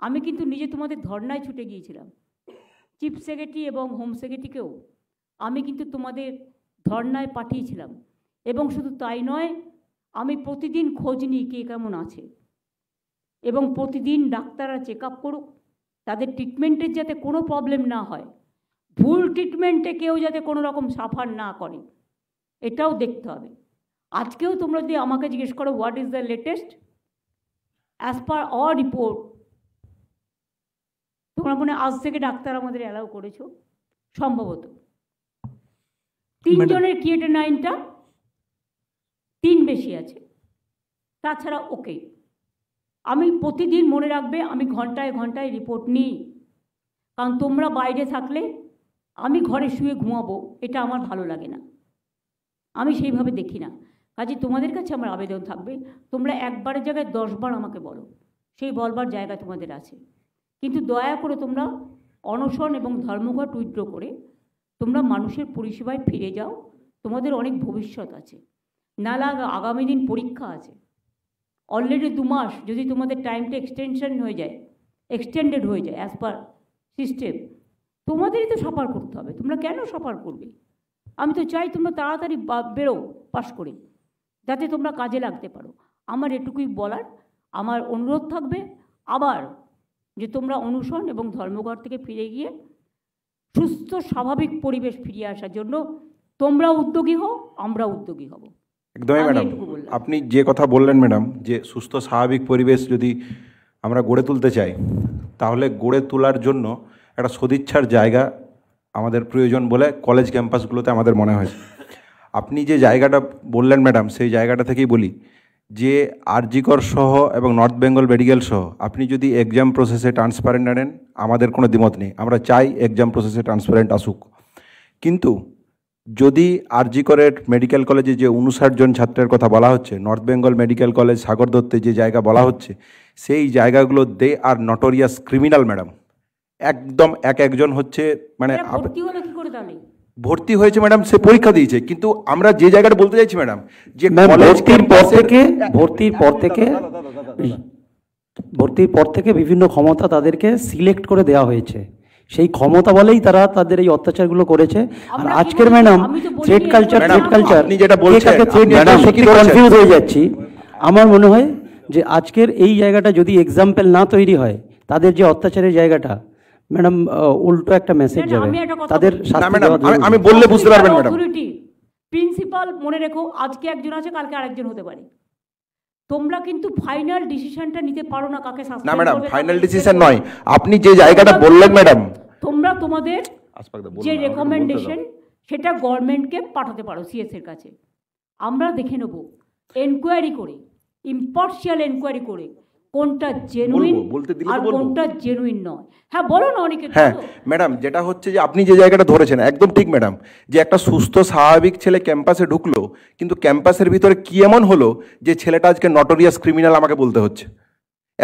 আমি কিন্তু নিজে তোমাদের ধর্নায় ছুটে গিয়েছিলাম চিফ সেক্রেটারি এবং হোম সেক্রেটারিকেও আমি কিন্তু তোমাদের ধর্নায় পাঠিয়েছিলাম এবং শুধু তাই নয় আমি প্রতিদিন খোঁজ নিই কে কেমন আছে এবং প্রতিদিন ডাক্তাররা চেক আপ করুক তাদের ট্রিটমেন্টের যাতে কোনো প্রবলেম না হয় ভুল ট্রিটমেন্টে কেউ যাতে কোনো রকম সাফার না করে এটাও দেখতে হবে আজকেও তোমরা যদি আমাকে জিজ্ঞেস করো what is the latest as per uh report তোমরা মনে আজ থেকে ডাক্তার আমাদের অ্যালাউ করেছো সম্ভবত তিনজনের কিয়েটে নাইনটা তিন বেশি আছে তাছাড়া ওকে আমি প্রতিদিন মনে রাখবে আমি ঘন্টায় ঘন্টায় রিপোর্ট নিই কারণ তোমরা বাইরে থাকলে আমি ঘরে শুয়ে ঘুমাবো এটা আমার ভালো লাগে না আমি সেইভাবে দেখি না কাজে তোমাদের কাছে আমার আবেদন থাকবে তোমরা একবারের জায়গায় দশবার আমাকে বলো সেই বলবার জায়গা তোমাদের আছে কিন্তু দয়া করে তোমরা অনশন এবং ধর্মঘট উইড্র করে তোমরা মানুষের পরিষেবায় ফিরে যাও তোমাদের অনেক ভবিষ্যৎ আছে না লাগা আগামী দিন পরীক্ষা আছে অলরেডি দু মাস যদি তোমাদের টাইমটা এক্সটেনশন হয়ে যায় এক্সটেন্ডেড হয়ে যায় অ্যাজ পার সিস্টেম তোমাদেরই তো সাফার করতে হবে তোমরা কেন সাফার করবে আমি তো চাই তোমরা তাড়াতাড়ি বেরো পাশ করে যাতে তোমরা কাজে লাগতে পারো আমার এটুকুই বলার আমার অনুরোধ থাকবে আবার যে তোমরা অনুসরণ এবং ধর্মঘট থেকে ফিরে গিয়ে সুস্থ স্বাভাবিক পরিবেশ ফিরিয়ে আসার জন্য তোমরা উদ্যোগী হও আমরা উদ্যোগী হব একদমই ম্যাডাম আপনি যে কথা বললেন ম্যাডাম যে সুস্থ স্বাভাবিক পরিবেশ যদি আমরা গড়ে তুলতে চাই তাহলে গড়ে তোলার জন্য একটা সদিচ্ছার জায়গা আমাদের প্রয়োজন বলে কলেজ ক্যাম্পাসগুলোতে আমাদের মনে হয়েছে আপনি যে জায়গাটা বললেন ম্যাডাম সেই জায়গাটা থেকেই বলি যে আরজিকর সহ এবং নর্থ বেঙ্গল মেডিকেল সহ আপনি যদি এক্সাম প্রসেসে ট্রান্সপারেন্ট আনেন আমাদের কোনো দ্বিমত নেই আমরা চাই এক্সাম প্রসেসে ট্রান্সপারেন্ট আসুক কিন্তু যদি আরজিকরের মেডিকেল কলেজে যে উনষাট জন ছাত্রের কথা বলা হচ্ছে north Bengal medical college Sagar দত্তে যে জায়গা বলা হচ্ছে সেই জায়গাগুলো they are notorious criminal madam একদম এক একজন হচ্ছে মানে ভর্তি হয়েছে ম্যাডাম সে পরীক্ষা দিয়েছে কিন্তু আমরা যে জায়গাটা বলতে চাইছি ম্যাডাম যে ভর্তির পর থেকে হ্যাঁ, হ্যাঁ, ভর্তির পর থেকে ভর্তির পর থেকে বিভিন্ন ক্ষমতা তাদেরকে সিলেক্ট করে দেওয়া হয়েছে সেই ক্ষমতা বলেই তারা তাদের এই অত্যাচারগুলো করেছে আর আজকের madam threat culture threat culture আপনি যেটা বলছেন কনফিউজ হয়ে যাচ্ছি আমার মনে হয় যে আজকের এই জায়গাটা যদি এক্সাম্পল না তৈরি হয় তাদের যে অত্যাচারের জায়গাটা ম্যাডাম উল্টো একটা মেসেজ যাবে তাদের আমি বললে বুঝতে পারবেন ম্যাডাম প্রিন্সিপাল মনে রেখো আজকে একজন আছে কালকে আরেকজন হতে পারে তোমরা কিন্তু ফাইনাল ডিসিশনটা নিতে পারো না কাকে সাসপেন্ড না ম্যাডাম ফাইনাল ডিসিশন নয় আপনি যে জায়গাটা বললেন ম্যাডাম তোমরা তোমাদের যে রেকমেন্ডেশন সেটা গভর্নমেন্টকে পাঠাতে পারো সিএস এর কাছে আমরা দেখে নেব এনকোয়ারি করে ইম্পার্শিয়াল এনকোয়ারি করে কোনটা জেনুইন আর কোনটা জেনুইন নয় হ্যাঁ বলো না অনেকে হ্যাঁ ম্যাডাম যেটা হচ্ছে যে আপনি যে জায়গাটা ধরেছেন একদম ঠিক ম্যাডাম যে একটা সুস্থ স্বাভাবিক ছেলে ক্যাম্পাসে ঢুকলো কিন্তু ক্যাম্পাসের ভিতরে কি এমন হলো যে ছেলেটা আজকে নটোরিয়াস ক্রিমিনাল আমাকে বলতে হচ্ছে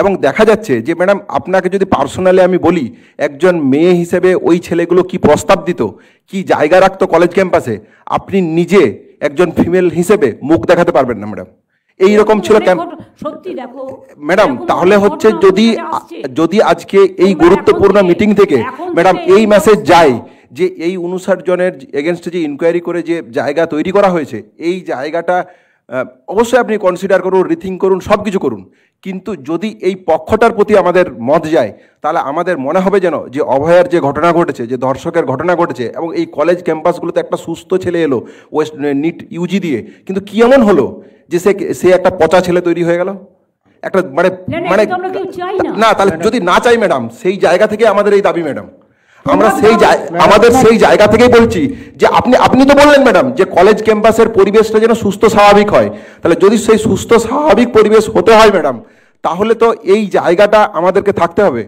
এবং দেখা যাচ্ছে যে ম্যাডাম আপনাকে যদি পার্সোনালি আমি বলি একজন মেয়ে হিসেবে ওই ছেলেগুলো কি প্রস্তাব দিত কি জায়গা রাখতো কলেজ ক্যাম্পাসে আপনি নিজে একজন ফিমেল হিসেবে মুখ দেখাতে পারবেন না ম্যাডাম এই রকম ছিল সত্যি দেখো ম্যাডাম তাহলে হচ্ছে যদি যদি আজকে এই গুরুত্বপূর্ণ মিটিং থেকে ম্যাডাম এই মেসেজ যায় যে এই উনষাট জনের এগেনস্টে যে ইনকোয়ারি করে যে জায়গা তৈরি করা হয়েছে এই জায়গাটা অবশ্যই আপনি কনসিডার করুন রিথিং করুন সব কিছু করুন কিন্তু যদি এই পক্ষটার প্রতি আমাদের মত যায় তাহলে আমাদের মনে হবে যেন যে অভয়ার যে ঘটনা ঘটেছে যে ধর্ষকের ঘটনা ঘটেছে এবং এই কলেজ ক্যাম্পাসগুলোতে একটা সুস্থ ছেলে এলো ওয়েস্ট নিট ইউজি দিয়ে কিন্তু কী এমন হলো যে সে সে একটা পচা ছেলে তৈরি হয়ে গেল একটা মানে মানে না তাহলে যদি না চাই ম্যাডাম সেই জায়গা থেকে আমাদের এই দাবি ম্যাডাম আমরা সেই আমাদের সেই জায়গা থেকেই বলছি যে আপনি আপনি তো বললেন ম্যাডাম যে কলেজ ক্যাম্পাসের পরিবেশটা যেন সুস্থ স্বাভাবিক হয় তাহলে যদি সেই সুস্থ স্বাভাবিক পরিবেশ হতে হয় ম্যাডাম তাহলে তো এই জায়গাটা আমাদেরকে থাকতে হবে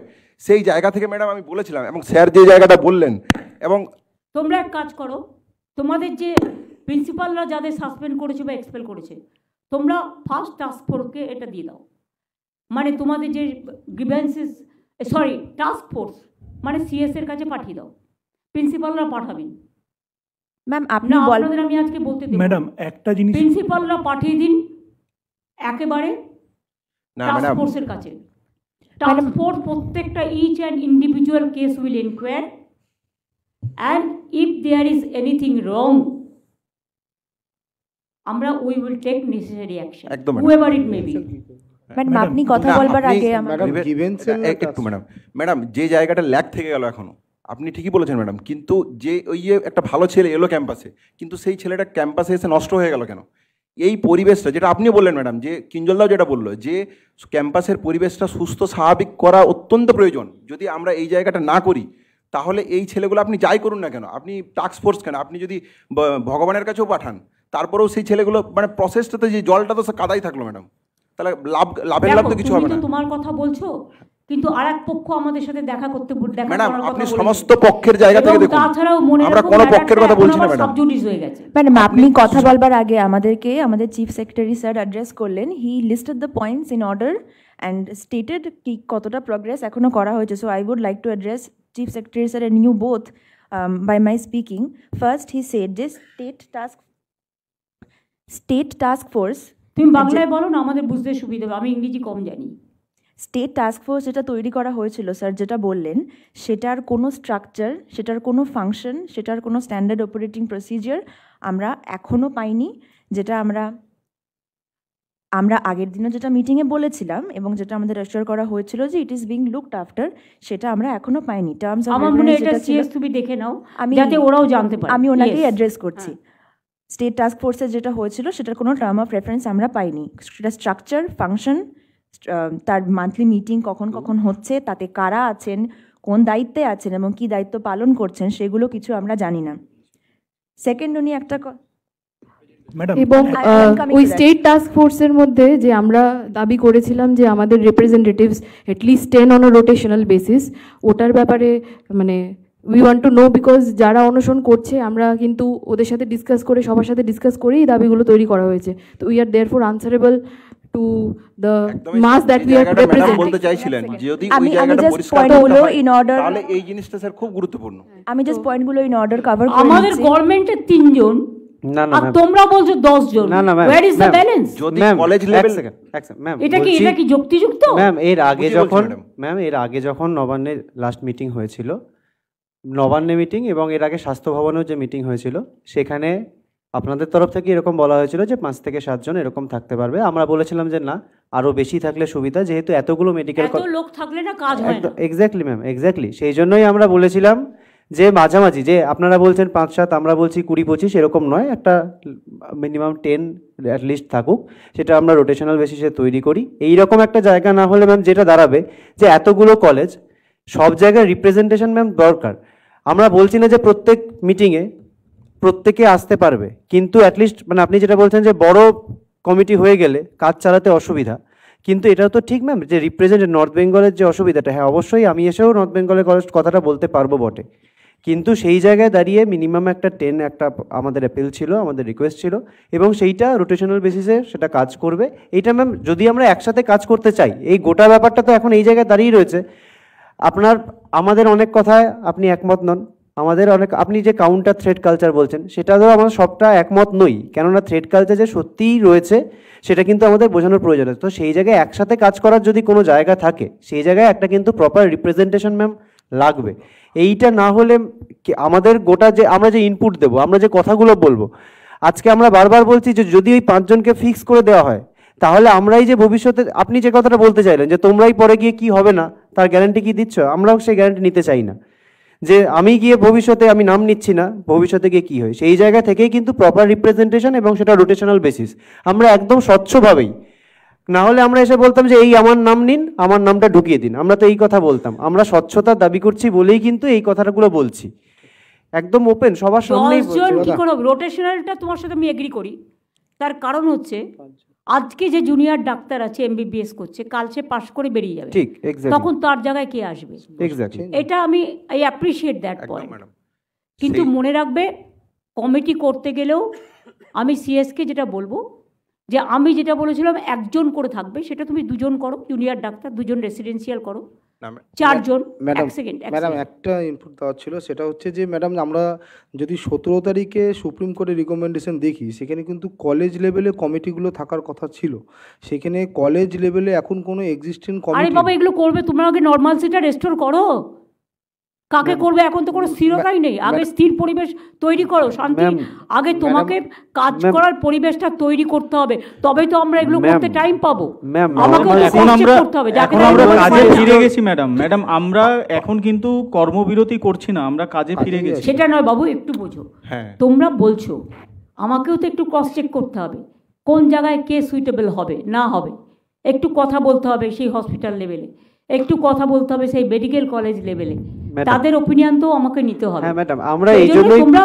সেই জায়গা থেকে ম্যাডাম আমি বলেছিলাম এবং স্যার যে জায়গাটা বললেন এবং তোমরা এক কাজ করো তোমাদের যে প্রিন্সিপালরা যাদের সাসপেন্ড করেছে বা এক্সপেল করেছে তোমরা ফার্স্ট টাস্ক ফোর্সকে এটা দিয়ে দাও মানে তোমাদের যে গ্রিভেন্সিস সরি টাস্ক ফোর্স মানে সিএস এর কাছে পাঠিয়ে দাও প্রিন্সিপালরা পাঠাবেন ম্যাম আপনি আপনাদের আমি আজকে বলতে দিই ম্যাডাম একটা জিনিস প্রিন্সিপালরা পাঠিয়ে দিন একেবারে টাস্ক ফোর্সের কাছে টাস্ক ফোর্স প্রত্যেকটা each and individual case will enquire and if there is anything wrong আমরা we will take necessary action whoever it may be madam আপনি কথা বলবার আগে একটু ম্যাডাম ম্যাডাম যে জায়গাটা ল্যাক থেকে গেল এখনো আপনি ঠিকই বলেছেন ম্যাডাম কিন্তু যে ওই যে একটা ভালো ছেলে এলো ক্যাম্পাসে কিন্তু সেই ছেলেটা ক্যাম্পাসে এসে নষ্ট হয়ে গেল কেন এই পরিবেশটা যেটা আপনি বললেন ম্যাডাম যে কিঞ্জলদাও যেটা বললো যে ক্যাম্পাসের পরিবেশটা সুস্থ স্বাভাবিক করা অত্যন্ত প্রয়োজন যদি আমরা এই জায়গাটা না করি তাহলে এই ছেলেগুলো আপনি যাই করুন না কেন আপনি টাস্ক ফোর্স কেন আপনি যদি ভগবানের কাছেও পাঠান তারপরেও সেই ছেলেগুলো মানে প্রসেসটাতে যে জলটা তো কাদাই থাকলো ম্যাডাম তাহলে লাভ লাভের লাভ তো কিছু হবে না তোমার কথা বলছো কিন্তু পক্ষ আমাদের সাথে দেখা করতে দেখা ম্যাডাম আপনি সমস্ত পক্ষের জায়গা থেকে দেখুন তাছাড়াও আমরা কোন পক্ষের কথা বলছি না ম্যাডাম ম্যাডাম আপনি কথা বলবার আগে আমাদেরকে আমাদের চিফ সেক্রেটারি স্যার অ্যাড্রেস করলেন he listed the points in order and stated কি কতটা প্রগ্রেস এখনো করা হয়েছে so I would like to address chief secretary sir and you both by my speaking first he said যে state task state task force তুমি বাংলায় বলো না আমাদের বুঝতে সুবিধা হবে আমি ইংরেজি কম জানি স্টেট টাস্ক ফোর্স যেটা তৈরি করা হয়েছিল স্যার যেটা বললেন সেটার কোনো স্ট্রাকচার সেটার কোনো ফাংশন সেটার কোনো স্ট্যান্ডার্ড অপারেটিং প্রসিজিয়ার আমরা এখনও পাইনি যেটা আমরা আমরা আগের দিনও যেটা মিটিংয়ে বলেছিলাম এবং যেটা আমাদের অ্যাসিওর করা হয়েছিল যে it is being looked after সেটা আমরা এখনও পাইনি টার্মস আমার মনে এটা সিএস তুমি দেখে নাও আমি যাতে ওরাও জানতে পারে আমি ওনাকেই অ্যাড্রেস করছি হ্যাঁ। স্টেট টাস্ক ফোর্সের যেটা হয়েছিল সেটার কোনো টার্ম অফ রেফারেন্স আমরা পাইনি সেটা স্ট্রাকচার ফাংশন তার মান্থলি মিটিং কখন কখন হচ্ছে তাতে কারা আছেন কোন দায়িত্বে আছেন এবং কি দায়িত্ব পালন করছেন সেগুলো কিছু আমরা জানি না সেকেন্ড উনি একটা এবং ওই স্টেট টাস্ক ফোর্সের মধ্যে যে আমরা দাবি করেছিলাম যে আমাদের representatives at least ten on rotational basis ওটার ব্যাপারে মানে we want to know because যারা অনশন করছে আমরা কিন্তু ওদের সাথে ডিসকাস করে সবার সাথে ডিসকাস করেই দাবিগুলো তৈরি করা হয়েছে তো we are therefore answerable to the mass that we are representing বলতে চাইছিলেন যদি ইন অর্ডার তাহলে এই জিনিসটা স্যার খুব গুরুত্বপূর্ণ আমি জাস্ট পয়েন্টগুলো ইন অর্ডার কভার করে আমাদের গভর্নমেন্টের তিনজন না না তোমরা বলছো জন না না ব্যালেন্স যদি এটা কি যুক্তিযুক্ত ম্যাম এর আগে যখন ম্যাম এর আগে যখন নবান্নের লাস্ট মিটিং হয়েছিল নবান্নে মিটিং এবং এর আগে স্বাস্থ্য ভবনেও যে মিটিং হয়েছিল সেখানে আপনাদের তরফ থেকে এরকম বলা হয়েছিল যে পাঁচ থেকে সাতজন এরকম থাকতে পারবে আমরা বলেছিলাম যে না আরও বেশি থাকলে সুবিধা যেহেতু এতগুলো মেডিকেল কলেজ লোক থাকলে না কাজ এক্স্যাক্টলি ম্যাম এক্স্যাক্টলি সেই জন্যই আমরা বলেছিলাম যে মাঝামাঝি যে আপনারা বলছেন পাঁচ সাত আমরা বলছি কুড়ি পঁচিশ এরকম নয় একটা মিনিমাম টেন অ্যাটলিস্ট থাকুক সেটা আমরা রোটেশনাল বেসিসে তৈরি করি এই রকম একটা জায়গা না হলে ম্যাম যেটা দাঁড়াবে যে এতগুলো কলেজ সব জায়গায় রিপ্রেজেন্টেশন ম্যাম দরকার আমরা বলছি না যে প্রত্যেক মিটিংয়ে প্রত্যেকে আসতে পারবে কিন্তু অ্যাটলিস্ট মানে আপনি যেটা বলছেন যে বড় কমিটি হয়ে গেলে কাজ চালাতে অসুবিধা কিন্তু এটা তো ঠিক ম্যাম যে রিপ্রেজেন্ট নর্থ বেঙ্গলের যে অসুবিধাটা হ্যাঁ অবশ্যই আমি এসেও নর্থ বেঙ্গলের কলেজ কথাটা বলতে পারবো বটে কিন্তু সেই জায়গায় দাঁড়িয়ে মিনিমাম একটা টেন একটা আমাদের অ্যাপিল ছিল আমাদের রিকোয়েস্ট ছিল এবং সেইটা রোটেশনাল বেসিসে সেটা কাজ করবে এইটা ম্যাম যদি আমরা একসাথে কাজ করতে চাই এই গোটা ব্যাপারটা তো এখন এই জায়গায় দাঁড়িয়ে রয়েছে আপনার আমাদের অনেক কথায় আপনি একমত নন আমাদের অনেক আপনি যে কাউন্টার থ্রেড কালচার বলছেন সেটা ধরো আমার সবটা একমত নই কেননা থ্রেড কালচার যে সত্যিই রয়েছে সেটা কিন্তু আমাদের বোঝানোর প্রয়োজন আছে তো সেই জায়গায় একসাথে কাজ করার যদি কোনো জায়গা থাকে সেই জায়গায় একটা কিন্তু প্রপার রিপ্রেজেন্টেশন ম্যাম লাগবে এইটা না হলে আমাদের গোটা যে আমরা যে ইনপুট দেবো আমরা যে কথাগুলো বলবো আজকে আমরা বারবার বলছি যে যদি ওই পাঁচজনকে ফিক্স করে দেওয়া হয় তাহলে আমরাই যে ভবিষ্যতে আপনি যে কথাটা বলতে চাইলেন যে তোমরাই পরে গিয়ে কি হবে না তার গ্যারান্টি কি দিচ্ছ আমরাও সেই গ্যারান্টি নিতে চাই না যে আমি গিয়ে ভবিষ্যতে আমি নাম নিচ্ছি না ভবিষ্যতে গিয়ে কী হয় সেই জায়গা থেকেই কিন্তু প্রপার রিপ্রেজেন্টেশন এবং সেটা রোটেশনাল বেসিস আমরা একদম স্বচ্ছভাবেই না হলে আমরা এসে বলতাম যে এই আমার নাম নিন আমার নামটা ঢুকিয়ে দিন আমরা তো এই কথা বলতাম আমরা স্বচ্ছতা দাবি করছি বলেই কিন্তু এই কথাগুলো বলছি একদম ওপেন সবার সামনে রোটেশনালটা তোমার সাথে আমি এগ্রি করি তার কারণ হচ্ছে আজকে যে জুনিয়র ডাক্তার আছে এমবিবিএস করছে কাল সে পাশ করে বেরিয়ে যাবে ঠিক তখন তার জায়গায় কে আসবে এটা আমি আই অ্যাপ্রিসিয়েট দ্যাট পয়েন্ট কিন্তু মনে রাখবে কমিটি করতে গেলেও আমি সিএসকে যেটা বলবো যে আমি যেটা বলেছিলাম একজন করে থাকবে সেটা তুমি দুজন করো জুনিয়র ডাক্তার দুজন রেসিডেন্সিয়াল করো চারজন ম্যাডাম সেকেন্ড ম্যাডাম একটা ইনপুট দেওয়ার ছিল সেটা হচ্ছে যে ম্যাডাম আমরা যদি সতেরো তারিখে সুপ্রিম কোর্টের রিকমেন্ডেশন দেখি সেখানে কিন্তু কলেজ লেভেলে কমিটিগুলো থাকার কথা ছিল সেখানে কলেজ লেভেলে এখন কোনো এক্সিস্টিং কমিটি আরে বাবা এগুলো করবে তোমরা আগে নর্মাল সিটা রেস্টোর করো কাকে করবে এখন তো কোনো স্থিরতাই নেই আগে স্থির পরিবেশ তৈরি করো শান্তি আগে তোমাকে কাজ করার পরিবেশটা তৈরি করতে হবে তবেই তো আমরা এগুলো করতে টাইম পাবো এখন আমরা এখন আমরা কাজে ফিরে গেছি ম্যাডাম ম্যাডাম আমরা এখন কিন্তু কর্মবিরতি করছি না আমরা কাজে ফিরে গেছি সেটা নয় বাবু একটু বোঝো হ্যাঁ। তোমরা বলছো আমাকেও তো একটু ক্রস চেক করতে হবে কোন জায়গায় কে সুইটেবল হবে না হবে একটু কথা বলতে হবে সেই হসপিটাল লেভেলে একটু কথা বলতে হবে সেই মেডিকেল কলেজ লেভেলে তাদের ওপিনিয়ন তো আমাকে নিতে হবে হ্যাঁ ম্যাডাম আমরা এই জন্য তোমরা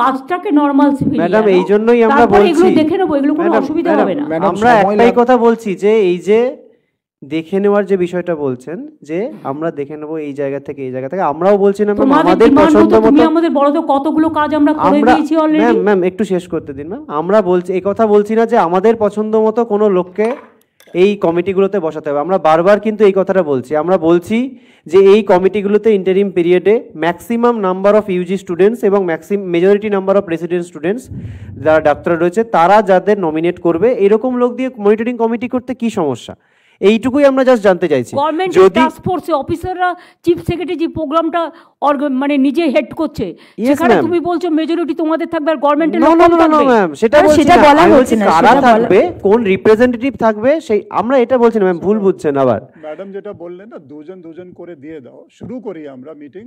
কাজটাকে নরমাল সিভিল ম্যাডাম এই জন্যই আমরা বলছি এগুলো দেখে নেব এগুলো কোনো অসুবিধা হবে না আমরা একটাই কথা বলছি যে এই যে দেখে নেওয়ার যে বিষয়টা বলছেন যে আমরা দেখে নেব এই জায়গা থেকে এই জায়গা থেকে আমরাও বলছি না আমাদের পছন্দ মতো তুমি আমাদের বড় তো কতগুলো কাজ আমরা করে দিয়েছি অলরেডি ম্যাম ম্যাম একটু শেষ করতে দিন ম্যাম আমরা বলছি এই কথা বলছি না যে আমাদের পছন্দ মতো কোনো লোককে এই কমিটিগুলোতে বসাতে হবে আমরা বারবার কিন্তু এই কথাটা বলছি আমরা বলছি যে এই কমিটিগুলোতে ইন্টারিম পিরিয়ডে maximum number of UG students এবং maxim majority number of resident students যারা ডাক্তার রয়েছে তারা যাদের নমিনেট করবে এরকম লোক দিয়ে মনিটরিং কমিটি করতে কি সমস্যা এইটুকুই আমরা জাস্ট জানতে চাইছি যদি টাস্ক ফোর্সে অফিসাররা চিফ সেক্রেটারি যে প্রোগ্রামটা মানে নিজে হেড করছে সেখানে তুমি বলছো মেজরিটি তোমাদের থাকবে আর গভর্নমেন্টের লোক থাকবে সেটা সেটা বলা হচ্ছে না কারা থাকবে কোন রিপ্রেজেন্টেটিভ থাকবে সেই আমরা এটা বলছি না ম্যাম ভুল বুঝছেন আবার ম্যাডাম যেটা বললেন না দুজন দুজন করে দিয়ে দাও শুরু করি আমরা মিটিং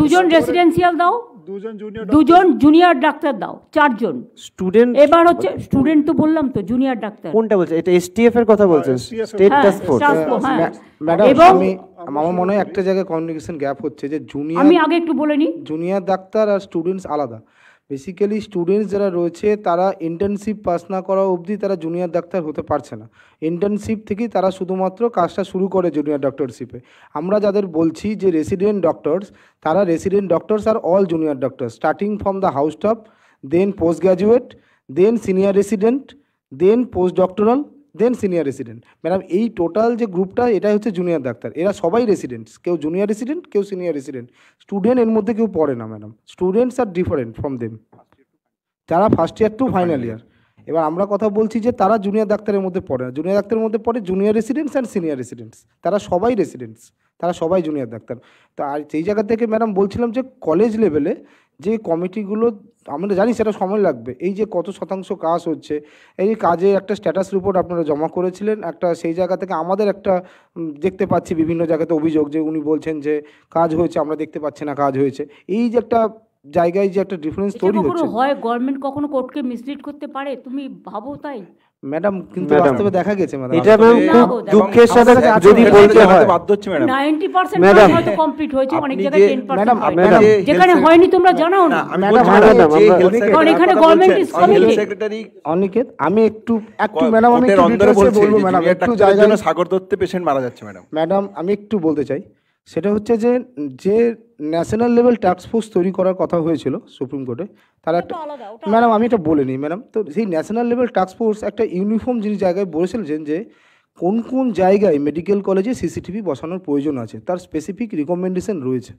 দুজন রেসিডেন্সিয়াল দাও দুজন জুনিয়র দুজন জুনিয়র ডাক্তার দাও চারজন স্টুডেন্ট এবার হচ্ছে স্টুডেন্ট তো বললাম তো জুনিয়র ডাক্তার কোনটা বলছে এটা এসটিএফ এর কথা বলছেন স্টেট হ্যাঁ, ম্যাডাম হ্যাঁ, হ্যাঁ। আমি আমার মনে হয় একটা জায়গায় কমিউনিকেশন গ্যাপ হচ্ছে যে জুনিয়র জুনিয়র ডাক্তার আর স্টুডেন্টস আলাদা বেসিক্যালি স্টুডেন্টস যারা রয়েছে তারা ইন্টার্নশিপ পাস না করা অবধি তারা জুনিয়র ডাক্তার হতে পারছে না ইন্টার্নশিপ থেকেই তারা শুধুমাত্র কাজটা শুরু করে জুনিয়র ডক্টরশিপে আমরা যাদের বলছি যে রেসিডেন্ট ডক্টরস তারা resident doctors are all junior doctors starting from the house top then post graduate then senior resident then post doctoral then senior resident madam এই টোটাল যে গ্রুপটা এটাই হচ্ছে জুনিয়র ডাক্তার এরা সবাই রেসিডেন্টস কেউ জুনিয়র রেসিডেন্ট কেউ সিনিয়র রেসিডেন্ট স্টুডেন্ট এর মধ্যে কেউ পড়ে না madam students are different from them তারা first year to final year এবার আমরা কথা বলছি যে তারা জুনিয়র ডাক্তারের মধ্যে পড়ে না জুনিয়র ডাক্তারের মধ্যে পড়ে junior residents and senior residents তারা সবাই রেসিডেন্টস তারা সবাই জুনিয়র ডাক্তার তো আর সেই জায়গা থেকে ম্যাডাম বলছিলাম যে কলেজ লেভেলে যে কমিটিগুলো আমরা জানি সেটা সময় লাগবে এই যে কত শতাংশ কাজ হচ্ছে এই যে কাজে একটা স্ট্যাটাস রিপোর্ট আপনারা জমা করেছিলেন একটা সেই জায়গা থেকে আমাদের একটা দেখতে পাচ্ছি বিভিন্ন জায়গাতে অভিযোগ যে উনি বলছেন যে কাজ হয়েছে আমরা দেখতে পাচ্ছি না কাজ হয়েছে এই যে একটা জায়গায় যে একটা ডিফারেন্স তৈরি হচ্ছে হয় গভর্নমেন্ট কখনো কোর্টকে মিসলিড করতে পারে তুমি ভাবো তাই ম্যাডাম কিন্তু বাস্তবে দেখা গেছে ম্যাডাম এটা ম্যাম খুব দুঃখের সাথে যদি বলতে হয় বাধ্য হচ্ছে ম্যাডাম 90% হয়তো কমপ্লিট হয়েছে অনেক জায়গায় 10% ম্যাডাম যেখানে হয়নি তোমরা জানাও না ম্যাডাম এখানে গভর্নমেন্ট ইজ সেক্রেটারি অনিকেত আমি একটু একটু ম্যাডাম আমি একটু অন্তরে বলবো ম্যাডাম একটু জায়গার জন্য সাগর দত্তে পেশেন্ট মারা যাচ্ছে ম্যাডাম ম্যাডাম আমি একটু বলতে চাই সেটা হচ্ছে যে যে ন্যাশনাল লেভেল টাস্ক ফোর্স তৈরি করার কথা হয়েছিল সুপ্রিম কোর্টে তার একটা ম্যাডাম আমি এটা বলে নিই ম্যাডাম তো সেই ন্যাশনাল লেভেল টাস্ক ফোর্স একটা ইউনিফর্ম যিনি জায়গায় বলেছিলেন যে কোন কোন জায়গায় মেডিকেল কলেজে সিসিটিভি বসানোর প্রয়োজন আছে তার স্পেসিফিক রিকমেন্ডেশন রয়েছে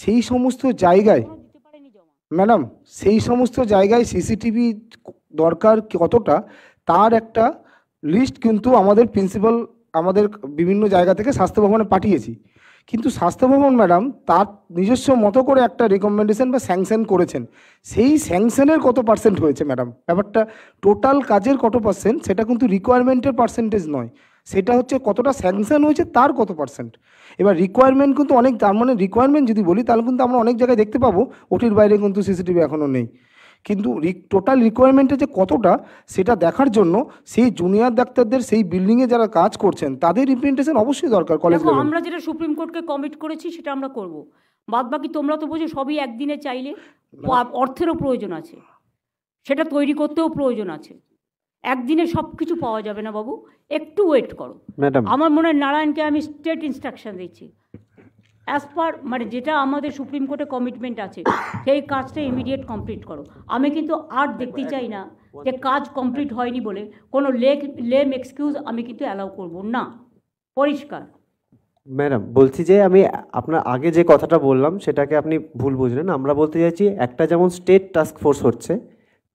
সেই সমস্ত জায়গায় ম্যাডাম সেই সমস্ত জায়গায় সিসিটিভি দরকার কতটা তার একটা লিস্ট কিন্তু আমাদের প্রিন্সিপাল আমাদের বিভিন্ন জায়গা থেকে স্বাস্থ্য ভবনে পাঠিয়েছি কিন্তু স্বাস্থ্য ভবন ম্যাডাম তার নিজস্ব মতো করে একটা রেকমেন্ডেশন বা স্যাংশন করেছেন সেই স্যাংশনের কত পার্সেন্ট হয়েছে ম্যাডাম ব্যাপারটা টোটাল কাজের কত পার্সেন্ট সেটা কিন্তু রিকোয়ারমেন্টের পার্সেন্টেজ নয় সেটা হচ্ছে কতটা স্যাংশন হয়েছে তার কত পার্সেন্ট এবার রিকোয়ারমেন্ট কিন্তু অনেক তার মানে রিকোয়ারমেন্ট যদি বলি তাহলে কিন্তু আমরা অনেক জায়গায় দেখতে পাবো ওটির বাইরে কিন্তু সিসিটিভি এখনও নেই কিন্তু টোটাল রিকোয়ারমেন্টে যে কতটা সেটা দেখার জন্য সেই জুনিয়র ডাক্তারদের সেই বিল্ডিংয়ে যারা কাজ করছেন তাদের রিপ্রেজেন্টেশন অবশ্যই দরকার কলেজ আমরা যেটা সুপ্রিম কোর্টকে কমিট করেছি সেটা আমরা করব বাদ বাকি তোমরা তো বোঝো সবই একদিনে চাইলে অর্থেরও প্রয়োজন আছে সেটা তৈরি করতেও প্রয়োজন আছে একদিনে সব কিছু পাওয়া যাবে না বাবু একটু ওয়েট করো আমার মনে হয় নারায়ণকে আমি স্টেট ইনস্ট্রাকশন দিচ্ছি অ্যাজ পার মানে যেটা আমাদের সুপ্রিম কোর্টে কমিটমেন্ট আছে সেই কাজটা ইমিডিয়েট কমপ্লিট করো আমি কিন্তু আর দেখতে চাই না যে কাজ কমপ্লিট হয়নি বলে কোনো লেক লেম এক্সকিউজ আমি কিন্তু অ্যালাউ করব না পরিষ্কার ম্যাডাম বলছি যে আমি আপনার আগে যে কথাটা বললাম সেটাকে আপনি ভুল বুঝলেন আমরা বলতে চাইছি একটা যেমন স্টেট টাস্ক ফোর্স হচ্ছে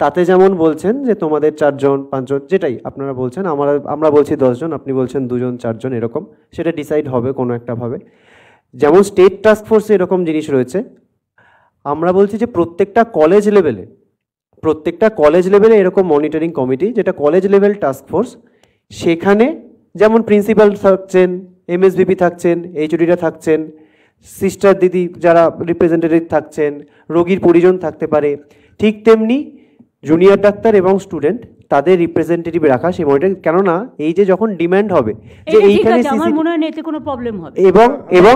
তাতে যেমন বলছেন যে তোমাদের চারজন পাঁচজন যেটাই আপনারা বলছেন আমরা আমরা বলছি দশজন আপনি বলছেন দুজন চারজন এরকম সেটা ডিসাইড হবে কোনো একটাভাবে যেমন স্টেট টাস্ক ফোর্সে এরকম জিনিস রয়েছে আমরা বলছি যে প্রত্যেকটা কলেজ লেভেলে প্রত্যেকটা কলেজ লেভেলে এরকম মনিটরিং কমিটি যেটা কলেজ লেভেল টাস্ক ফোর্স সেখানে যেমন প্রিন্সিপাল থাকছেন এমএসবিপি থাকছেন এইচডিরা থাকছেন সিস্টার দিদি যারা রিপ্রেজেন্টেটিভ থাকছেন রোগীর পরিজন থাকতে পারে ঠিক তেমনি জুনিয়র ডাক্তার এবং স্টুডেন্ট তাদের রিপ্রেজেন্টেটিভ রাখা সেই মনিটরিং কেননা এই যে যখন ডিমান্ড হবে যে এইখানে আমার মনে হয় না এতে কোনো প্রবলেম হবে এবং এবং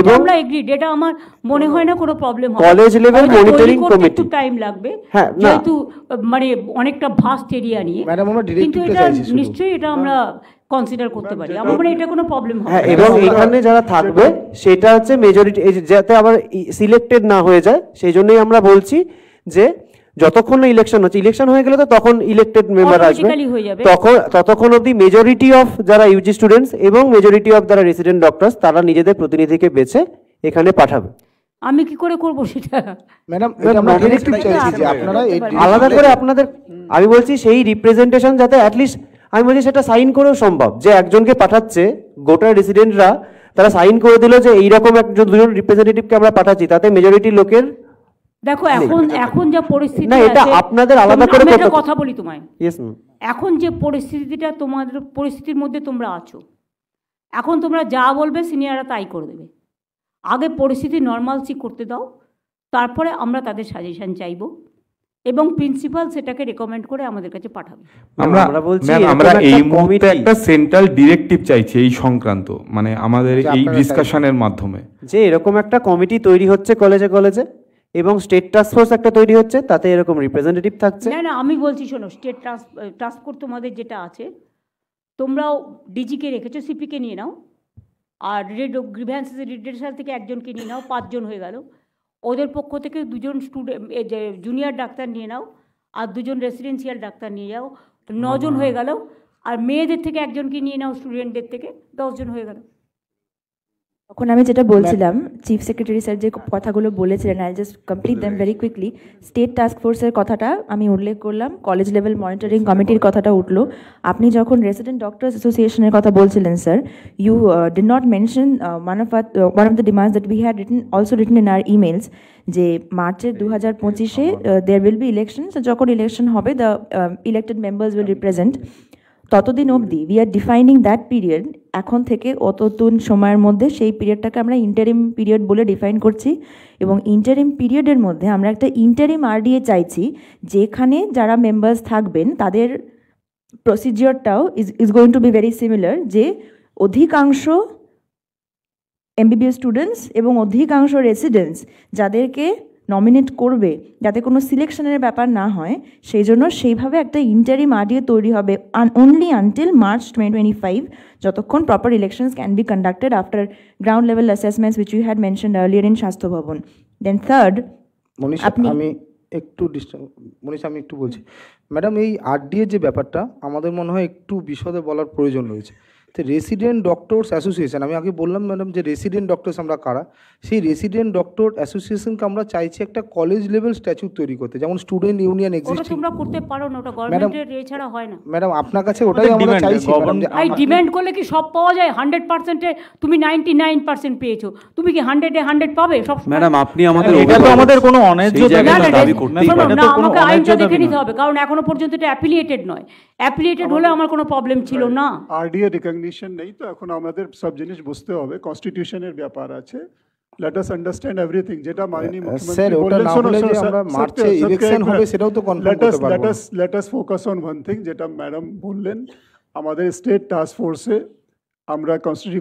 এবং আমরা এগ্রি এটা আমার মনে হয় না কোনো প্রবলেম হবে কলেজ লেভেল মনিটরিং কমিটি একটু টাইম লাগবে হ্যাঁ যেহেতু মানে অনেকটা ভাস্ট এরিয়া নিয়ে ম্যাডাম আমরা কিন্তু এটা নিশ্চয়ই এটা আমরা কনসিডার করতে পারি আমার মনে এটা কোনো প্রবলেম হবে হ্যাঁ এবং এখানে যারা থাকবে সেটা হচ্ছে মেজরিটি যাতে আবার সিলেক্টেড না হয়ে যায় সেই জন্যই আমরা বলছি যে যতক্ষণ না ইলেকশন হচ্ছে ইলেকশন হয়ে গেলে তো তখন ইলেক্টেড মেম্বার আসবে তখন ততক্ষণ অবধি মেজরিটি অফ যারা ইউজি স্টুডেন্টস এবং মেজরিটি অফ যারা রেসিডেন্ট ডক্টরস তারা নিজেদের প্রতিনিধিকে বেছে এখানে পাঠাবে আমি কি করে করব সেটা ম্যাডাম আমরা ডিরেক্টিভ চাইছি যে আপনারা আলাদা করে আপনাদের আমি বলছি সেই রিপ্রেজেন্টেশন যাতে অ্যাট লিস্ট আমি বলছি সেটা সাইন করেও সম্ভব যে একজনকে পাঠাচ্ছে গোটা রেসিডেন্টরা তারা সাইন করে দিল যে এইরকম একজন দুজন রিপ্রেজেন্টেটিভকে আমরা পাঠাচ্ছি তাতে মেজরিটি লোকের দেখো এখন এখন যা পরিস্থিতি কথা বলি তোমায় এখন যে পরিস্থিতিটা তোমাদের পরিস্থিতির মধ্যে তোমরা আছো এখন তোমরা যা বলবে সিনিয়ররা তাই করে দেবে আগে পরিস্থিতি নর্মালসি করতে দাও তারপরে আমরা তাদের সাজেশন চাইব এবং প্রিন্সিপাল সেটাকে রেকমেন্ড করে আমাদের কাছে পাঠাবে আমরা আমরা বলছি আমরা এই মুহূর্তে একটা সেন্ট্রাল ডিরেক্টিভ চাইছি এই সংক্রান্ত মানে আমাদের আচ্ছা, এই ডিসকাশনের মাধ্যমে যে এরকম একটা কমিটি তৈরি হচ্ছে কলেজে কলেজে এবং স্টেট টাস্ক ফোর্স একটা তৈরি হচ্ছে তাতে এরকম রিপ্রেজেন্টেটিভ থাকছে না না আমি বলছি শোনো স্টেট টাস্ক ফোর্স তোমাদের যেটা আছে তোমরাও ডিজিকে রেখেছো সিপিকে নিয়ে নাও আর রেড গ্রিভ্যান্সেস রিডেশন থেকে একজনকে নিয়ে নাও পাঁচজন হয়ে গেল ওদের পক্ষ থেকে দুজন স্টুডেন্ট জুনিয়র ডাক্তার নিয়ে নাও আর দুজন রেসিডেন্সিয়াল ডাক্তার নিয়ে যাও নজন হয়ে গেল আর মেয়েদের থেকে একজনকে নিয়ে নাও স্টুডেন্টদের থেকে দশজন হয়ে গেল তখন আমি যেটা বলছিলাম চিফ সেক্রেটারি স্যার যে কথাগুলো বলেছিলেন I just complete them very quickly state task ফোর্সের কথাটা আমি উল্লেখ করলাম কলেজ লেভেল মনিটরিং কমিটির কথাটা উঠল আপনি যখন রেসিডেন্ট ডক্টর্স অ্যাসোসিয়েশনের কথা বলছিলেন sir you did not mention one of our one of the demands that we had written also written in our emails যে মার্চের দু হাজার পঁচিশে দেয়ার উইল বি ইলেকশন যখন ইলেকশন হবে the elected members will represent ততদিন অবধি we are defining that period এখন থেকে অতদিন সময়ের মধ্যে সেই পিরিয়ডটাকে আমরা ইন্টারিম পিরিয়ড বলে ডিফাইন করছি এবং ইন্টারিম পিরিয়ডের মধ্যে আমরা একটা ইন্টারিম আরডিএ চাইছি যেখানে যারা মেম্বার্স থাকবেন তাদের প্রসিজিওরটাও is is going to be very similar যে অধিকাংশ এমবিবিএস স্টুডেন্টস এবং অধিকাংশ রেসিডেন্টস যাদেরকে নমিনেট করবে যাতে কোনো সিলেকশনের ব্যাপার না হয় সেই জন্য সেইভাবে একটা ইন্টারিম আরডিএ তৈরি হবে only until March twenty five যতক্ষণ proper elections can be conducted after ground level assessments which you had mention earlier in Swasthya Bhawan then third আপনি আমি একটু ডিস্টার্ব মনীষ আমি একটু বলছি ম্যাডাম এই আর যে ব্যাপারটা আমাদের মনে হয় একটু বিশদে বলার প্রয়োজন রয়েছে তো রেসিডেন্ট ডক্টরস অ্যাসোসিয়েশন আমি আগে বললাম ম্যাডাম যে রেসিডেন্ট ডক্টরস আমরা কারা সেই রেসিডেন্ট ডক্টর অ্যাসোসিয়েশনকে আমরা চাইছি একটা কলেজ লেভেল স্ট্যাচু তৈরি করতে যেমন স্টুডেন্ট ইউনিয়ন এক্সিস্ট তোমরা করতে পারো না ওটা এছাড়া হয় না ম্যাডাম আপনার কাছে ওটাই আমরা চাইছি আই ডিমান্ড করলে কি সব পাওয়া যায় হান্ড্রেড পার্সেন্টে তুমি নাইনটি নাইন পার্সেন্ট পেয়েছো তুমি কি হান্ড্রেডে হান্ড্রেড পাবে সব ম্যাডাম আপনি আমাদের এটা তো আমাদের কোনো অন্যায্য দাবি পারেন না দেখে নিতে হবে কারণ এখনো পর্যন্ত এটা অ্যাফিলিয়েটেড নয় অ্যাফিলিয়েটেড হলে আমার কোনো প্রবলেম ছিল না আরডিএ রেকগনিশন নেই তো এখন আমাদের সব জিনিস বুঝতে হবে কনস্টিটিউশনের ব্যাপার আছে লেট আস আন্ডারস্ট্যান্ড এভরিথিং যেটা মাননীয় মুখ্যমন্ত্রী ফোকাস অন ওয়ান থিং যেটা ম্যাডাম বললেন আমাদের স্টেট টাস্ক ফোর্সে আমরা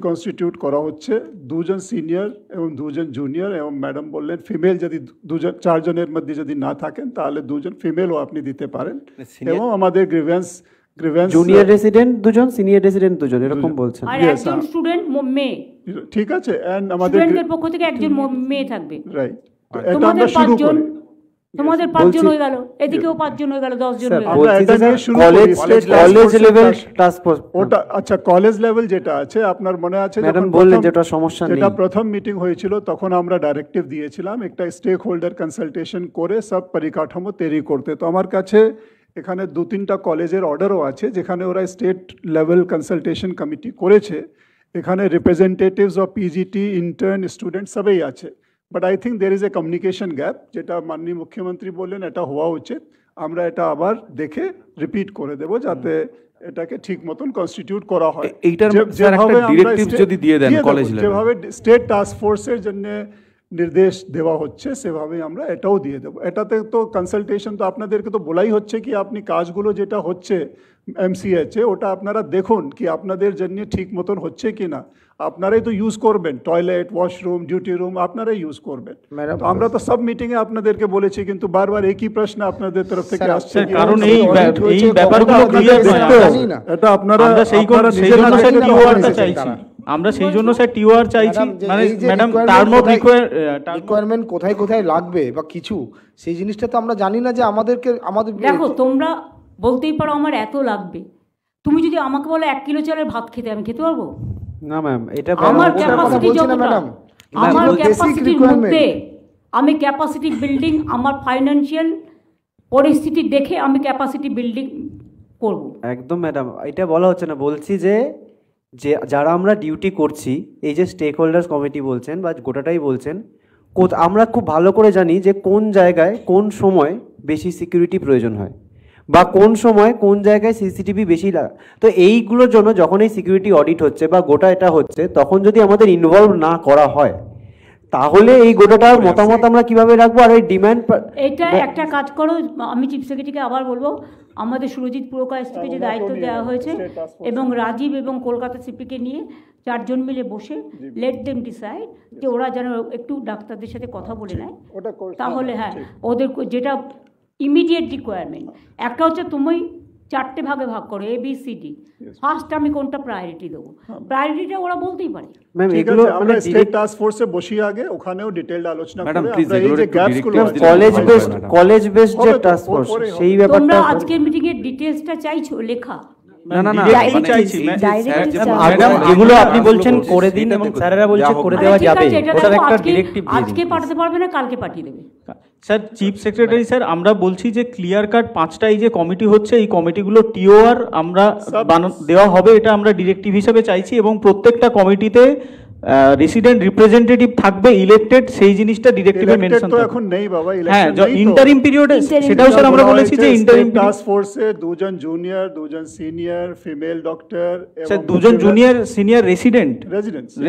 কনস্টিটিউট করা হচ্ছে দুজন সিনিয়র এবং দুজন জুনিয়র এবং ম্যাডাম বললেন ফিমেল যদি দুজন চারজনের মধ্যে যদি না থাকেন তাহলে দুজন ফিমেলও আপনি দিতে পারেন মানে এবং আমাদের গ্রিভেন্স রেসিডেন্ট uh, দুজন সিনিয়র রেসিডেন্ট দুজন এরকম বলছেন আর একজন স্টুডেন্ট uh, মেয়ে ঠিক আছে এন্ড আমাদের পক্ষ থেকে একজন মেয়ে থাকবে রাইট তোমাদের পাঁচজন হয়ে গেল এদিকেও পাঁচজন হয়ে গেল দশজন কলেজ লেভেল ওটা আচ্ছা কলেজ লেভেল যেটা আছে আপনার মনে আছে বললেন যেটা সমস্যা নেই যেটা প্রথম মিটিং হয়েছিল তখন আমরা ডাইরেক্টিভ দিয়েছিলাম একটা স্টেক হোল্ডার কনসালটেশন করে সব পরিকাঠামো তৈরি করতে তো আমার কাছে এখানে দু তিনটা কলেজের অর্ডারও আছে যেখানে ওরা স্টেট লেভেল কনসালটেশন কমিটি করেছে এখানে representatives of PGT intern student সবাই আছে but I think there is a communication gap যেটা মাননীয় মুখ্যমন্ত্রী বললেন এটা হওয়া উচিত আমরা এটা আবার দেখে রিপিট করে দেব যাতে এটাকে ঠিক মতন কনস্টিটিউট করা হয় এইটার যেভাবে যদি দিয়ে দেন কলেজ যেভাবে স্টেট টাস্ক ফোর্সের জন্য নির্দেশ দেওয়া হচ্ছে সেভাবে আমরা এটাও দিয়ে দেবো এটাতে তো কনসালটেশন তো আপনাদেরকে তো বলাই হচ্ছে কি আপনি কাজগুলো যেটা হচ্ছে এমসিএচে ওটা আপনারা দেখুন কি আপনাদের জন্য ঠিক মতন হচ্ছে কি না আপনারাই তো ইউজ করবেন টয়লেট ওয়াশরুম ডিউটি রুম আপনারাই ইউজ করবেন আমরা তো সব মিটিংয়ে আপনাদেরকে বলেছি কিন্তু বারবার একই প্রশ্ন আপনাদের তরফ থেকে আসছে কারণ এই এই ব্যাপারগুলো ক্লিয়ার না এটা আপনারা সেই কারণে সেই চাইছি আমরা সেই জন্য স্যার টিওআর চাইছি মানে ম্যাডাম টার্ম অফ রিকোয়ারমেন্ট কোথায় কোথায় লাগবে বা কিছু সেই জিনিসটা তো আমরা জানি না যে আমাদেরকে আমাদের দেখো তোমরা বলতেই পারো আমার এত লাগবে তুমি যদি আমাকে বলো এক কিলো চালের ভাত খেতে আমি খেতে পারবো না ম্যাম এটা আমার ক্যাপাসিটি যতটা আমার ক্যাপাসিটির মধ্যে আমি ক্যাপাসিটি বিল্ডিং আমার ফাইন্যান্সিয়াল পরিস্থিতি দেখে আমি ক্যাপাসিটি বিল্ডিং করব একদম ম্যাডাম এটা বলা হচ্ছে না বলছি যে যে যারা আমরা ডিউটি করছি এই যে স্টেক হোল্ডার্স কমিটি বলছেন বা গোটাটাই বলছেন আমরা খুব ভালো করে জানি যে কোন জায়গায় কোন সময় বেশি সিকিউরিটি প্রয়োজন হয় বা কোন সময় কোন জায়গায় সিসিটিভি বেশি লাগা তো এইগুলোর জন্য যখন এই সিকিউরিটি অডিট হচ্ছে বা গোটা এটা হচ্ছে তখন যদি আমাদের ইনভলভ না করা হয় তাহলে এই গোটাটার মতামত আমরা কিভাবে রাখবো আর এই ডিমান্ড এটা একটা কাজ করো আমি চিফ সেক্রেটারিকে আবার বলবো আমাদের সুরজিৎ এসপিকে যে দায়িত্ব দেওয়া হয়েছে এবং রাজীব এবং কলকাতা সিপিকে নিয়ে চারজন মিলে বসে লেট দেম ডিসাইড যে ওরা যেন একটু ডাক্তারদের সাথে কথা বলে নেয় তাহলে হ্যাঁ, হ্যাঁ ওদের যেটা ইমিডিয়েট হ্যাঁ। রিকোয়ারমেন্ট একটা হচ্ছে তুমি চারটে ভাগে ভাগ করে A B C D first আমি কোনটা প্রায়োরিটি দেব প্রায়োরিটিটা ওরা বলতেই পারে ম্যাম এগুলো আমরা স্টেট টাস্ক ফোর্সে বসি আগে ওখানেও ডিটেইলড আলোচনা করে আমরা এই যে গ্যাপস গুলো কলেজ বেসড কলেজ বেসড যে টাস্ক ফোর্স সেই ব্যাপারটা তোমরা আজকের মিটিং এর ডিটেইলসটা চাইছো লেখা না না না ম্যাডাম এগুলো আপনি বলছেন করে দিন এবং স্যারেরা বলছে করে দেওয়া যাবে ওটার একটা ডিরেক্টিভ আজকে পাঠাতে পারবে না কালকে পাঠিয়ে দেবে স্যার চিফ সেক্রেটারি স্যার আমরা বলছি যে ক্লিয়ার কাট পাঁচটাই যে কমিটি হচ্ছে এই কমিটিগুলো টিওআর আমরা দেওয়া হবে এটা আমরা ডিরেক্টিভ হিসাবে চাইছি এবং প্রত্যেকটা কমিটিতে রেসিডেন্ট রিপ্রেজেন্টেটিভ থাকবে ইলেক্টেড সেই জিনিসটা ডিরেক্টিভে মেনশন তো এখন নেই বাবা হ্যাঁ ইন্টারিম পিরিয়ডে সেটাও স্যার আমরা বলেছি যে ইন্টারিম টাস্ক ফোর্সে দুজন জুনিয়র দুজন সিনিয়র ফিমেল ডক্টর স্যার দুজন junior senior resident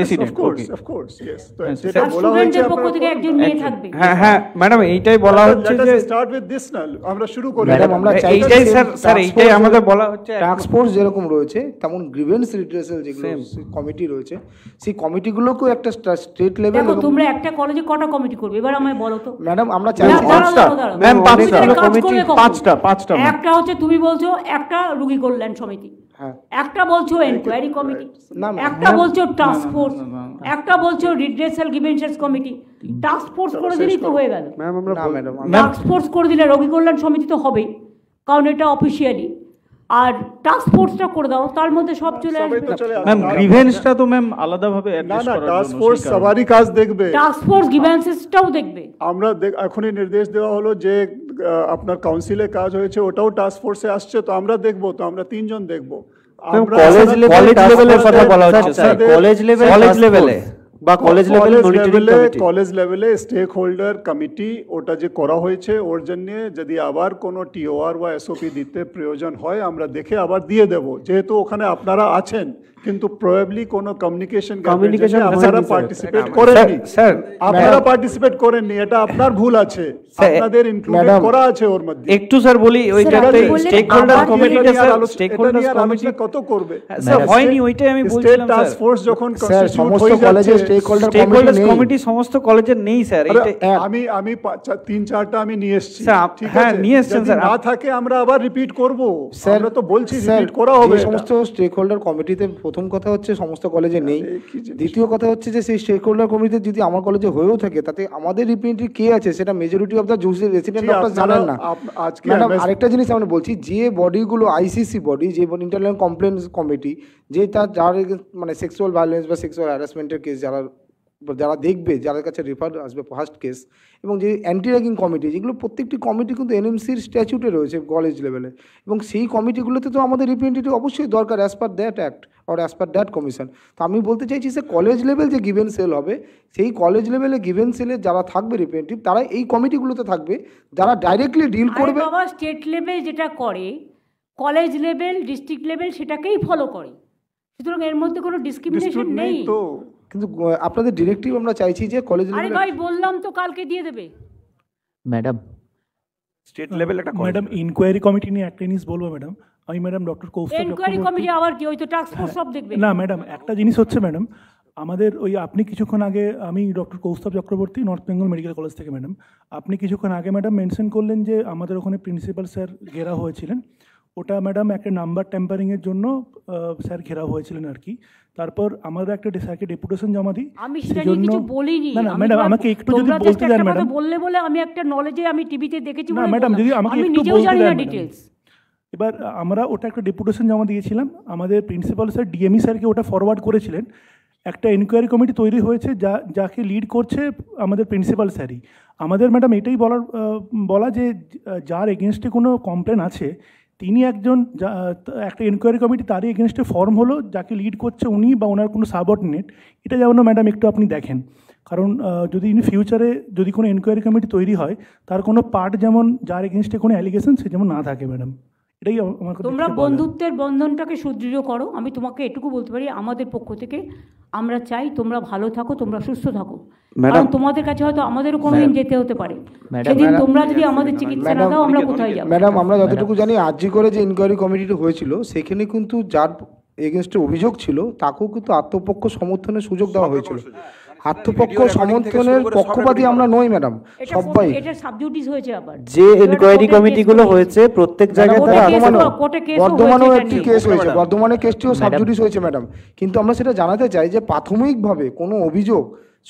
resident of course of course yes তো এটা বলা হয়েছে পক্ষ থেকে একজন মেয়ে থাকবে হ্যাঁ হ্যাঁ ম্যাডাম এইটাই বলা হচ্ছে যে স্টার্ট উইথ দিস না আমরা শুরু করি ম্যাডাম আমরা চাই এইটাই স্যার স্যার এইটাই আমাদের বলা হচ্ছে টাস্ক ফোর্স যেরকম রয়েছে তেমন গ্রিভেন্স লিটারেচার যেগুলো কমিটি রয়েছে সেই কমিটি কমিটিগুলোকেও একটা স্টেট লেভেল দেখো তোমরা একটা কলেজে কটা কমিটি করবে এবার আমায় বলো তো ম্যাডাম আমরা চাইছি পাঁচটা ম্যাম পাঁচটা কমিটি পাঁচটা পাঁচটা একটা হচ্ছে তুমি বলছো একটা রোগী কল্যাণ সমিতি হ্যাঁ। একটা বলছো এনকোয়ারি কমিটি একটা বলছো টাস্ক ফোর্স একটা বলছো redressal grievances committee task force করে দিলেই তো হয়ে গেল ম্যাম আমরা টাস্ক ফোর্স করে দিলে রোগী কল্যাণ সমিতি তো হবেই কারণ এটা অফিসিয়ালি আর টাস্ক ফোর্সটা করে দাও তার মধ্যে সব চলে ম্যাম গ্রিভেন্সটা তো ম্যাম টাস্ক ফোর্স সবারই কাজ দেখবে টাস্ক ফোর্স গ্রিভেন্সেসটাও দেখবে আমরা এখনই নির্দেশ দেওয়া হলো যে আপনার কাউন্সিলে কাজ হয়েছে ওটাও টাস্ক ফোর্সে আসছে তো আমরা দেখব তো আমরা তিনজন দেখব কলেজ লেভেলের কথা বলা হচ্ছে কলেজ কলেজ লেভেলে বা কলেজ লেভেলে লেভেলে কলেজ লেভেলে স্টেক হোল্ডার কমিটি ওটা যে করা হয়েছে ওর জন্য যদি আবার কোনো টিওআর বা এসওপি দিতে প্রয়োজন হয় আমরা দেখে আবার দিয়ে দেব যেহেতু ওখানে আপনারা আছেন কিন্তু প্রবাবলি কোনো কমিউনিকেশন কমিউনিকেশন আপনারা পার্টিসিপেট করেননি আপনারা পার্টিসিপেট করেননি এটা আপনার ভুল আছে আপনাদের ইনক্লুড করা আছে ওর মধ্যে একটু স্যার বলি ওইটাতে স্টেকহোল্ডার কমিটিটা স্যার স্টেকহোল্ডার কমিটি কত করবে স্যার হয়নি ওইটাই আমি বলছিলাম স্যার টাস্ক ফোর্স যখন কনস্টিটিউট হয়ে কমিটিতে হ্যাঁ, প্রথম কথা হচ্ছে সমস্ত কলেজে হ্যাঁ, নেই দ্বিতীয় কথা হচ্ছে যে সেই হোল্ডার কমিটিতে যদি আমার কলেজে হয়েও থাকে তাতে আমাদের রিপ্রেজেন্টেটিভ কে আছে সেটা মেজরিটি অফ দা জুসের রেসিডেন্ট জানেন না আজকে আরেকটা জিনিস আমরা বলছি যে বডিগুলো আইসিসি বডি যে ইন্টারন্যাশনাল কমপ্লেন কমিটি যে তার যার মানে সেক্সুয়াল ভায়োলেন্স বা সেক্সুয়াল হ্যারাসমেন্টের কেস যারা যারা দেখবে যাদের কাছে রেফার আসবে ফার্স্ট কেস এবং যে অ্যান্টি র্যাগিং কমিটি যেগুলো প্রত্যেকটি কমিটি কিন্তু এনএমসির স্ট্যাচুটে রয়েছে কলেজ লেভেলে এবং সেই কমিটিগুলোতে তো আমাদের রিপ্রেজেন্টেটিভ অবশ্যই দরকার as per that act or as per that commission তো আমি বলতে চাইছি সে কলেজ লেভেল যে গিভেন সেল হবে সেই কলেজ লেভেলে গিভেন সেলে যারা থাকবে রিপ্রেজেন্টেটিভ তারা এই কমিটিগুলোতে থাকবে যারা ডাইরেক্টলি ডিল করবে স্টেট লেভেল যেটা করে কলেজ লেভেল ডিস্ট্রিক্ট লেভেল সেটাকেই ফলো করে সুতরাং এর মধ্যে কোনো ডিসক্রিমিনেশন নেই তো কিন্তু আপনাদের ডিরেক্টিভ আমরা চাইছি যে কলেজ আরে ভাই বললাম তো কালকে দিয়ে দেবে ম্যাডাম স্টেট লেভেল একটা ম্যাডাম ইনকোয়ারি কমিটি নিয়ে একটা জিনিস বলবো ম্যাডাম আমি madam doctor Kaushal enquiry committee আবার কি ওই তো টাস্ক ফোর্স সব দেখবে না ম্যাডাম একটা জিনিস হচ্ছে ম্যাডাম আমাদের ওই আপনি কিছুক্ষণ আগে আমি doctor Kaustav Chakraborty north Bengal medical college থেকে ম্যাডাম আপনি কিছুক্ষণ আগে ম্যাডাম মেনশন করলেন যে আমাদের ওখানে প্রিন্সিপাল স্যার ঘেরা হয়েছিলেন ওটা ম্যাডাম একটা নাম্বার ট্যাম্পারিংয়ের জন্য স্যার ঘেরাও হয়েছিলেন আর কি তারপর আমাদের একটা স্যারকে ডেপুটেশন জমা দিই আমি সেটা নিয়ে কিছু বলিনি না না ম্যাডাম আমাকে একটু যদি বলতে দেন ম্যাডাম বললে বলে আমি একটা নলেজে আমি টিভিতে দেখেছি না ম্যাডাম যদি আমাকে একটু বলতে দেন ডিটেইলস এবার আমরা ওটা একটা ডেপুটেশন জমা দিয়েছিলাম আমাদের প্রিন্সিপাল স্যার ডিএমই স্যারকে ওটা ফরওয়ার্ড করেছিলেন একটা এনকোয়ারি কমিটি তৈরি হয়েছে যা যাকে লিড করছে আমাদের প্রিন্সিপাল স্যারই আমাদের ম্যাডাম এটাই বলার বলা যে যার এগেনস্টে কোনো কমপ্লেন আছে তিনি একজন একটা এনকোয়ারি কমিটি তারই এগেনস্টে ফর্ম হলো যাকে লিড করছে উনি বা ওনার কোনো সাবঅর্ডিনেট এটা যেমন ম্যাডাম একটু আপনি দেখেন কারণ যদি ইন ফিউচারে যদি কোনো এনকোয়ারি কমিটি তৈরি হয় তার কোনো পার্ট যেমন যার এগেনস্টে কোনো অ্যালিগেশন সে যেমন না থাকে ম্যাডাম এটাই আমার তোমরা বন্ধুত্বের বন্ধনটাকে সুদৃঢ় করো আমি তোমাকে এটুকু বলতে পারি আমাদের পক্ষ থেকে আমরা চাই তোমরা ভালো থাকো তোমরা সুস্থ থাকো কারণ তোমাদের কাছে হয়তো আমাদেরও কোনোদিন যেতে হতে পারে সেদিন তোমরা যদি আমাদের চিকিৎসা না দাও আমরা কোথায় যাবো ম্যাডাম আমরা যতটুকু জানি আজই করে যে ইনকোয়ারি কমিটিটা হয়েছিল সেখানে কিন্তু যার এগেনস্টে অভিযোগ ছিল তাকেও কিন্তু আত্মপক্ষ সমর্থনের সুযোগ দেওয়া হয়েছিল আত্মপক্ষ সমর্থনের পক্ষপাতী আমরা নই ম্যাডাম সবাই হয়েছে প্রত্যেক জায়গায় তারা বর্ধমানেও একটি কেস হয়েছে কেসটিও হয়েছে ম্যাডাম কিন্তু আমরা সেটা জানাতে চাই যে প্রাথমিকভাবে কোনো অভিযোগ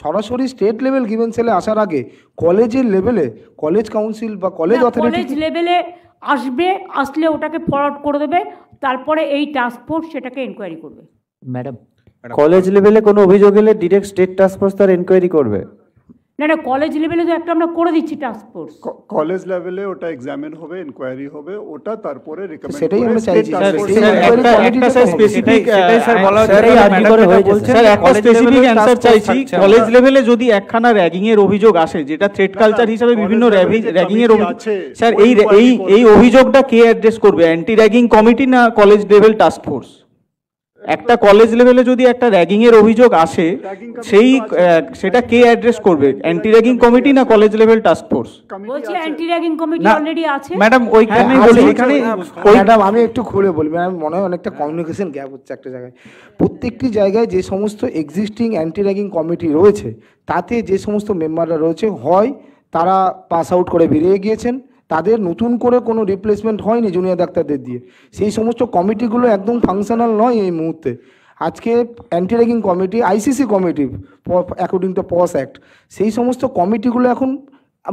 সরাসরি স্টেট লেভেল গিভেন সেলে আসার আগে কলেজের লেভেলে কলেজ কাউন্সিল বা কলেজ অথরিটি কলেজ লেভেলে আসবে আসলে ওটাকে ফরওয়ার্ড করে দেবে তারপরে এই টাস্ক ফোর্স সেটাকে এনকোয়ারি করবে ম্যাডাম কলেজ লেভেলে কোনো অভিযোগ এলে ডিরেক্ট স্টেট টাস্ক ফোর্স তার এনকোয়ারি করবে না না কলেজ লেভেলে তো একটা আমরা করে দিচ্ছি টাস্ক ফোর্স কলেজ লেভেলে ওটা এক্সামিন হবে এনকোয়ারি হবে ওটা তারপরে রেকমেন্ড সেটাই আমরা চাইছি একটা স্যার স্পেসিফিক স্যার বলা হচ্ছে করে স্যার একটা স্পেসিফিক চাইছি কলেজ লেভেলে যদি একখানা র‍্যাগিং এর অভিযোগ আসে যেটা থ্রেট কালচার হিসেবে বিভিন্ন র‍্যাগিং এর স্যার এই এই এই অভিযোগটা কে অ্যাড্রেস করবে অ্যান্টি র‍্যাগিং কমিটি না কলেজ লেভেল টাস্ক ফোর্স একটা কলেজ লেভেলে যদি একটা র্যাগিং এর অভিযোগ আসে সেই সেটা কে অ্যাড্রেস করবে অ্যান্টি র্যাগিং কমিটি না কলেজ লেভেল টাস্ক ফোর্স বলছি অ্যান্টি র্যাগিং কমিটি অলরেডি আছে ম্যাডাম ওইখানে বলি এখানে ম্যাডাম আমি একটু খুলে বলি ম্যাডাম মনে হয় অনেকটা কমিউনিকেশন গ্যাপ হচ্ছে একটা জায়গায় প্রত্যেকটি জায়গায় যে সমস্ত এক্সিস্টিং অ্যান্টি র্যাগিং কমিটি রয়েছে তাতে যে সমস্ত মেম্বাররা রয়েছে হয় তারা পাস আউট করে বেরিয়ে গিয়েছেন তাদের নতুন করে কোনো রিপ্লেসমেন্ট হয়নি জুনিয়র ডাক্তারদের দিয়ে সেই সমস্ত কমিটিগুলো একদম ফাংশনাল নয় এই মুহূর্তে আজকে anti ragging committee ICC committee according to POSH act সেই সমস্ত কমিটিগুলো এখন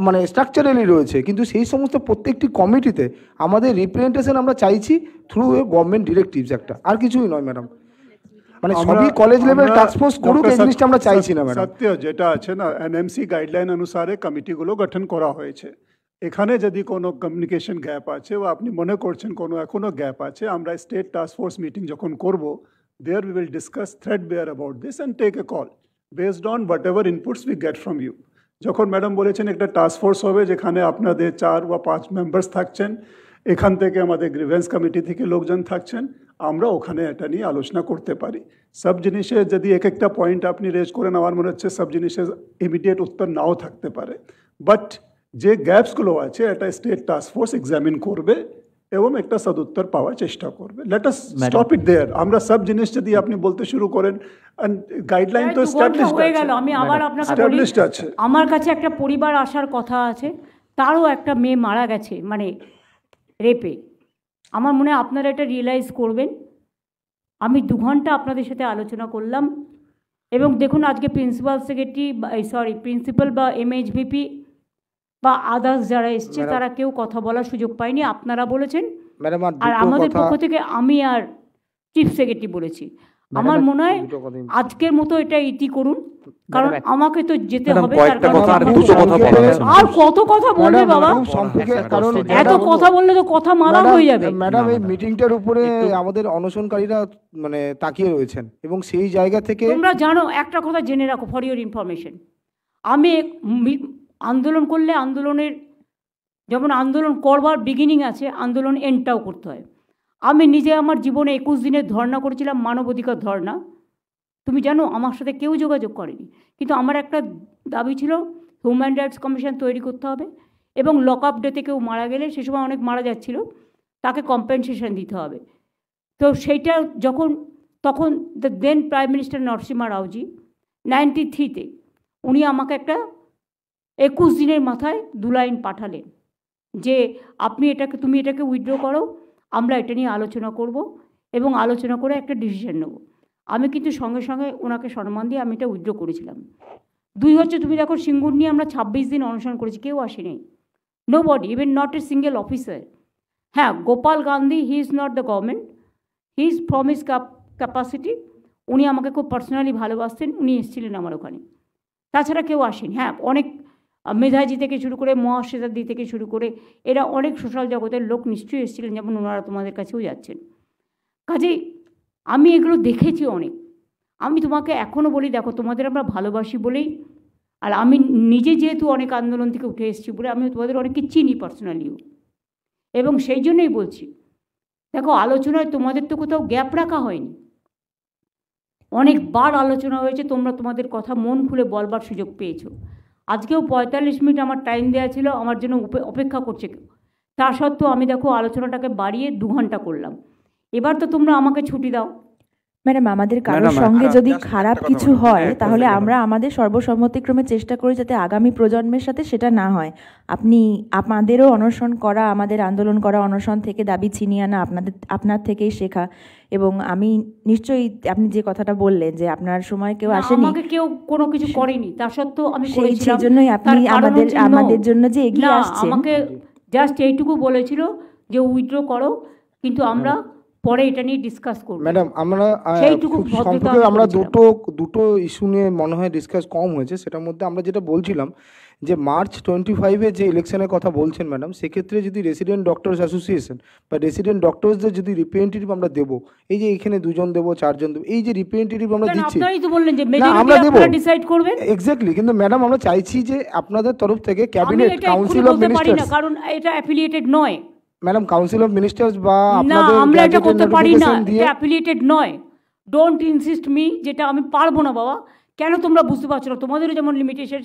মানে স্ট্রাকচারালি রয়েছে কিন্তু সেই সমস্ত প্রত্যেকটি কমিটিতে আমাদের রিপ্রেজেন্টেশন আমরা চাইছি থ্রু এ গভর্নমেন্ট ডিরেক্টিভস একটা আর কিছুই নয় ম্যাডাম মানে সবই কলেজ লেভেল টাস্ক ফোর্স করুক এই জিনিসটা আমরা চাইছি না ম্যাডাম সত্য যেটা আছে না এনএমসি গাইডলাইন অনুসারে কমিটিগুলো গঠন করা হয়েছে এখানে যদি কোনো কমিউনিকেশন গ্যাপ আছে বা আপনি মোনাকোরশন কোনো এখনো গ্যাপ আছে আমরা স্টেট টাস্ক ফোর্স মিটিং যখন করব there we will discuss threadbare about this and take a call based on whatever inputs we get from you যখন ম্যাডাম বলেছেন একটা টাস্ক ফোর্স হবে যেখানে আপনাদের চার বা পাঁচ মেম্বర్స్ থাকবেন এখান থেকে আমাদের Grievance Committee থেকে লোকজন থাকবেন আমরা ওখানে এটা নিয়ে আলোচনা করতে পারি সব জেনেশে যদি এক একটা পয়েন্ট আপনি রেইজ করেন আর মনে হচ্ছে সব জেনেশে ইমিডিয়েট উত্তর নাও থাকতে পারে বাট যে গ্যাপসগুলো আছে একটা স্টেট টাস্ক ফোর্স এক্সামিন করবে এবং একটা সদুত্তর পাওয়ার চেষ্টা করবে লেট আস স্টপ ইট আমরা সব জিনিস যদি আপনি বলতে শুরু করেন গাইডলাইন তো এস্টাবলিশড হয়ে গেল আমি আবার আপনাকে আছে আমার কাছে একটা পরিবার আসার কথা আছে তারও একটা মেয়ে মারা গেছে মানে রেপে আমার মনে হয় আপনারা এটা রিয়েলাইজ করবেন আমি দু ঘন্টা আপনাদের সাথে আলোচনা করলাম এবং দেখুন আজকে প্রিন্সিপাল সেক্রেটারি সরি প্রিন্সিপাল বা এমএইচভিপি বা আদার্স যারা এসছে তারা কেউ কথা বলার সুযোগ পায়নি আপনারা বলেছেন আর আমাদের পক্ষ থেকে আমি আর চিফ সেক্রেটারি বলেছি আমার মনে হয় আজকের মতো এটা ইতি করুন কারণ আমাকে তো যেতে হবে আর কত কথা বলবে বাবা কারণ এত কথা বললে তো কথা মারা হয়ে যাবে ম্যাডাম এই মিটিংটার উপরে আমাদের অনশনকারীরা মানে তাকিয়ে রয়েছেন এবং সেই জায়গা থেকে তোমরা জানো একটা কথা জেনে রাখো ফর ইউর ইনফরমেশন আমি আন্দোলন করলে আন্দোলনের যেমন আন্দোলন করবার বিগিনিং আছে আন্দোলন এন্ডটাও করতে হয় আমি নিজে আমার জীবনে একুশ দিনের ধর্না করেছিলাম মানবাধিকার ধর্না তুমি জানো আমার সাথে কেউ যোগাযোগ করেনি কিন্তু আমার একটা দাবি ছিল হিউম্যান রাইটস কমিশন তৈরি করতে হবে এবং লক আপ ডেতে কেউ মারা গেলে সে সময় অনেক মারা যাচ্ছিল তাকে কম্পেনসেশন দিতে হবে তো সেইটা যখন তখন the then prime minister Narasimha Rao ji ninety থ্রিতে উনি আমাকে একটা একুশ দিনের মাথায় দু লাইন পাঠালেন যে আপনি এটাকে তুমি এটাকে উইথড্র করো আমরা এটা নিয়ে আলোচনা করব এবং আলোচনা করে একটা ডিসিশন নেব আমি কিন্তু সঙ্গে সঙ্গে ওনাকে সম্মান দিয়ে আমি এটা উইথড্র করেছিলাম দুই হচ্ছে তুমি দেখো সিঙ্গুর নিয়ে আমরা ছাব্বিশ দিন অনুসরণ করেছি কেউ আসেনি nobody even not a single officer হ্যাঁ Gopal Gandhi he is not the government he is from his capacity উনি আমাকে খুব পার্সোনালি ভালোবাসতেন উনি এসেছিলেন আমার ওখানে তাছাড়া কেউ আসেন হ্যাঁ অনেক মেধাজি থেকে শুরু করে মহাশ্বেতাদি থেকে শুরু করে এরা অনেক সোশ্যাল জগতের লোক নিশ্চয়ই এসেছিলেন যেমন ওনারা তোমাদের কাছেও যাচ্ছেন কাজেই আমি এগুলো দেখেছি অনেক আমি তোমাকে এখনও বলি দেখো তোমাদের আমরা ভালোবাসি বলেই আর আমি নিজে যেহেতু অনেক আন্দোলন থেকে উঠে এসেছি বলে আমি তোমাদের অনেককে চিনি পার্সোনালিও এবং সেই জন্যই বলছি দেখো আলোচনায় তোমাদের তো কোথাও গ্যাপ রাখা হয়নি অনেকবার আলোচনা হয়েছে তোমরা তোমাদের কথা মন খুলে বলবার সুযোগ পেয়েছো আজকেও পঁয়তাল্লিশ মিনিট আমার টাইম দেওয়া ছিল আমার জন্য অপেক্ষা করছে কেউ তা সত্ত্বেও আমি দেখো আলোচনাটাকে বাড়িয়ে দু ঘন্টা করলাম এবার তো তোমরা আমাকে ছুটি দাও ম্যাডাম আমাদের কারোর সঙ্গে যদি খারাপ কিছু হয় হ্যাঁ, তাহলে আমরা আমাদের সর্বসম্মতিক্রমে চেষ্টা করি যাতে আগামী প্রজন্মের সাথে সেটা না হয় আপনি আমাদেরও অনশন করা আমাদের আন্দোলন করা অনশন থেকে দাবি ছিনিয়ে আনা আপনাদের আপনার থেকেই শেখা এবং আমি নিশ্চয়ই আপনি যে কথাটা বললেন যে আপনার সময় কেউ আসেনি কেউ কোনো কিছু করেনি তা সত্ত্বেও আমি সেই জন্যই আপনি আমাদের আমাদের জন্য যে এগিয়ে আসছে আমাকে জাস্ট এইটুকু বলেছিল যে উইথড্র করো কিন্তু আমরা পরে এটা নিয়ে ডিসকাস করব ম্যাডাম আমরা সেইটুকু সম্পর্কে আমরা দুটো দুটো ইস্যু নিয়ে মনে হয় ডিসকাস কম হয়েছে সেটার মধ্যে আমরা যেটা বলছিলাম যে মার্চ টোয়েন্টি ফাইভে যে ইলেকশনের কথা বলছেন ম্যাডাম সেক্ষেত্রে যদি রেসিডেন্ট ডক্টরস অ্যাসোসিয়েশন বা রেসিডেন্ট ডক্টর্সদের যদি রিপ্রেজেন্টেটিভ আমরা দেবো এই যে এখানে দুজন দেবো চারজন দেবো এই যে রিপ্রেজেন্টেটিভ আমরা দিচ্ছি আমরা দেবো ডিসাইড করবেন এক্স্যাক্টলি কিন্তু ম্যাডাম আমরা চাইছি যে আপনাদের তরফ থেকে ক্যাবিনেট কাউন্সিল অফ মিনিস্টার্স কারণ এটা অ্যাফিলিয়েটেড নয় ম্যাডাম কাউন্সিল অফ মিনিস্টার্স বা না আমরা এটা করতে পারি না এটা অ্যাফিলিয়েটেড নয় ডোন্ট ইনসিস্ট মি যেটা আমি পারবো না বাবা কেন তোমরা বুঝতে পারছো না তোমাদেরও যেমন লিমিটেশন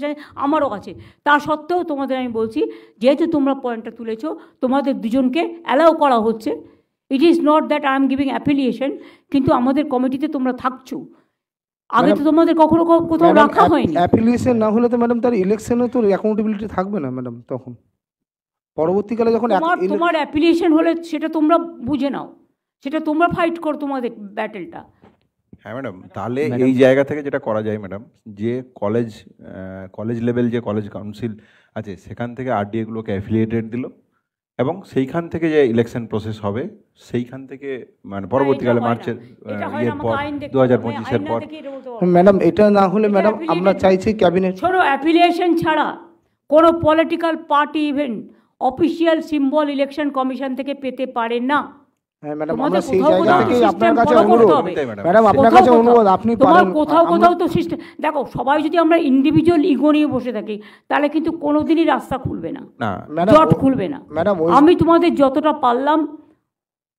আমারও আছে তা সত্ত্বেও তোমাদের আমি বলছি যেহেতু তোমরা পয়েন্টটা তুলেছো তোমাদের দুজনকে অ্যালাউ করা হচ্ছে it is not that I am giving affiliation কিন্তু আমাদের কমিটিতে তোমরা থাকছো আগে তো তোমাদের কখনো কোথাও রাখা হয়নি অ্যাফিলিয়েশন না হলে তো ম্যাডাম তার ইলেকশনে তো অ্যাকাউন্টেবিলিটি থাকবে না ম্যাডাম তখন পরবর্তীকালে যখন তোমার তোমার অ্যাপ্লিকেশন হলে সেটা তোমরা বুঝে নাও সেটা তোমরা ফাইট করো তোমাদের ব্যাটেলটা হ্যাঁ ম্যাডাম তাহলে এই জায়গা থেকে যেটা করা যায় ম্যাডাম যে কলেজ কলেজ লেভেল যে কলেজ কাউন্সিল আছে সেখান থেকে আরডিএগুলোকে অ্যাফিলিয়েটেড দিল এবং সেইখান থেকে যে ইলেকশন প্রসেস হবে সেইখান থেকে মানে পরবর্তীকালে মার্চের ইয়ের পর দু হাজার পঁচিশের পর ম্যাডাম এটা না হলে ম্যাডাম আমরা চাইছি ক্যাবিনেট শোনো অ্যাফিলিয়েশন ছাড়া কোনো political party event official symbol election commission থেকে পেতে পারে না দেখো সবাই যদি আমরা ইন্ডিভিজুয়াল ইগো নিয়ে বসে থাকি তাহলে কিন্তু কোনোদিনই রাস্তা খুলবে না জট খুলবে না আমি তোমাদের যতটা পারলাম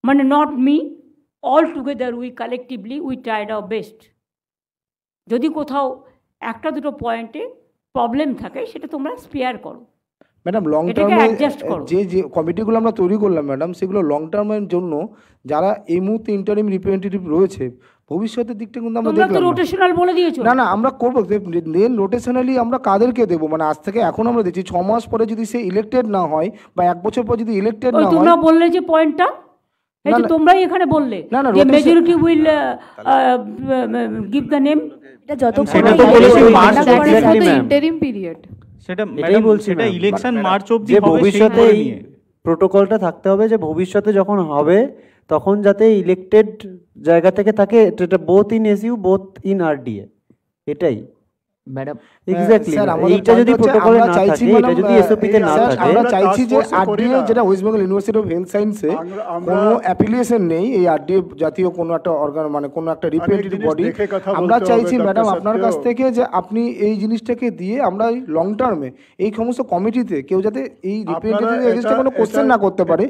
মানে not me all together we collectively we tried our best যদি কোথাও একটা দুটো পয়েন্টে প্রবলেম থাকে সেটা তোমরা স্পেয়ার করো ম্যাডাম লং টার্মে যে যে কমিটিগুলো আমরা তৈরি করলাম ম্যাডাম সেগুলো লং টার্মের জন্য যারা এই মুহূর্তে ইন্টারিম রিপ্রেজেন্টেটিভ রয়েছে ভবিষ্যতের দিকটা কিন্তু আমরা দেখলাম রোটেশনাল বলে দিয়েছো না না আমরা করবো দেন রোটেশনালি আমরা কাদেরকে দেব মানে আজ থেকে এখন আমরা দিচ্ছি ছ মাস পরে যদি সে ইলেক্টেড না হয় বা এক বছর পর যদি ইলেক্টেড না হয় তোমরা বললে যে পয়েন্টটা এই যে তোমরাই এখানে বললে যে majority will give the name এটা যত মার্চ ইন্টারিম পিরিয়ড সেটা এটাই বলছি ইলেকশন মার্চ মানে অবধি ভবিষ্যতে এই প্রোটোকলটা থাকতে হবে যে ভবিষ্যতে যখন হবে তখন যাতে ইলেক্টেড জায়গা থেকে থাকে এটা both in SU both in RDA এটাই ওয়েস্ট বেঙ্গল ইউনিভার্সিটি অফ নেই এই জাতীয় কোনো একটা অর্গান মানে কোনো একটা চাইছি ম্যাডাম আপনার কাছ থেকে যে আপনি এই জিনিসটাকে দিয়ে আমরা লং টার্মে এই সমস্ত কমিটিতে কেউ যাতে এই কোনো কোশ্চেন না করতে পারে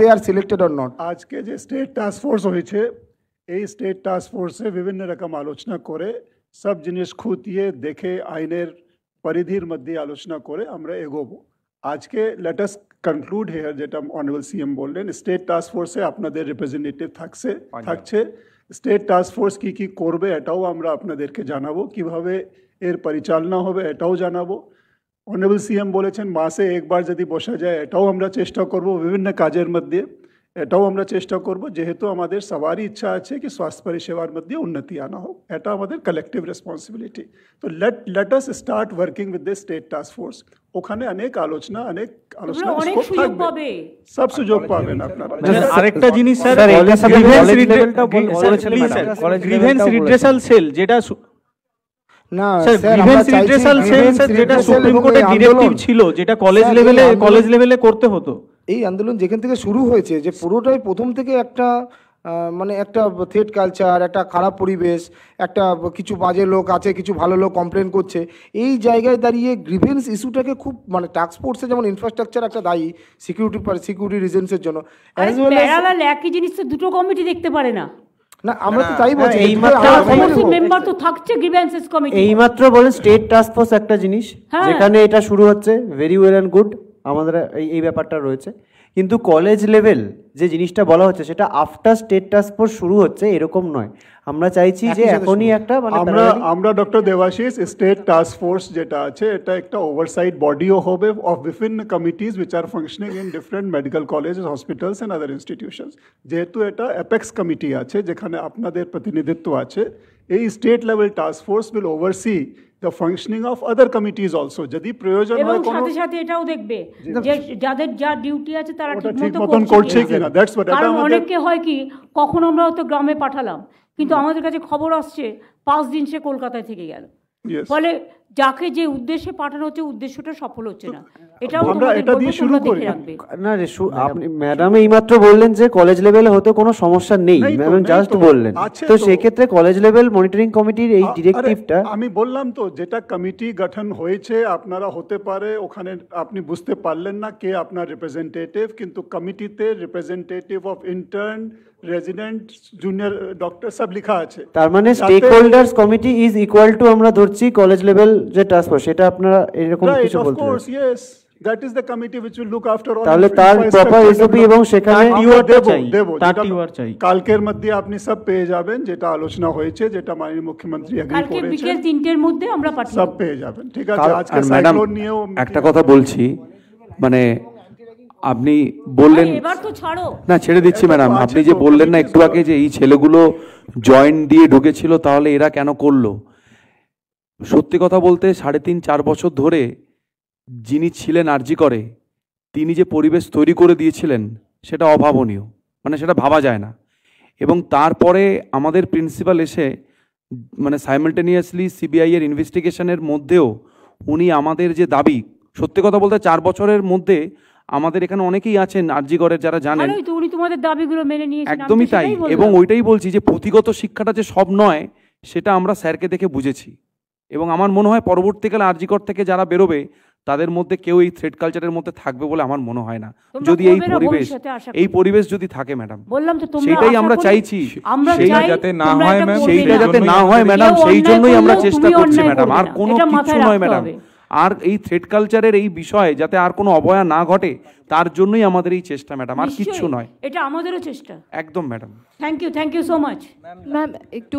দে আর সিলেক্টেড নট আজকে যে স্টেট টাস্ক ফোর্স হয়েছে এই স্টেট টাস্ক ফোর্সে বিভিন্ন রকম আলোচনা করে সব জিনিস খুঁতিয়ে দেখে আয়নার পরিধির মধ্যে আলোচনা করে আমরা এগব আজকে লেট আস কনক্লুড হিয়ার যেটা অনারাবল সিএম বোলডেন স্টেট টাস্ক ফোর্সে আপনাদের রিপ্রেজেন্টেটিভ থাকছে থাকছে স্টেট টাস্ক ফোর্স কি কি করবে Etao আমরা আপনাদেরকে জানাবো কিভাবে এর পরিচালনা হবে Etao জানাবো অনারাবল সিএম বলেছেন মাসে একবার যদি বসা যায় Etao আমরা চেষ্টা করব বিভিন্ন কাজের মধ্যে এটাও আমরা চেষ্টা করব যেহেতু আমাদের সবারই ইচ্ছা আছে কি স্বাস্থ্য পরিষেবার মধ্যে উন্নতি আনা হোক এটা আমাদের কালেকটিভ রেসপন্সিবিলিটি তো let let us start working with the state task force ওখানে অনেক আলোচনা অনেক আলোচনা সব সুযোগ পাবেন আপনারা মানে আরেকটা জিনিস স্যার গ্রিভেন্স রিড্রেসাল সেল যেটা না স্যার গ্রিভেন্স রিড্রেসাল সেল যেটা সুপ্রিম কোর্টের ডিরেক্টিভ ছিল যেটা কলেজ লেভেলে কলেজ লেভেলে করতে হতো এই আন্দোলন যেখান থেকে শুরু হয়েছে যে পুরোটাই প্রথম থেকে একটা মানে একটা থ্রেট কালচার একটা খারাপ পরিবেশ একটা কিছু বাজে লোক আছে কিছু ভালো লোক কমপ্লেন করছে এই জায়গায় দাঁড়িয়ে গ্রিভেন্স ইস্যুটাকে খুব মানে টাস্ক ফোর্সে যেমন ইনফ্রাস্ট্রাকচার একটা দায়ী সিকিউরিটি সিকিউরিটি রিজনসের জন্য একই জিনিস তো দুটো কমিটি দেখতে পারে না না আমরা তো তাই বলছি থাকছে এইমাত্র বলেন স্টেট টাস্ক ফোর্স একটা জিনিস হ্যাঁ। যেখানে এটা শুরু হচ্ছে ভেরি ওয়েল অ্যান্ড গুড আমাদের এই ব্যাপারটা রয়েছে কিন্তু কলেজ লেভেল যে জিনিসটা বলা হচ্ছে সেটা আফটার স্টেট টাস্ক ফোর্স শুরু হচ্ছে এরকম নয় আমরা চাইছি যে এখনই একটা মানে আমরা আমরা doctor Debashis state task force যেটা আছে এটা একটা ওভারসাইট বডিও হবে অফ বিভিন্ন committees which are functioning in different medical college hospitals and other institutions যেহেতু এটা অ্যাপেক্স কমিটি আছে যেখানে আপনাদের প্রতিনিধিত্ব আছে এই state level task force will oversee the যদি প্রয়োজন হয় সাথে সাথে এটাও দেখবে যে যাদের যা ডিউটি আছে তারা ঠিকমতো হয় কি কখন আমরা হয়তো গ্রামে পাঠালাম কিন্তু আমাদের কাছে খবর আসছে পাঁচ দিন সে কলকাতায় থেকে গেল ফলে যাকে যে উদ্দেশ্যে পাঠানো হচ্ছে উদ্দেশ্যটা সফল হচ্ছে না এটাও আমরা এটা দিয়ে শুরু করি না আপনি ম্যাডাম এইমাত্র বললেন যে কলেজ লেভেলে হতে কোনো সমস্যা নেই ম্যাডাম জাস্ট বললেন তো সেই ক্ষেত্রে কলেজ লেভেল মনিটরিং কমিটির এই ডিরেক্টিভটা আমি বললাম তো যেটা কমিটি গঠন হয়েছে আপনারা হতে পারে ওখানে আপনি বুঝতে পারলেন না কে আপনার রিপ্রেজেন্টেটিভ কিন্তু কমিটিতে representative of intern junior doctor uh, সব লেখা আছে তার মানে কমিটি ইজ ইকুয়াল টু আমরা ধরছি college level that is the committee look after কালকের মধ্যে আপনি সব পেয়ে যাবেন যেটা আলোচনা হয়েছে যেটা মাননীয় মুখ্যমন্ত্রী মধ্যে সব পেয়ে যাবেন ঠিক আছে নিয়েও একটা কথা বলছি মানে আপনি বললেন না ছেড়ে দিচ্ছি ম্যাডাম আপনি যে বললেন না একটু আগে যে এই ছেলেগুলো জয়েন্ট দিয়ে ঢুকেছিল তাহলে এরা কেন করলো সত্যি কথা বলতে সাড়ে তিন চার বছর ধরে যিনি ছিলেন আর্জি করে তিনি যে পরিবেশ তৈরি করে দিয়েছিলেন সেটা অভাবনীয় মানে সেটা ভাবা যায় না এবং তারপরে আমাদের প্রিন্সিপাল এসে মানে সাইমেলটেনিয়াসলি সিবিআইয়ের ইনভেস্টিগেশনের মধ্যেও উনি আমাদের যে দাবি সত্যি কথা বলতে চার বছরের মধ্যে আমাদের এখানে অনেকেই আছেন আরজিগড়ের যারা জানেন উনি তোমাদের দাবিগুলো মেনে একদমই তাই এবং ওইটাই বলছি যে পুঁথিগত শিক্ষাটা যে সব নয় সেটা আমরা স্যারকে দেখে বুঝেছি এবং আমার মনে হয় পরবর্তীকালে আরজিকর থেকে যারা বেরোবে তাদের মধ্যে কেউ এই থ্রেড কালচারের মধ্যে থাকবে বলে আমার মনে হয় না যদি এই পরিবেশ এই পরিবেশ যদি থাকে ম্যাডাম বললাম তো সেটাই আমরা চাইছি। সেইটা যাতে না হয় সেইটা যাতে না হয় ম্যাডাম সেই জন্যই আমরা চেষ্টা করছি ম্যাডাম আর কোনো কিছু নয় ম্যাডাম আর এই থ্রেড কালচারের এই বিষয়ে যাতে আর কোনো অবয়া না ঘটে তার জন্যই আমাদের এই চেষ্টা ম্যাডাম আর কিচ্ছু নয় এটা আমাদেরও চেষ্টা একদম madam thank you thank you so much ma'am একটু